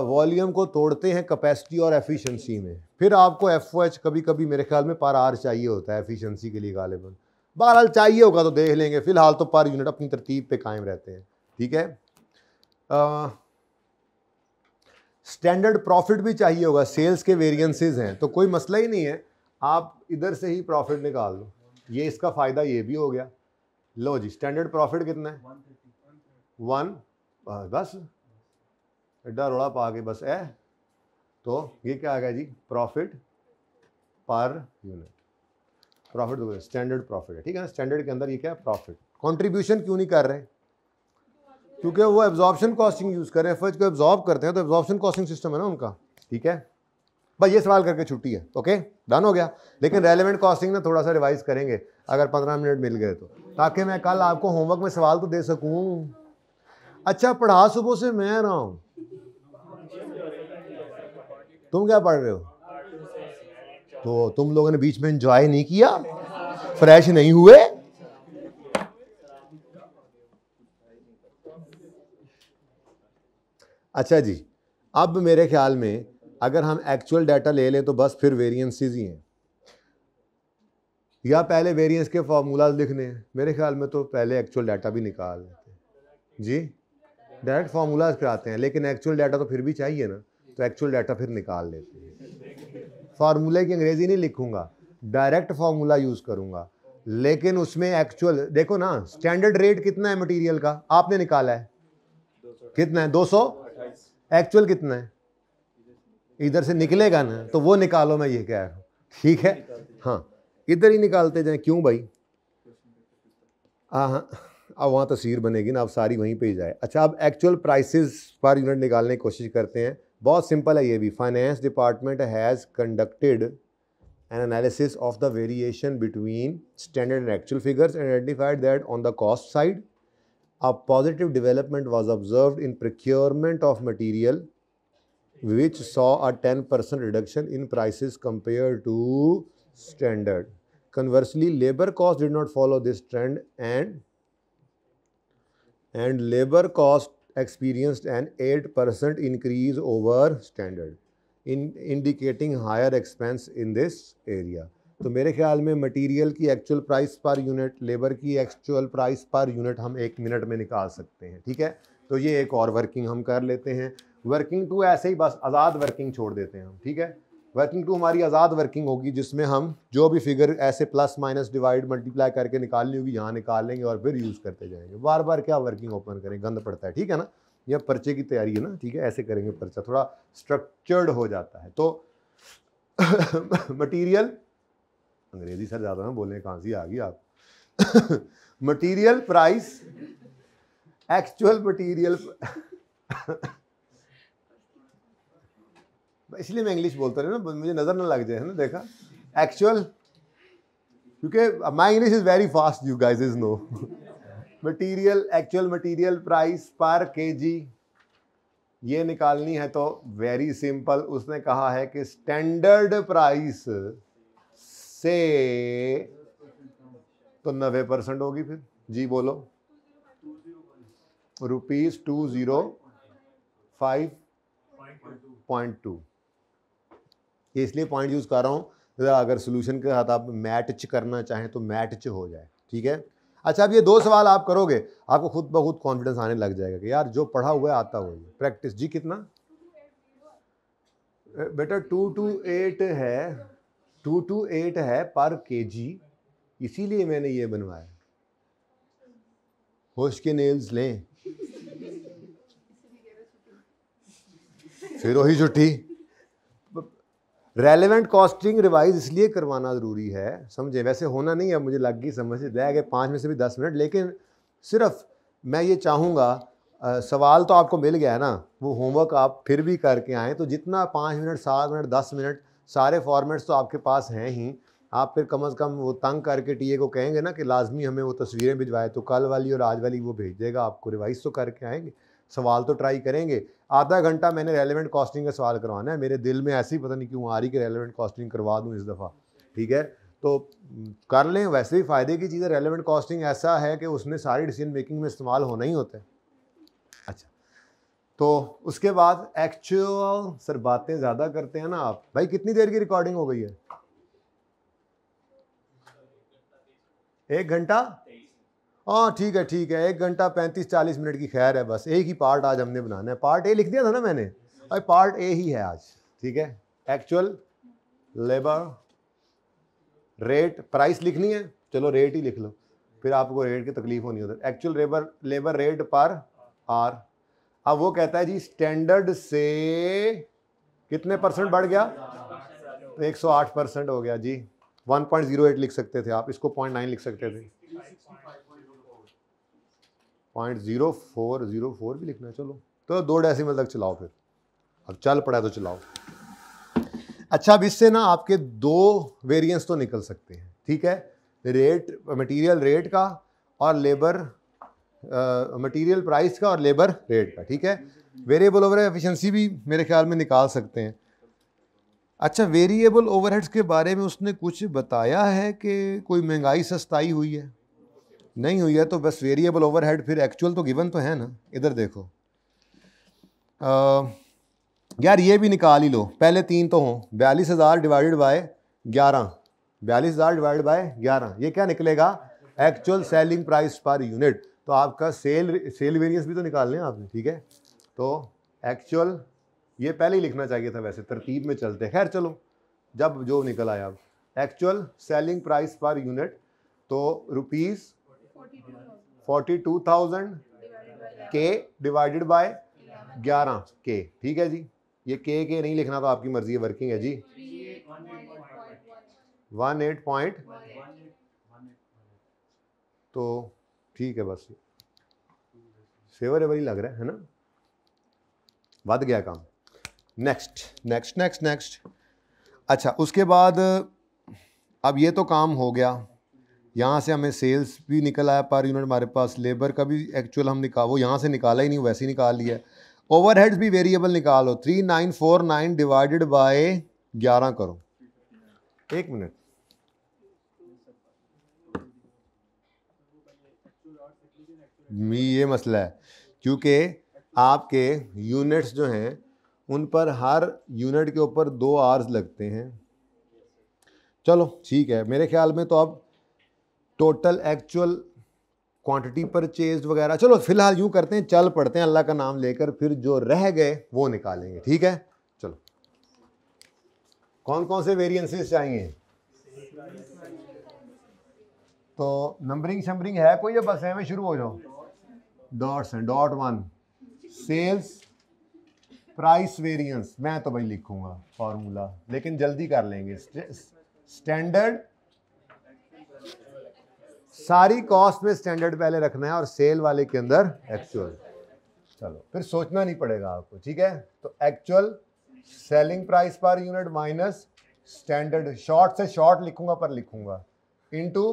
वॉल्यूम को तोड़ते हैं कैपेसिटी और एफिशिएंसी में फिर आपको एफ कभी कभी मेरे ख्याल में पर आर चाहिए होता है एफिशिएंसी के लिए गालिबन बहरहाल चाहिए होगा तो देख लेंगे फ़िलहाल तो पर यूनिट अपनी तरतीब पे कायम रहते हैं ठीक है स्टैंडर्ड प्रॉफिट भी चाहिए होगा सेल्स के वेरिएंसेस हैं तो कोई मसला ही नहीं है आप इधर से ही प्रॉफिट निकाल लो ये इसका फ़ायदा ये भी हो गया लो जी स्टैंडर्ड प्रॉफिट कितना है वन बस एडा रोड़ा पा के बस है तो ये क्या आ गया जी profit per unit profit standard profit है ठीक है ना स्टैंडर्ड के अंदर ये क्या है प्रॉफिट कंट्रीब्यूशन क्यों नहीं कर रहे क्योंकि वो एब्जॉर्प्शन कॉस्टिंग यूज़ कर रहे हैं फर्ज को एब्जॉर्ब करते हैं तो एब्जॉर्प्शन कॉस्टिंग सिस्टम है ना उनका ठीक है बस ये सवाल करके छुट्टी है ओके डन हो गया लेकिन रेलिवेंट कॉस्टिंग ना थोड़ा सा रिवाइज करेंगे अगर पंद्रह मिनट मिल गए तो ताकि मैं कल आपको होमवर्क में सवाल तो दे सकूँ अच्छा पढ़ा सुबह से मैं रहा हूँ तुम क्या पढ़ रहे हो तो तुम लोगों ने बीच में एंजॉय नहीं किया फ्रेश नहीं हुए अच्छा जी अब मेरे ख्याल में अगर हम एक्चुअल डाटा ले लें तो बस फिर वेरियंसिस ही हैं या पहले वेरियंस के फार्मूलाज लिखने मेरे ख्याल में तो पहले एक्चुअल डाटा भी निकाल लेते हैं जी डायरेक्ट फार्मूलाज कराते हैं लेकिन एक्चुअल डाटा तो फिर भी चाहिए ना तो एक्चुअल डाटा फिर निकाल लेते हैं फार्मूले की अंग्रेज़ी नहीं लिखूंगा डायरेक्ट फार्मूला यूज़ करूँगा लेकिन उसमें एक्चुअल देखो ना स्टैंडर्ड रेट कितना है मटेरियल का आपने निकाला है कितना है 200 एक्चुअल कितना है इधर से निकलेगा ना तो वो निकालो मैं ये कह रहा हूँ ठीक है हाँ इधर ही निकालते जाए क्यों भाई हाँ हाँ अब वहाँ तस्वीर बनेगी ना अब सारी वहीं पे ही जाए अच्छा अब एक्चुअल प्राइसेस पर यूनिट निकालने की कोशिश करते हैं बहुत सिंपल है ये भी finance department has conducted an analysis of the variation between standard and actual figures and identified that on the cost side a positive development was observe in procurement of material which saw a ten percent reduction in prices compare to standard conversely labour cost did not follow this trend and and labour cost experienced and eight percent increase over standard in indicating higher expense in this area तो मेरे ख्याल में material की actual price per unit labour की actual price per unit हम एक minute में निकाल सकते हैं ठीक है तो ये एक और वर्किंग हम कर लेते हैं वर्किंग टू ऐसे ही बस आज़ाद वर्किंग छोड़ देते हैं हम ठीक है वर्किंग टू हमारी आज़ाद वर्किंग होगी जिसमें हम जो भी फिगर ऐसे प्लस माइनस डिवाइड मल्टीप्लाई करके निकालनी होगी यहाँ निकाल लेंगे और फिर यूज़ करते जाएंगे बार बार क्या वर्किंग ओपन करें गंद पड़ता है ठीक है ना यह पर्चे की तैयारी है ना ठीक है ऐसे करेंगे पर्चा थोड़ा स्ट्रक्चर्ड हो जाता है तो मटीरियल अंग्रेजी सर ज़्यादा ना बोलें सी आ गई आप मटीरियल प्राइस एक्चुअल मटीरियल इसलिए मैं इंग्लिश बोलता रहा ना मुझे नज़र ना लग जाए है ना देखा एक्चुअल क्योंकि my English is very fast you guys is no material actual material price per K जी ये निकालनी है तो वेरी सिंपल उसने कहा है कि स्टैंडर्ड प्राइस से तो नबे परसेंट होगी फिर जी बोलो rupees two zero five point two ये इसलिए पॉइंट यूज़ कर रहा हूँ तो अगर सोल्यूशन के साथ आप मैटच करना चाहें तो मैटच हो जाए ठीक है अच्छा अब ये दो सवाल आप करोगे आपको खुद ब खुद कॉन्फिडेंस आने लग जाएगा कि यार जो पढ़ा हुआ है आता हुआ है प्रैक्टिस जी कितना बेटा टू टू एट है टू टू एट है पर के जी इसीलिए मैंने ये बनवाया होश के नेल्स लें फिर वही छुट्टी रेलिवेंट कॉस्टिंग रिवाइज इसलिए करवाना ज़रूरी है समझे वैसे होना नहीं है मुझे लग गई समझ रह गए पाँच में से भी दस मिनट लेकिन सिर्फ मैं ये चाहूँगा सवाल तो आपको मिल गया है ना वो होमवर्क आप फिर भी करके आएँ तो जितना पाँच मिनट सात मिनट दस मिनट सारे फॉर्मेट्स तो आपके पास हैं ही आप फिर कम अज़ कम वो तंग करके टीए को कहेंगे ना कि लाजमी हमें वो तस्वीरें भिजवाए तो कल वाली और आज वाली वो भेज देगा आपको रिवाइज तो करके आएंगे सवाल तो ट्राई करेंगे आधा घंटा मैंने रेलिवेंट कॉस्टिंग का सवाल करवाना है मेरे दिल में ऐसी पता नहीं क्यों आ रही कि रेलिवेंट कॉस्टिंग करवा दूँ इस दफ़ा ठीक है तो कर लें वैसे भी फ़ायदे की चीज़ है रेलिवेंट कॉस्टिंग ऐसा है कि उसमें सारी डिसीजन मेकिंग में इस्तेमाल होना ही होता है अच्छा तो उसके बाद एक्चुअल सर बातें ज़्यादा करते हैं ना आप भाई कितनी देर की रिकॉर्डिंग हो गई है एक घंटा हाँ ठीक है ठीक है एक घंटा पैंतीस चालीस मिनट की खैर है बस एक ही पार्ट आज हमने बनाना है पार्ट ए लिख दिया था ना मैंने अरे पार्ट ए ही है आज ठीक है एक्चुअल लेबर रेट प्राइस लिखनी है चलो रेट ही लिख लो फिर आपको रेट की तकलीफ होनी होती actual labour labour rate per hour अब वो कहता है जी स्टैंडर्ड से कितने परसेंट बढ़ गया आठ परसेंट हो गया जी 1.08 लिख सकते थे आप इसको 0.9 लिख सकते थे point zero four zero four भी लिखना है चलो तो दो डेसिमल तक चलाओ फिर अब चल पड़ा है तो चलाओ अच्छा अब इससे ना आपके दो वेरिएंस तो निकल सकते हैं ठीक है रेट मटेरियल रेट का और लेबर मटेरियल प्राइस का और लेबर रेट का ठीक है वेरिएबल ओवर एफिशिएंसी भी मेरे ख्याल में निकाल सकते हैं अच्छा वेरिएबल ओवरहेड्स के बारे में उसने कुछ बताया है कि कोई महंगाई सस्ताई हुई है नहीं हुई है तो बस वेरिएबल ओवरहेड फिर एक्चुअल तो गिवन तो है ना इधर देखो आ, यार ये भी निकाल ही लो पहले तीन तो हों बयालीस हज़ार डिवाइडेड बाय ग्यारह बयालीस हज़ार डिवाइड बाय ग्यारह ये क्या निकलेगा actual selling price per unit तो आपका सेल सेल वेरियंस भी तो निकाल लें आपने ठीक है तो एक्चुअल ये पहले ही लिखना चाहिए था वैसे तरतीब में चलते खैर चलो जब जो निकल आया अब actual selling price per unit तो रुपीज़ फोर्टी टू थाउजेंड के डिवाइडेड बाय ग्यारह के ठीक है जी ये के के नहीं लिखना तो आपकी मर्जी है वर्किंग है जी वन एट पॉइंट तो ठीक है बस फेवरेबल ही लग रहा है ना बद गया काम नेक्स्ट नेक्स्ट नेक्स्ट नेक्स्ट अच्छा उसके बाद अब ये तो काम हो गया यहाँ से हमें सेल्स भी निकल आया पर यूनिट हमारे पास लेबर का भी एक्चुअल हम निकाल वो यहाँ से निकाला ही नहीं वैसे ही निकाल लिया ओवरहेड्स भी वेरिएबल निकालो three nine four nine divided by ग्यारह करो एक मिनट ये मसला है क्योंकि आपके यूनिट्स जो हैं उन पर हर यूनिट के ऊपर दो आर्स लगते हैं चलो ठीक है मेरे ख्याल में तो अब टोटल एक्चुअल क्वांटिटी परचेज वगैरह चलो फिलहाल यूँ करते हैं चल पड़ते हैं अल्लाह का नाम लेकर फिर जो रह गए वो निकालेंगे ठीक है चलो कौन कौन से वेरिएंसेस चाहिए तो नंबरिंग शंबरिंग है कोई या बस है में शुरू हो जाओ डॉट्स हैं dot one sales price variance मैं तो भाई लिखूंगा फॉर्मूला लेकिन जल्दी कर लेंगे स्टैंडर्ड सारी कॉस्ट में स्टैंडर्ड पहले रखना है और सेल वाले के अंदर एक्चुअल चलो फिर सोचना नहीं पड़ेगा आपको ठीक है तो actual selling price per unit minus standard short से शॉर्ट लिखूंगा पर लिखूंगा इनटू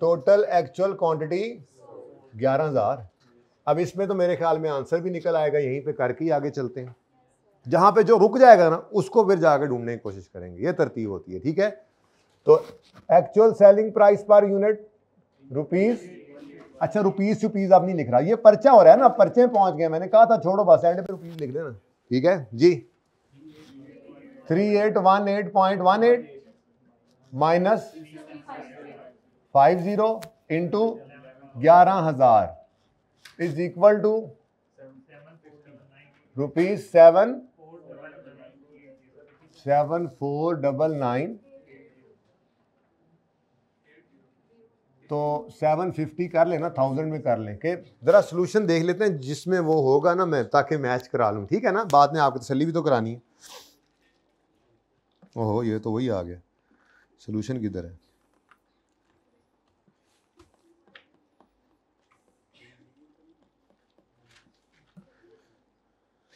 टोटल एक्चुअल क्वांटिटी ग्यारह हज़ार अब इसमें तो मेरे ख्याल में आंसर भी निकल आएगा यहीं पे करके ही आगे चलते हैं जहां पे जो रुक जाएगा ना उसको फिर जाकर ढूंढने की कोशिश करेंगे ये तरतीब होती है ठीक है तो actual selling price per unit rupees अच्छा रुपीज रुपीज आप नहीं लिख रहा ये पर्चा हो रहा है ना पर्चे पहुंच गए मैंने कहा था छोड़ो बस एंड पे रुपीज लिख देना ठीक है जी three eight one eight point one eight minus five zero into ग्यारह हजार is equal to rupees seven seven four double nine तो 750 कर लेना थाउजेंड में कर लें कि ज़रा सोल्यूशन देख लेते हैं जिसमें वो होगा ना मैं ताकि मैच करा लूँ ठीक है ना बाद में आपको तसली भी तो करानी है ओहो ये तो वही आ गया सोल्यूशन किधर है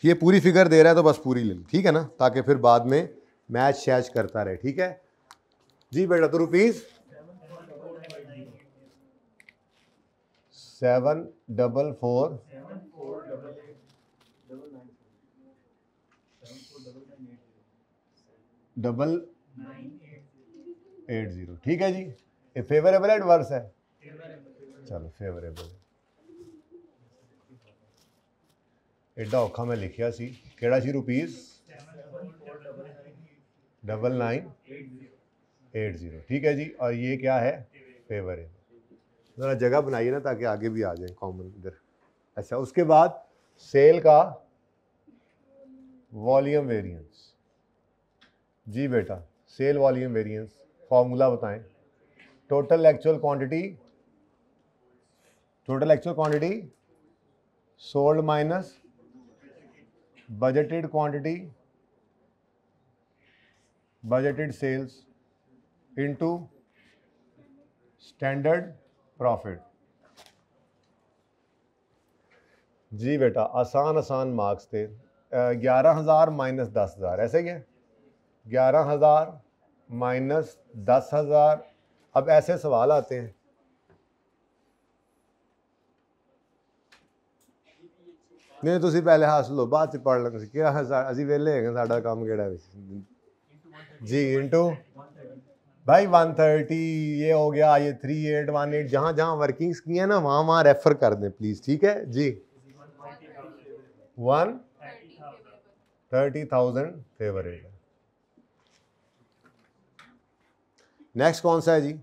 ये पूरी फिगर दे रहा है तो बस पूरी ले लो ठीक है ना ताकि फिर बाद में मैच शैच करता रहे ठीक है जी बेटा तो rupees seven double four double eight zero ठीक है जी ये फेवरेबल एडवर्स है चलो फेवरेबल एडा औखा मैं लिखा सी केड़ा सी rupees double nine eight zero ठीक है जी और ये क्या है फेवरेबल ज़रा जगह बनाइए ना ताकि आगे भी आ जाए कॉमन इधर अच्छा उसके बाद सेल का वॉल्यूम वेरिएंस जी बेटा सेल वॉल्यूम वेरिएंस फॉर्मूला बताएं total actual quantity total actual quantity sold minus budgeted quantity budgeted sales into standard profit जी बेटा आसान आसान मार्क्स थे ग्यारह हज़ार माइनस दस हज़ार ऐसे ही है ग्यारह हज़ार माइनस दस हज़ार अब ऐसे सवाल आते हैं नहीं तो पहले ਹਾਸਲ ਲਓ बाद पढ़ लगे ਲਾਂਗੇ ਕਿਹੜਾ ਅਸੀਂ ਵੇਲੇ ਹੈਗੇ ਸਾਡਾ ਕੰਮ ਕਿਹੜਾ ਜੀ भाई वन थर्टी ये हो गया ये थ्री एट वन एट जहाँ जहाँ वर्किंग्स की है ना वहाँ वहाँ रेफर कर दें प्लीज़ ठीक है जी one thirty thousand favourite next कौन सा है जी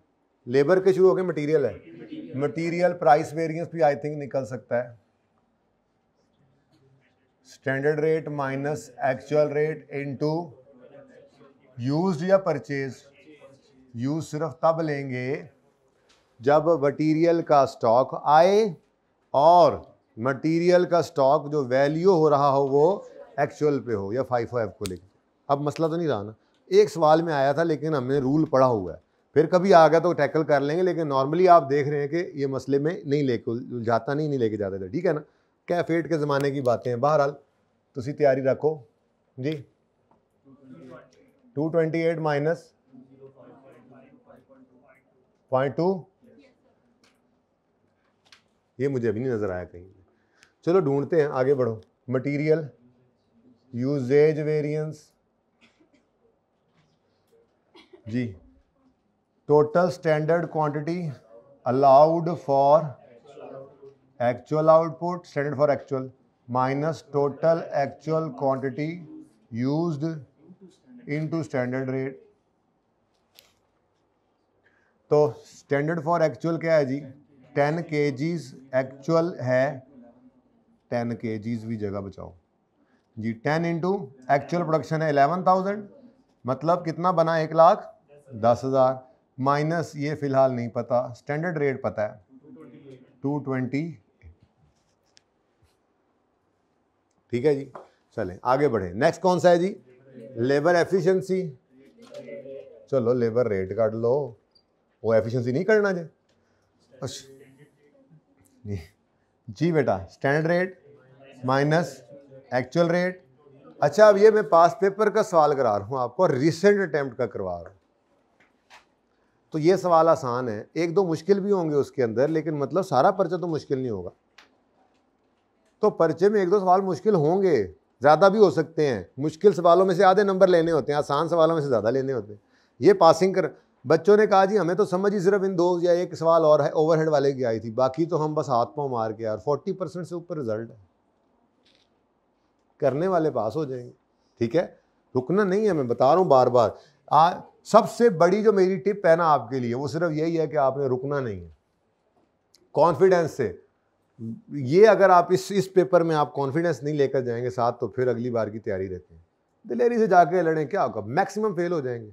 लेबर के शुरू हो गए मटेरियल है मटेरियल प्राइस वेरिएंस भी आई थिंक निकल सकता है standard rate minus actual rate into used या परचेज यूज सिर्फ तब लेंगे जब मटीरियल का स्टॉक आए और मटीरियल का स्टॉक जो वैल्यू हो रहा हो वो एक्चुअल पे हो या फाइव एफ को लेकर अब मसला तो नहीं रहा ना एक सवाल में आया था लेकिन हमने रूल पढ़ा हुआ है फिर कभी आ गया तो टैकल कर लेंगे लेकिन नॉर्मली आप देख रहे हैं कि ये मसले में नहीं लेके जाता नहीं नहीं लेके जाते थे ठीक है ना कैफेट के ज़माने की बातें हैं बहरहाल तुम तो तैयारी रखो जी two twenty eight minus point two ये मुझे अभी नहीं नज़र आया कहीं चलो ढूंढते हैं आगे बढ़ो मटेरियल यूजेज वेरिएंस जी total standard quantity allowed for actual output standard for actual minus total actual quantity used into standard rate तो स्टैंडर्ड फॉर एक्चुअल क्या है जी टेन के जीज एक्चुअल है टेन के जीज भी जगह बचाओ जी टेन इंटू एक्चुअल प्रोडक्शन है एलेवन थाउजेंड मतलब कितना बना एक लाख दस हज़ार माइनस ये फ़िलहाल नहीं पता स्टैंडर्ड रेट पता है टू ट्वेंटी ठीक है जी चले आगे बढ़े नेक्स्ट कौन सा है जी लेबर एफिशिएंसी चलो लेबर रेट काट लो वो एफिशिएंसी नहीं करना जे जी, जी बेटा standard rate minus actual rate अच्छा अब ये मैं पास पेपर का सवाल करा रहा हूँ आपको रिसेंट अटैम्प्ट का करवा रहा हूँ तो ये सवाल आसान है एक दो मुश्किल भी होंगे उसके अंदर लेकिन मतलब सारा पर्चा तो मुश्किल नहीं होगा तो पर्चे में एक दो सवाल मुश्किल होंगे ज़्यादा भी हो सकते हैं मुश्किल सवालों में से आधे नंबर लेने होते हैं आसान सवालों में से ज़्यादा लेने होते हैं ये पासिंग कर बच्चों ने कहा जी हमें तो समझ ही सिर्फ इन दो या एक सवाल और है ओवरहेड वाले की आई थी बाकी तो हम बस हाथ पाँव मार के यार फोर्टी परसेंट से ऊपर रिजल्ट है करने वाले पास हो जाएंगे ठीक है रुकना नहीं है मैं बता रहा हूँ बार बार आ सबसे बड़ी जो मेरी टिप है ना आपके लिए वो सिर्फ यही है कि आपने रुकना नहीं है कॉन्फिडेंस से ये अगर आप इस इस पेपर में आप कॉन्फिडेंस नहीं लेकर जाएंगे साथ तो फिर अगली बार की तैयारी रखें दिलेरी से जाके लड़ें क्या होगा मैक्सिमम फेल हो जाएंगे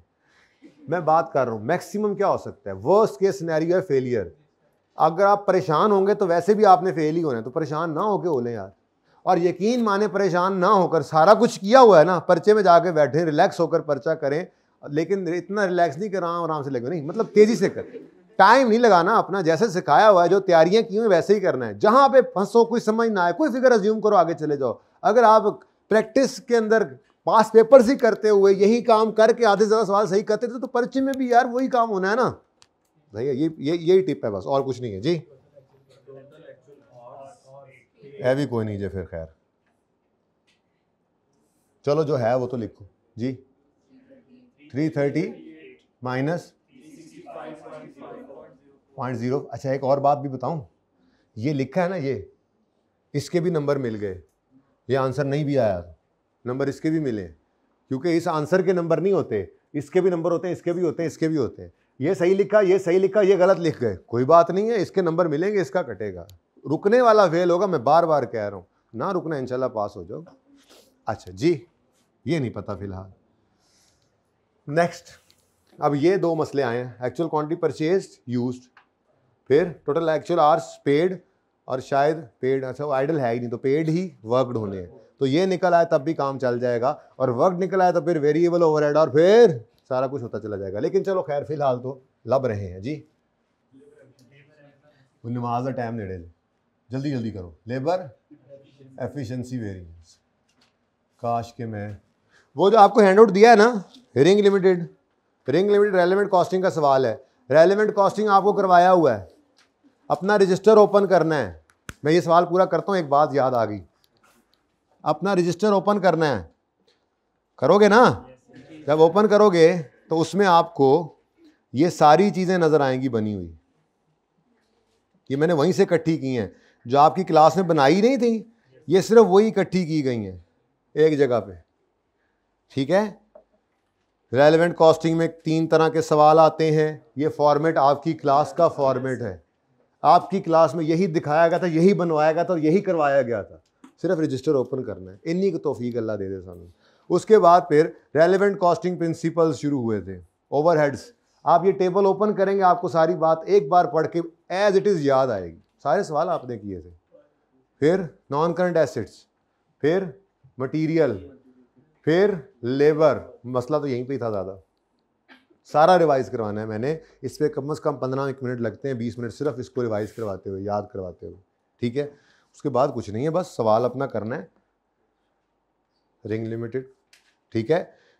मैं बात कर रहा हूँ मैक्सिमम क्या हो सकता है वर्स्ट केस सिनेरियो है फेलियर अगर आप परेशान होंगे तो वैसे भी आपने फेल ही होना है तो परेशान ना होके बोले यार और यकीन माने परेशान ना होकर सारा कुछ किया हुआ है ना पर्चे में जाके बैठे रिलैक्स होकर पर्चा करें लेकिन इतना रिलैक्स नहीं कर रहा आराम से लगे नहीं मतलब तेज़ी से कर टाइम नहीं लगाना अपना जैसे सिखाया हुआ है जो तैयारियां की हुई वैसे ही करना है जहां पे फंसो कोई समझ ना आए कोई फिगर अज्यूम करो आगे चले जाओ अगर आप प्रैक्टिस के अंदर पास पेपर से करते हुए यही काम करके आधे से ज़्यादा सवाल सही करते थे तो पर्चे में भी यार वही काम होना है ना भैया ये ये यही टिप है बस और कुछ नहीं है जी है भी कोई नहीं जी फिर खैर चलो जो है वो तो लिखो जी three thirty minus point zero अच्छा एक और बात भी बताऊं ये लिखा है ना ये इसके भी नंबर मिल गए ये आंसर नहीं भी आया नंबर इसके भी मिले क्योंकि इस आंसर के नंबर नहीं होते इसके भी नंबर होते हैं इसके भी होते हैं इसके भी होते हैं ये सही लिखा ये सही लिखा ये गलत लिख गए कोई बात नहीं है इसके नंबर मिलेंगे इसका कटेगा रुकने वाला फेल होगा मैं बार बार कह रहा हूँ ना रुकना इनशाला पास हो जाओ अच्छा जी ये नहीं पता फिलहाल नेक्स्ट अब ये दो मसले आए हैं एक्चुअल क्वान्टिटी परचेज यूज फिर टोटल एक्चुअल आर्स पेड और शायद पेड अच्छा वो आइडल है ही नहीं तो पेड ही वर्कड होने हैं तो ये निकल आए तब भी काम चल जाएगा और वर्क निकल आए तो फिर वेरिएबल ओवर और फिर सारा कुछ होता चला जाएगा लेकिन चलो खैर फिलहाल तो लब रहे हैं जी नमाज का टाइम नेड़े ले जल्दी जल्दी करो लेबर एफिशिएंसी वेरिएंस काश के मैं वो जो आपको हैंड आउट दिया है ना ring limited ring limited relevant costing का सवाल है रेलिवेंट कॉस्टिंग आपको करवाया हुआ है अपना रजिस्टर ओपन करना है मैं ये सवाल पूरा करता हूँ एक बात याद आ गई अपना रजिस्टर ओपन करना है करोगे ना जब ओपन करोगे तो उसमें आपको ये सारी चीज़ें नज़र आएंगी बनी हुई ये मैंने वहीं से इकट्ठी की हैं जो आपकी क्लास में बनाई नहीं थी ये सिर्फ वही इकट्ठी की गई हैं एक जगह पे ठीक है रेलेवेंट कॉस्टिंग में तीन तरह के सवाल आते हैं ये फॉर्मेट आपकी क्लास का फॉर्मेट है आपकी क्लास में यही दिखाया गया था यही बनवाया गया था और यही करवाया गया था सिर्फ रजिस्टर ओपन करना है इन्नी को तोफीक अल्लाह दे दे सानू उसके बाद फिर रेलिवेंट कॉस्टिंग प्रिंसिपल शुरू हुए थे ओवरहेड्स आप ये टेबल ओपन करेंगे आपको सारी बात एक बार पढ़ के एज इट इज़ याद आएगी सारे सवाल आपने किए थे फिर नॉन करंट एसेट्स फिर मटेरियल फिर लेबर मसला तो यहीं पे ही था ज़्यादा सारा रिवाइज़ करवाना है मैंने इस पर कम अज़ कम पंद्रह एक मिनट लगते हैं बीस मिनट सिर्फ इसको रिवाइज़ करवाते हुए याद करवाते हुए ठीक है उसके बाद कुछ नहीं है बस सवाल अपना करना है रिंग लिमिटेड ठीक है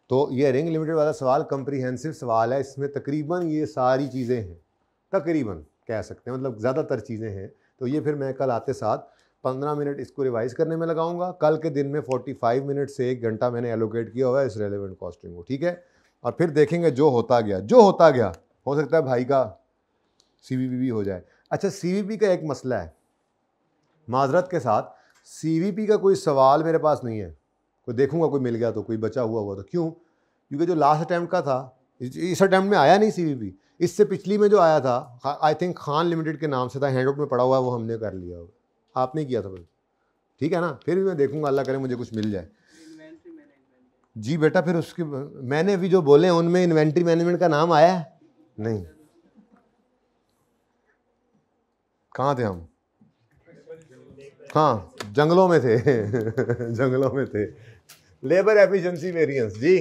तो ये रिंग लिमिटेड वाला सवाल कंप्रीहेंसिव सवाल है इसमें तकरीबन ये सारी चीज़ें हैं तकरीबन कह सकते हैं मतलब ज़्यादातर चीज़ें हैं तो ये फिर मैं कल आते साथ पंद्रह मिनट इसको रिवाइज करने में लगाऊंगा कल के दिन में फोर्टी फाइव मिनट से एक घंटा मैंने एलोकेट किया हुआ है इस रेलिवेंट कॉस्टिंग को ठीक है और फिर देखेंगे जो होता गया जो होता गया हो सकता है भाई का सी हो जाए अच्छा सी का एक मसला है माजरत के साथ सी का कोई सवाल मेरे पास नहीं है कोई देखूंगा कोई मिल गया तो कोई बचा हुआ हुआ तो क्यों क्योंकि जो लास्ट अटैम्प्ट का था इस अटैम्प्ट में आया नहीं सी इससे पिछली में जो आया था आई थिंक खान लिमिटेड के नाम से था हैंड में पड़ा हुआ है वो हमने कर लिया होगा आपने किया था भाई ठीक है ना फिर भी मैं देखूंगा अल्लाह करे मुझे कुछ मिल जाए जी बेटा फिर उसके मैंने अभी जो बोले उनमें इन्वेंट्री मैनेजमेंट का नाम आया है नहीं कहाँ थे हम हाँ जंगलों में थे जंगलों में थे लेबर एफिशिएंसी वेरिएंस जी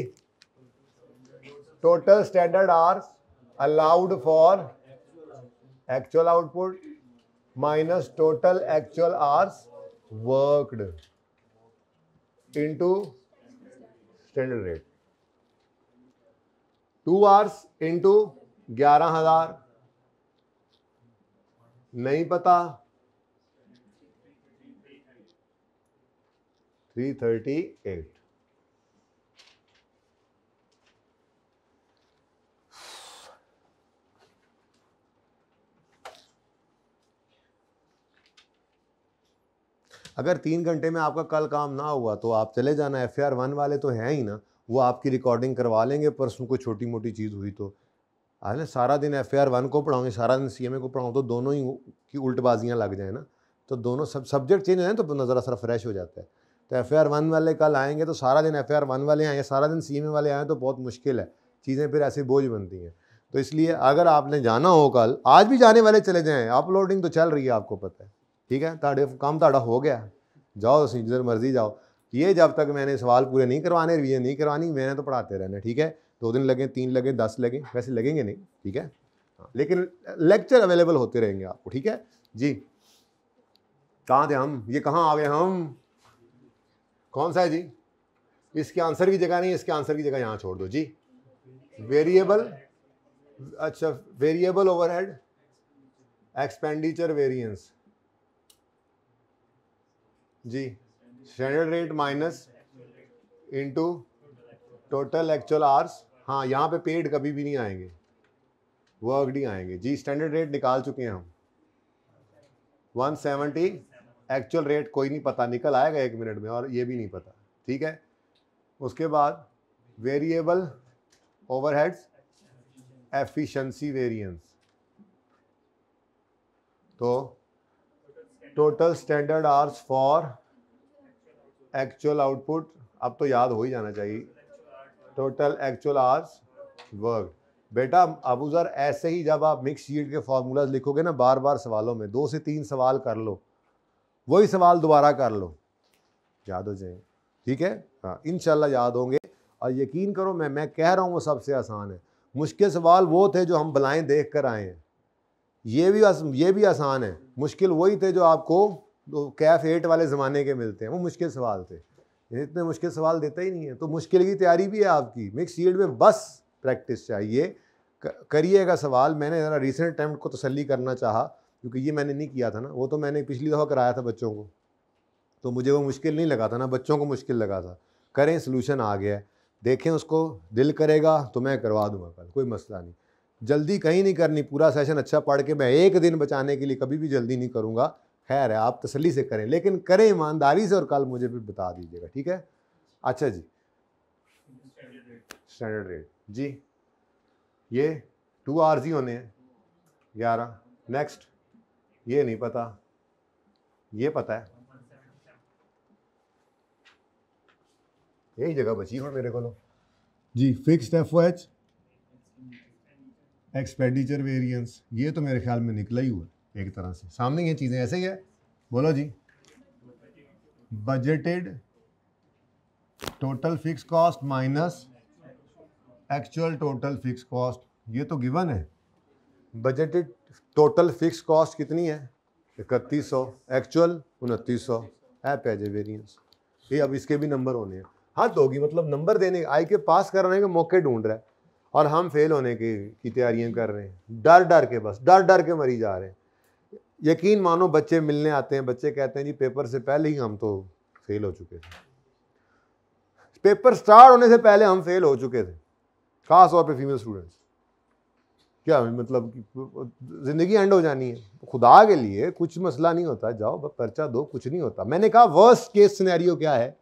total standard hours allowed for actual output minus total actual hours worked into standard rate two hours into ग्यारह हजार नहीं पता 338 अगर तीन घंटे में आपका कल काम ना हुआ तो आप चले जाना एफ आर वन वाले तो हैं ही ना वो आपकी रिकॉर्डिंग करवा लेंगे परसों को छोटी मोटी चीज़ हुई तो आज ना सारा दिन एफ आर वन को पढ़ाओगे सारा दिन सी एम ए को पढ़ाओ तो दोनों ही की उल्टबाजियाँ लग जाए ना तो दोनों सब सब्जेक्ट चेंज हो जाए तो नज़र असर फ्रेश हो जाता है तो एफ आई आर वन वाले कल आएंगे तो सारा दिन एफ आई आर वन वाले या सारा दिन सी एम ए वाले आए तो बहुत मुश्किल है चीज़ें फिर ऐसी बोझ बनती हैं तो इसलिए अगर आपने जाना हो कल आज भी जाने वाले चले जाएँ अपलोडिंग तो चल रही है आपको पता है ठीक है ताड़े काम ताड़ा हो गया जाओ तुम जिधर मर्जी जाओ ये जब तक मैंने सवाल पूरे नहीं करवाने रिवीजन नहीं करवानी मैंने तो पढ़ाते रहना ठीक है दो दिन लगे तीन लगे दस लगे वैसे लगेंगे नहीं ठीक है हाँ, लेकिन लेक्चर अवेलेबल होते रहेंगे आपको ठीक है जी कहाँ थे हम ये कहाँ आ गए हम कौन सा है जी इसके आंसर की जगह नहीं इसके आंसर की जगह यहाँ छोड़ दो जी वेरिएबल अच्छा वेरिएबल ओवरहेड एक्सपेंडिचर वेरिएंस जी standard rate minus into total actual hours हाँ यहाँ पे पेड कभी भी नहीं आएंगे वर्क ही आएंगे जी स्टैंडर्ड रेट निकाल चुके हैं हम वन सेवेंटी एक्चुअल रेट कोई नहीं पता निकल आएगा एक मिनट में और ये भी नहीं पता ठीक है उसके बाद वेरिएबल ओवरहेड्स एफिशिएंसी वेरिएंस तो total standard hours for actual output अब तो याद हो ही जाना चाहिए टोटल एक्चुअल आर्स वर्क बेटा अबूज़र ऐसे ही जब आप मिक्स शीट के फार्मूलाज लिखोगे ना बार बार सवालों में दो से तीन सवाल कर लो वही सवाल दोबारा कर लो याद हो जाए ठीक है हाँ इन याद होंगे और यकीन करो मैं मैं कह रहा हूँ वो सबसे आसान है मुश्किल सवाल वो थे जो हम बलाएँ देख कर आए हैं ये भी आस, ये भी आसान है मुश्किल वही थे जो आपको तो कैफ एट वाले ज़माने के मिलते हैं वो मुश्किल सवाल थे इतने मुश्किल सवाल देते ही नहीं है तो मुश्किल की तैयारी भी है आपकी मिक्स फील्ड में बस प्रैक्टिस चाहिए करिएगा सवाल मैंने ज़रा रिसेंट अटैम्प्ट को तसली करना चाहा क्योंकि ये मैंने नहीं किया था ना वो तो मैंने पिछली दफ़ा कराया था बच्चों को तो मुझे वो मुश्किल नहीं लगा था ना बच्चों को मुश्किल लगा था करें सोल्यूशन आ गया देखें उसको दिल करेगा तो मैं करवा दूंगा कल कोई मसला नहीं जल्दी कहीं नहीं करनी पूरा सेशन अच्छा पढ़ के मैं एक दिन बचाने के लिए कभी भी जल्दी नहीं करूँगा खैर है आप तसली से करें लेकिन करें ईमानदारी से और कल मुझे भी बता दीजिएगा ठीक है अच्छा जी स्टैंडर्ड रेट जी ये टू आर ही होने हैं ग्यारह नेक्स्ट ये नहीं पता ये पता है यही जगह बची हुई मेरे को तो। जी fix F H expenditure variance ये तो मेरे ख्याल में निकला ही हुआ एक तरह से सामने ये चीज़ें ऐसे ही है बोलो जी budgeted total fix cost minus actual total fix cost ये तो गिवन है बजटेड टोटल फिक्स कॉस्ट कितनी है इकतीस सौ एक्चुअल उनतीस सौ है पैजे वेरियंस ये अब इसके भी नंबर होने हैं हद होगी मतलब नंबर देने आई के पास करने के मौके ढूंढ रहा है और हम फेल होने की की तैयारियां कर रहे हैं डर डर के बस डर डर के मरी जा रहे हैं यकीन मानो बच्चे मिलने आते हैं बच्चे कहते हैं जी पेपर से पहले ही हम तो फेल हो चुके थे पेपर स्टार्ट होने से पहले हम फेल हो चुके थे खास तौर फीमेल स्टूडेंट्स क्या मतलब ज़िंदगी एंड हो जानी है खुदा के लिए कुछ मसला नहीं होता जाओ बस पर्चा दो कुछ नहीं होता मैंने कहा वर्स्ट केस सिनेरियो क्या है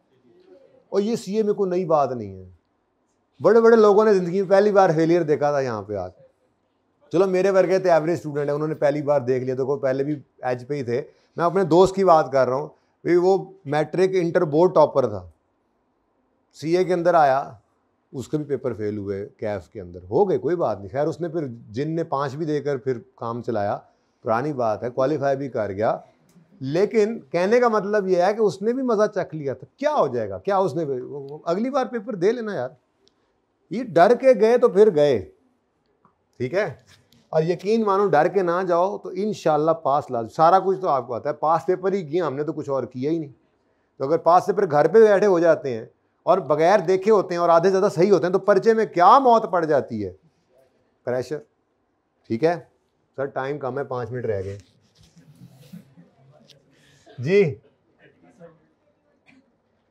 और ये सीए में कोई नई बात नहीं है बड़े बड़े लोगों ने ज़िंदगी में पहली बार फेलियर देखा था यहाँ पे आके चलो मेरे वर्ग थे एवरेज स्टूडेंट है उन्होंने पहली बार देख लिया देखो तो पहले भी एज पे ही थे मैं अपने दोस्त की बात कर रहा हूँ वो मैट्रिक इंटर बोर्ड टॉपर था सीए के अंदर आया उसके भी पेपर फेल हुए कैफ के अंदर हो गए कोई बात नहीं खैर उसने फिर जिन ने पाँच भी देकर फिर काम चलाया पुरानी बात है क्वालिफाई भी कर गया लेकिन कहने का मतलब यह है कि उसने भी मज़ा चख लिया था क्या हो जाएगा क्या उसने अगली बार पेपर दे लेना यार ये डर के गए तो फिर गए ठीक है और यकीन मानो डर के ना जाओ तो इन पास ला सारा कुछ तो आपको आता है पास पेपर ही किया हमने तो कुछ और किया ही नहीं तो अगर पास पेपर घर पे बैठे हो जाते हैं और बगैर देखे होते हैं और आधे ज़्यादा सही होते हैं तो पर्चे में क्या मौत पड़ जाती है प्रेशर ठीक है सर टाइम कम है पाँच मिनट रह गए जी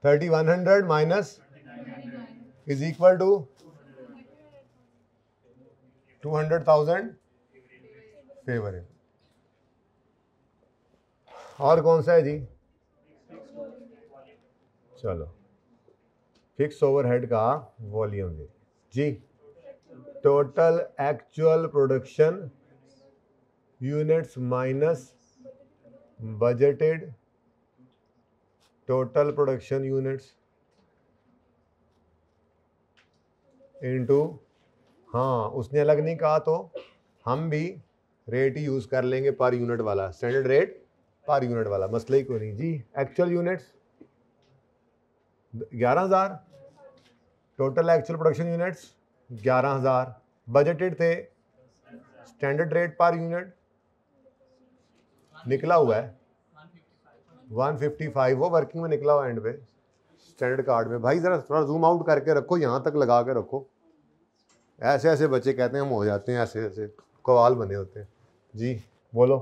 thirty one hundred minus is equal to two hundred thousand favour है और कौन सा है जी चलो फिक्स ओवरहेड का वॉल्यूम वेरिएंस जी total actual production units minus budgeted total production units into हाँ उसने अलग नहीं कहा तो हम भी रेट ही यूज़ कर लेंगे पर यूनिट वाला स्टैंडर्ड रेट पर यूनिट वाला मसला ही कोई नहीं जी एक्चुअल यूनिट्स ग्यारह हज़ार टोटल एक्चुअल प्रोडक्शन यूनिट्स ग्यारह हज़ार बजटेड थे स्टैंडर्ड रेट पर यूनिट निकला हुआ है 155 वो वर्किंग में निकला हुआ एंड पे स्टैंडर्ड कार्ड में भाई ज़रा थोड़ा जूम आउट करके रखो यहाँ तक लगा के रखो ऐसे ऐसे बच्चे कहते हैं हम हो जाते हैं ऐसे ऐसे कवाल बने होते हैं जी बोलो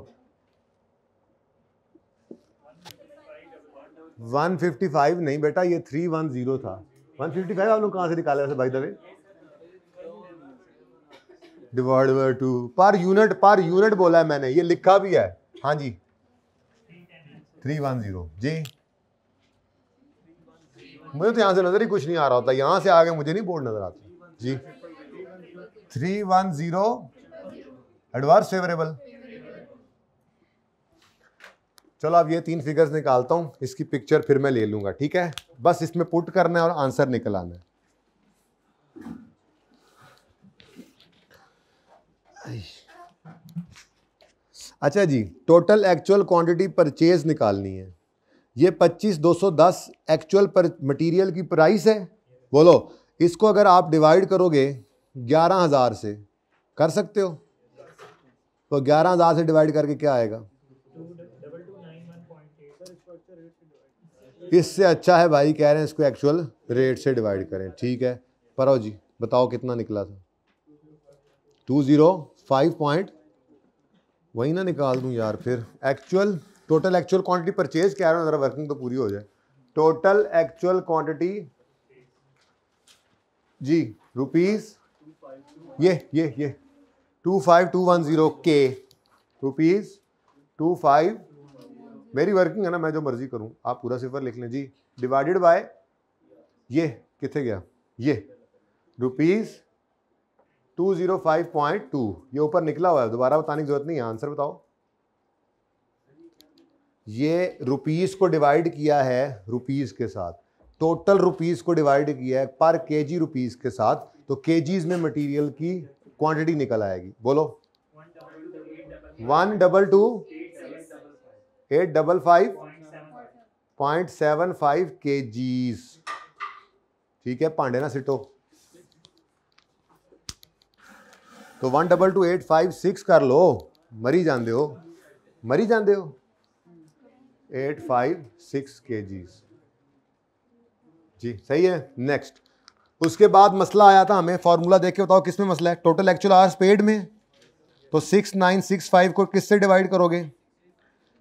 155 नहीं बेटा ये 310 था वन फिफ्टी फाइव आप लोग कहाँ से निकाले वैसे भाई दबे डिवाइड बाई टू पर यूनिट पर यूनिट बोला है मैंने ये लिखा भी है हाँ जी थ्री वन जीरो जी मुझे तो यहाँ से नज़र ही कुछ नहीं आ रहा होता यहाँ से आगे मुझे नहीं बोर्ड नज़र आता जी three one zero advance favourable चलो अब ये तीन फिगर्स निकालता हूँ इसकी पिक्चर फिर मैं ले लूंगा ठीक है बस इसमें पुट करना है और आंसर निकल आना है अच्छा जी टोटल एक्चुअल क्वांटिटी परचेज निकालनी है ये 25,210 एक्चुअल पर मटेरियल की प्राइस है बोलो इसको अगर आप डिवाइड करोगे 11,000 से कर सकते हो तो 11,000 से डिवाइड करके क्या आएगा इससे अच्छा है भाई कह रहे हैं इसको एक्चुअल रेट से डिवाइड करें ठीक है परो जी बताओ कितना निकला था टू ज़ीरो फाइव पॉइंट वही ना निकाल दूं यार फिर actual total actual quantity purchase कह रहा हूँ ज़रा वर्किंग तो पूरी हो जाए टोटल एक्चुअल क्वांटिटी जी रुपीज़ ये ये ये two five two one zero के रुपीज़ टू फाइव मेरी वर्किंग है ना मैं जो मर्जी करूँ आप पूरा सिफर लिख लें जी डिवाइडेड बाय ये कितने गया ये rupees two zero five point two ये ऊपर निकला हुआ है दोबारा बताने की ज़रूरत नहीं है आंसर बताओ ये रुपीज़ को डिवाइड किया है रुपीज़ के साथ टोटल रुपीज़ को डिवाइड किया है पर के जी के साथ तो के में मटेरियल की क्वांटिटी निकल आएगी बोलो one double two eight double five point seven five के जीज ठीक है पांडे ना सिटो तो one double two eight five six कर लो मरी जाते हो मरी जाते हो एट फाइव सिक्स के जीज जी सही है नेक्स्ट उसके बाद मसला आया था हमें फॉर्मूला देख के बताओ किसमें मसला है टोटल एक्चुअल आर्स पेड में तो सिक्स नाइन सिक्स फाइव को किससे डिवाइड करोगे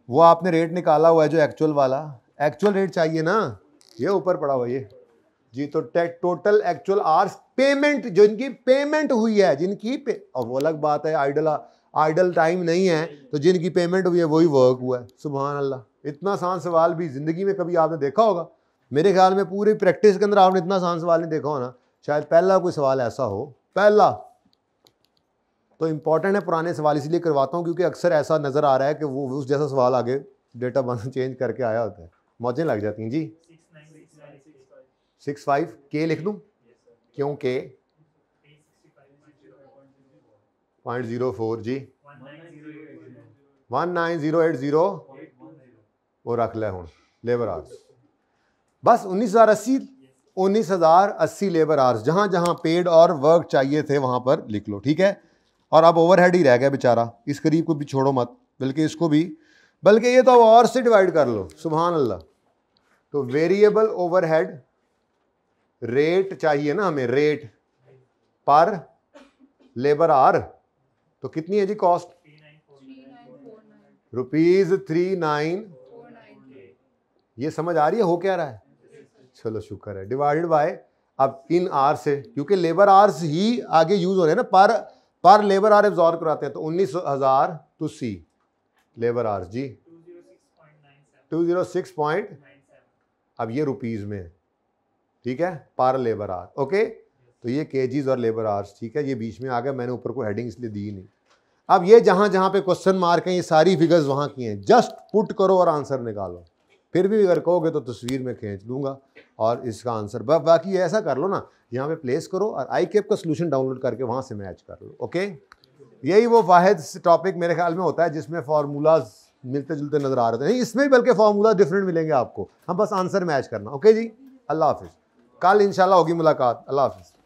वो आपने रेट निकाला हुआ है जो एक्चुअल वाला एक्चुअल रेट चाहिए ना ये ऊपर पड़ा हुआ ये जी तो टोटल एक्चुअल आर्स पेमेंट जो इनकी पेमेंट हुई है जिनकी पे और वो अलग बात है आइडल आइडल टाइम नहीं है तो जिनकी पेमेंट हुई है वही वर्क हुआ है सुबह अल्लाह इतना आसान सवाल भी ज़िंदगी में कभी आपने देखा होगा मेरे ख्याल में पूरी प्रैक्टिस के अंदर आपने इतना आसान सवाल नहीं देखा होना शायद पहला कोई सवाल ऐसा हो पहला तो इम्पॉर्टेंट है पुराने सवाल इसलिए करवाता हूँ क्योंकि अक्सर ऐसा नज़र आ रहा है कि वो उस जैसा सवाल आगे डेटा बना चेंज करके आया होता है मौजें लग जाती हैं जी सिक्स फाइव के लिख दूँ क्यों के पॉइंट ज़ीरो फोर जी one nine zero eight zero वो रख लिया हूँ लेबर आर्स बस उन्नीस हज़ार अस्सी उन्नीस हज़ार अस्सी लेबर आर्स जहाँ जहाँ पेड और वर्क चाहिए थे वहाँ पर लिख लो ठीक है और अब ओवरहेड ही रह गया बेचारा इस गरीब को भी छोड़ो मत बल्कि इसको भी बल्कि ये तो और से डिवाइड कर लो सुबहान अल्लाह तो वेरिएबल ओवरहेड रेट चाहिए ना हमें रेट पर लेबर आर तो कितनी है जी कॉस्ट रुपीज थ्री नाइन ये समझ आ रही है हो क्या रहा है चलो शुक्र है डिवाइडेड बाय अब इन आर से क्योंकि लेबर आर्स ही आगे यूज हो रहे हैं ना पर पर लेबर आर एब्जॉर्व कराते हैं तो उन्नीस हज़ार टू सी लेबर आर जी टू ज़ीरो सिक्स पॉइंट अब ये रुपीज़ में ठीक है पर लेबर आर ओके तो ये केजीज और लेबर आर्स ठीक है ये बीच में आ गया मैंने ऊपर को हेडिंग इसलिए दी नहीं अब ये जहां जहां पे क्वेश्चन मार्क हैं ये सारी फिगर्स वहां की हैं जस्ट पुट करो और आंसर निकालो फिर भी अगर कहोगे तो तस्वीर में खींच लूँगा और इसका आंसर बा, बाकी ऐसा कर लो ना यहाँ पे प्लेस करो और आई केप का सोल्यूशन डाउनलोड करके वहाँ से मैच कर लो ओके यही वो वाद टॉपिक मेरे ख्याल में होता है जिसमें फार्मूलाज मिलते जुलते नज़र आ रहे थे नहीं इसमें भी बल्कि फार्मूला डिफरेंट मिलेंगे आपको हम बस आंसर मैच करना ओके जी अल्लाह हाफिज़ कल इनशाला होगी मुलाकात अल्लाह हाफिज़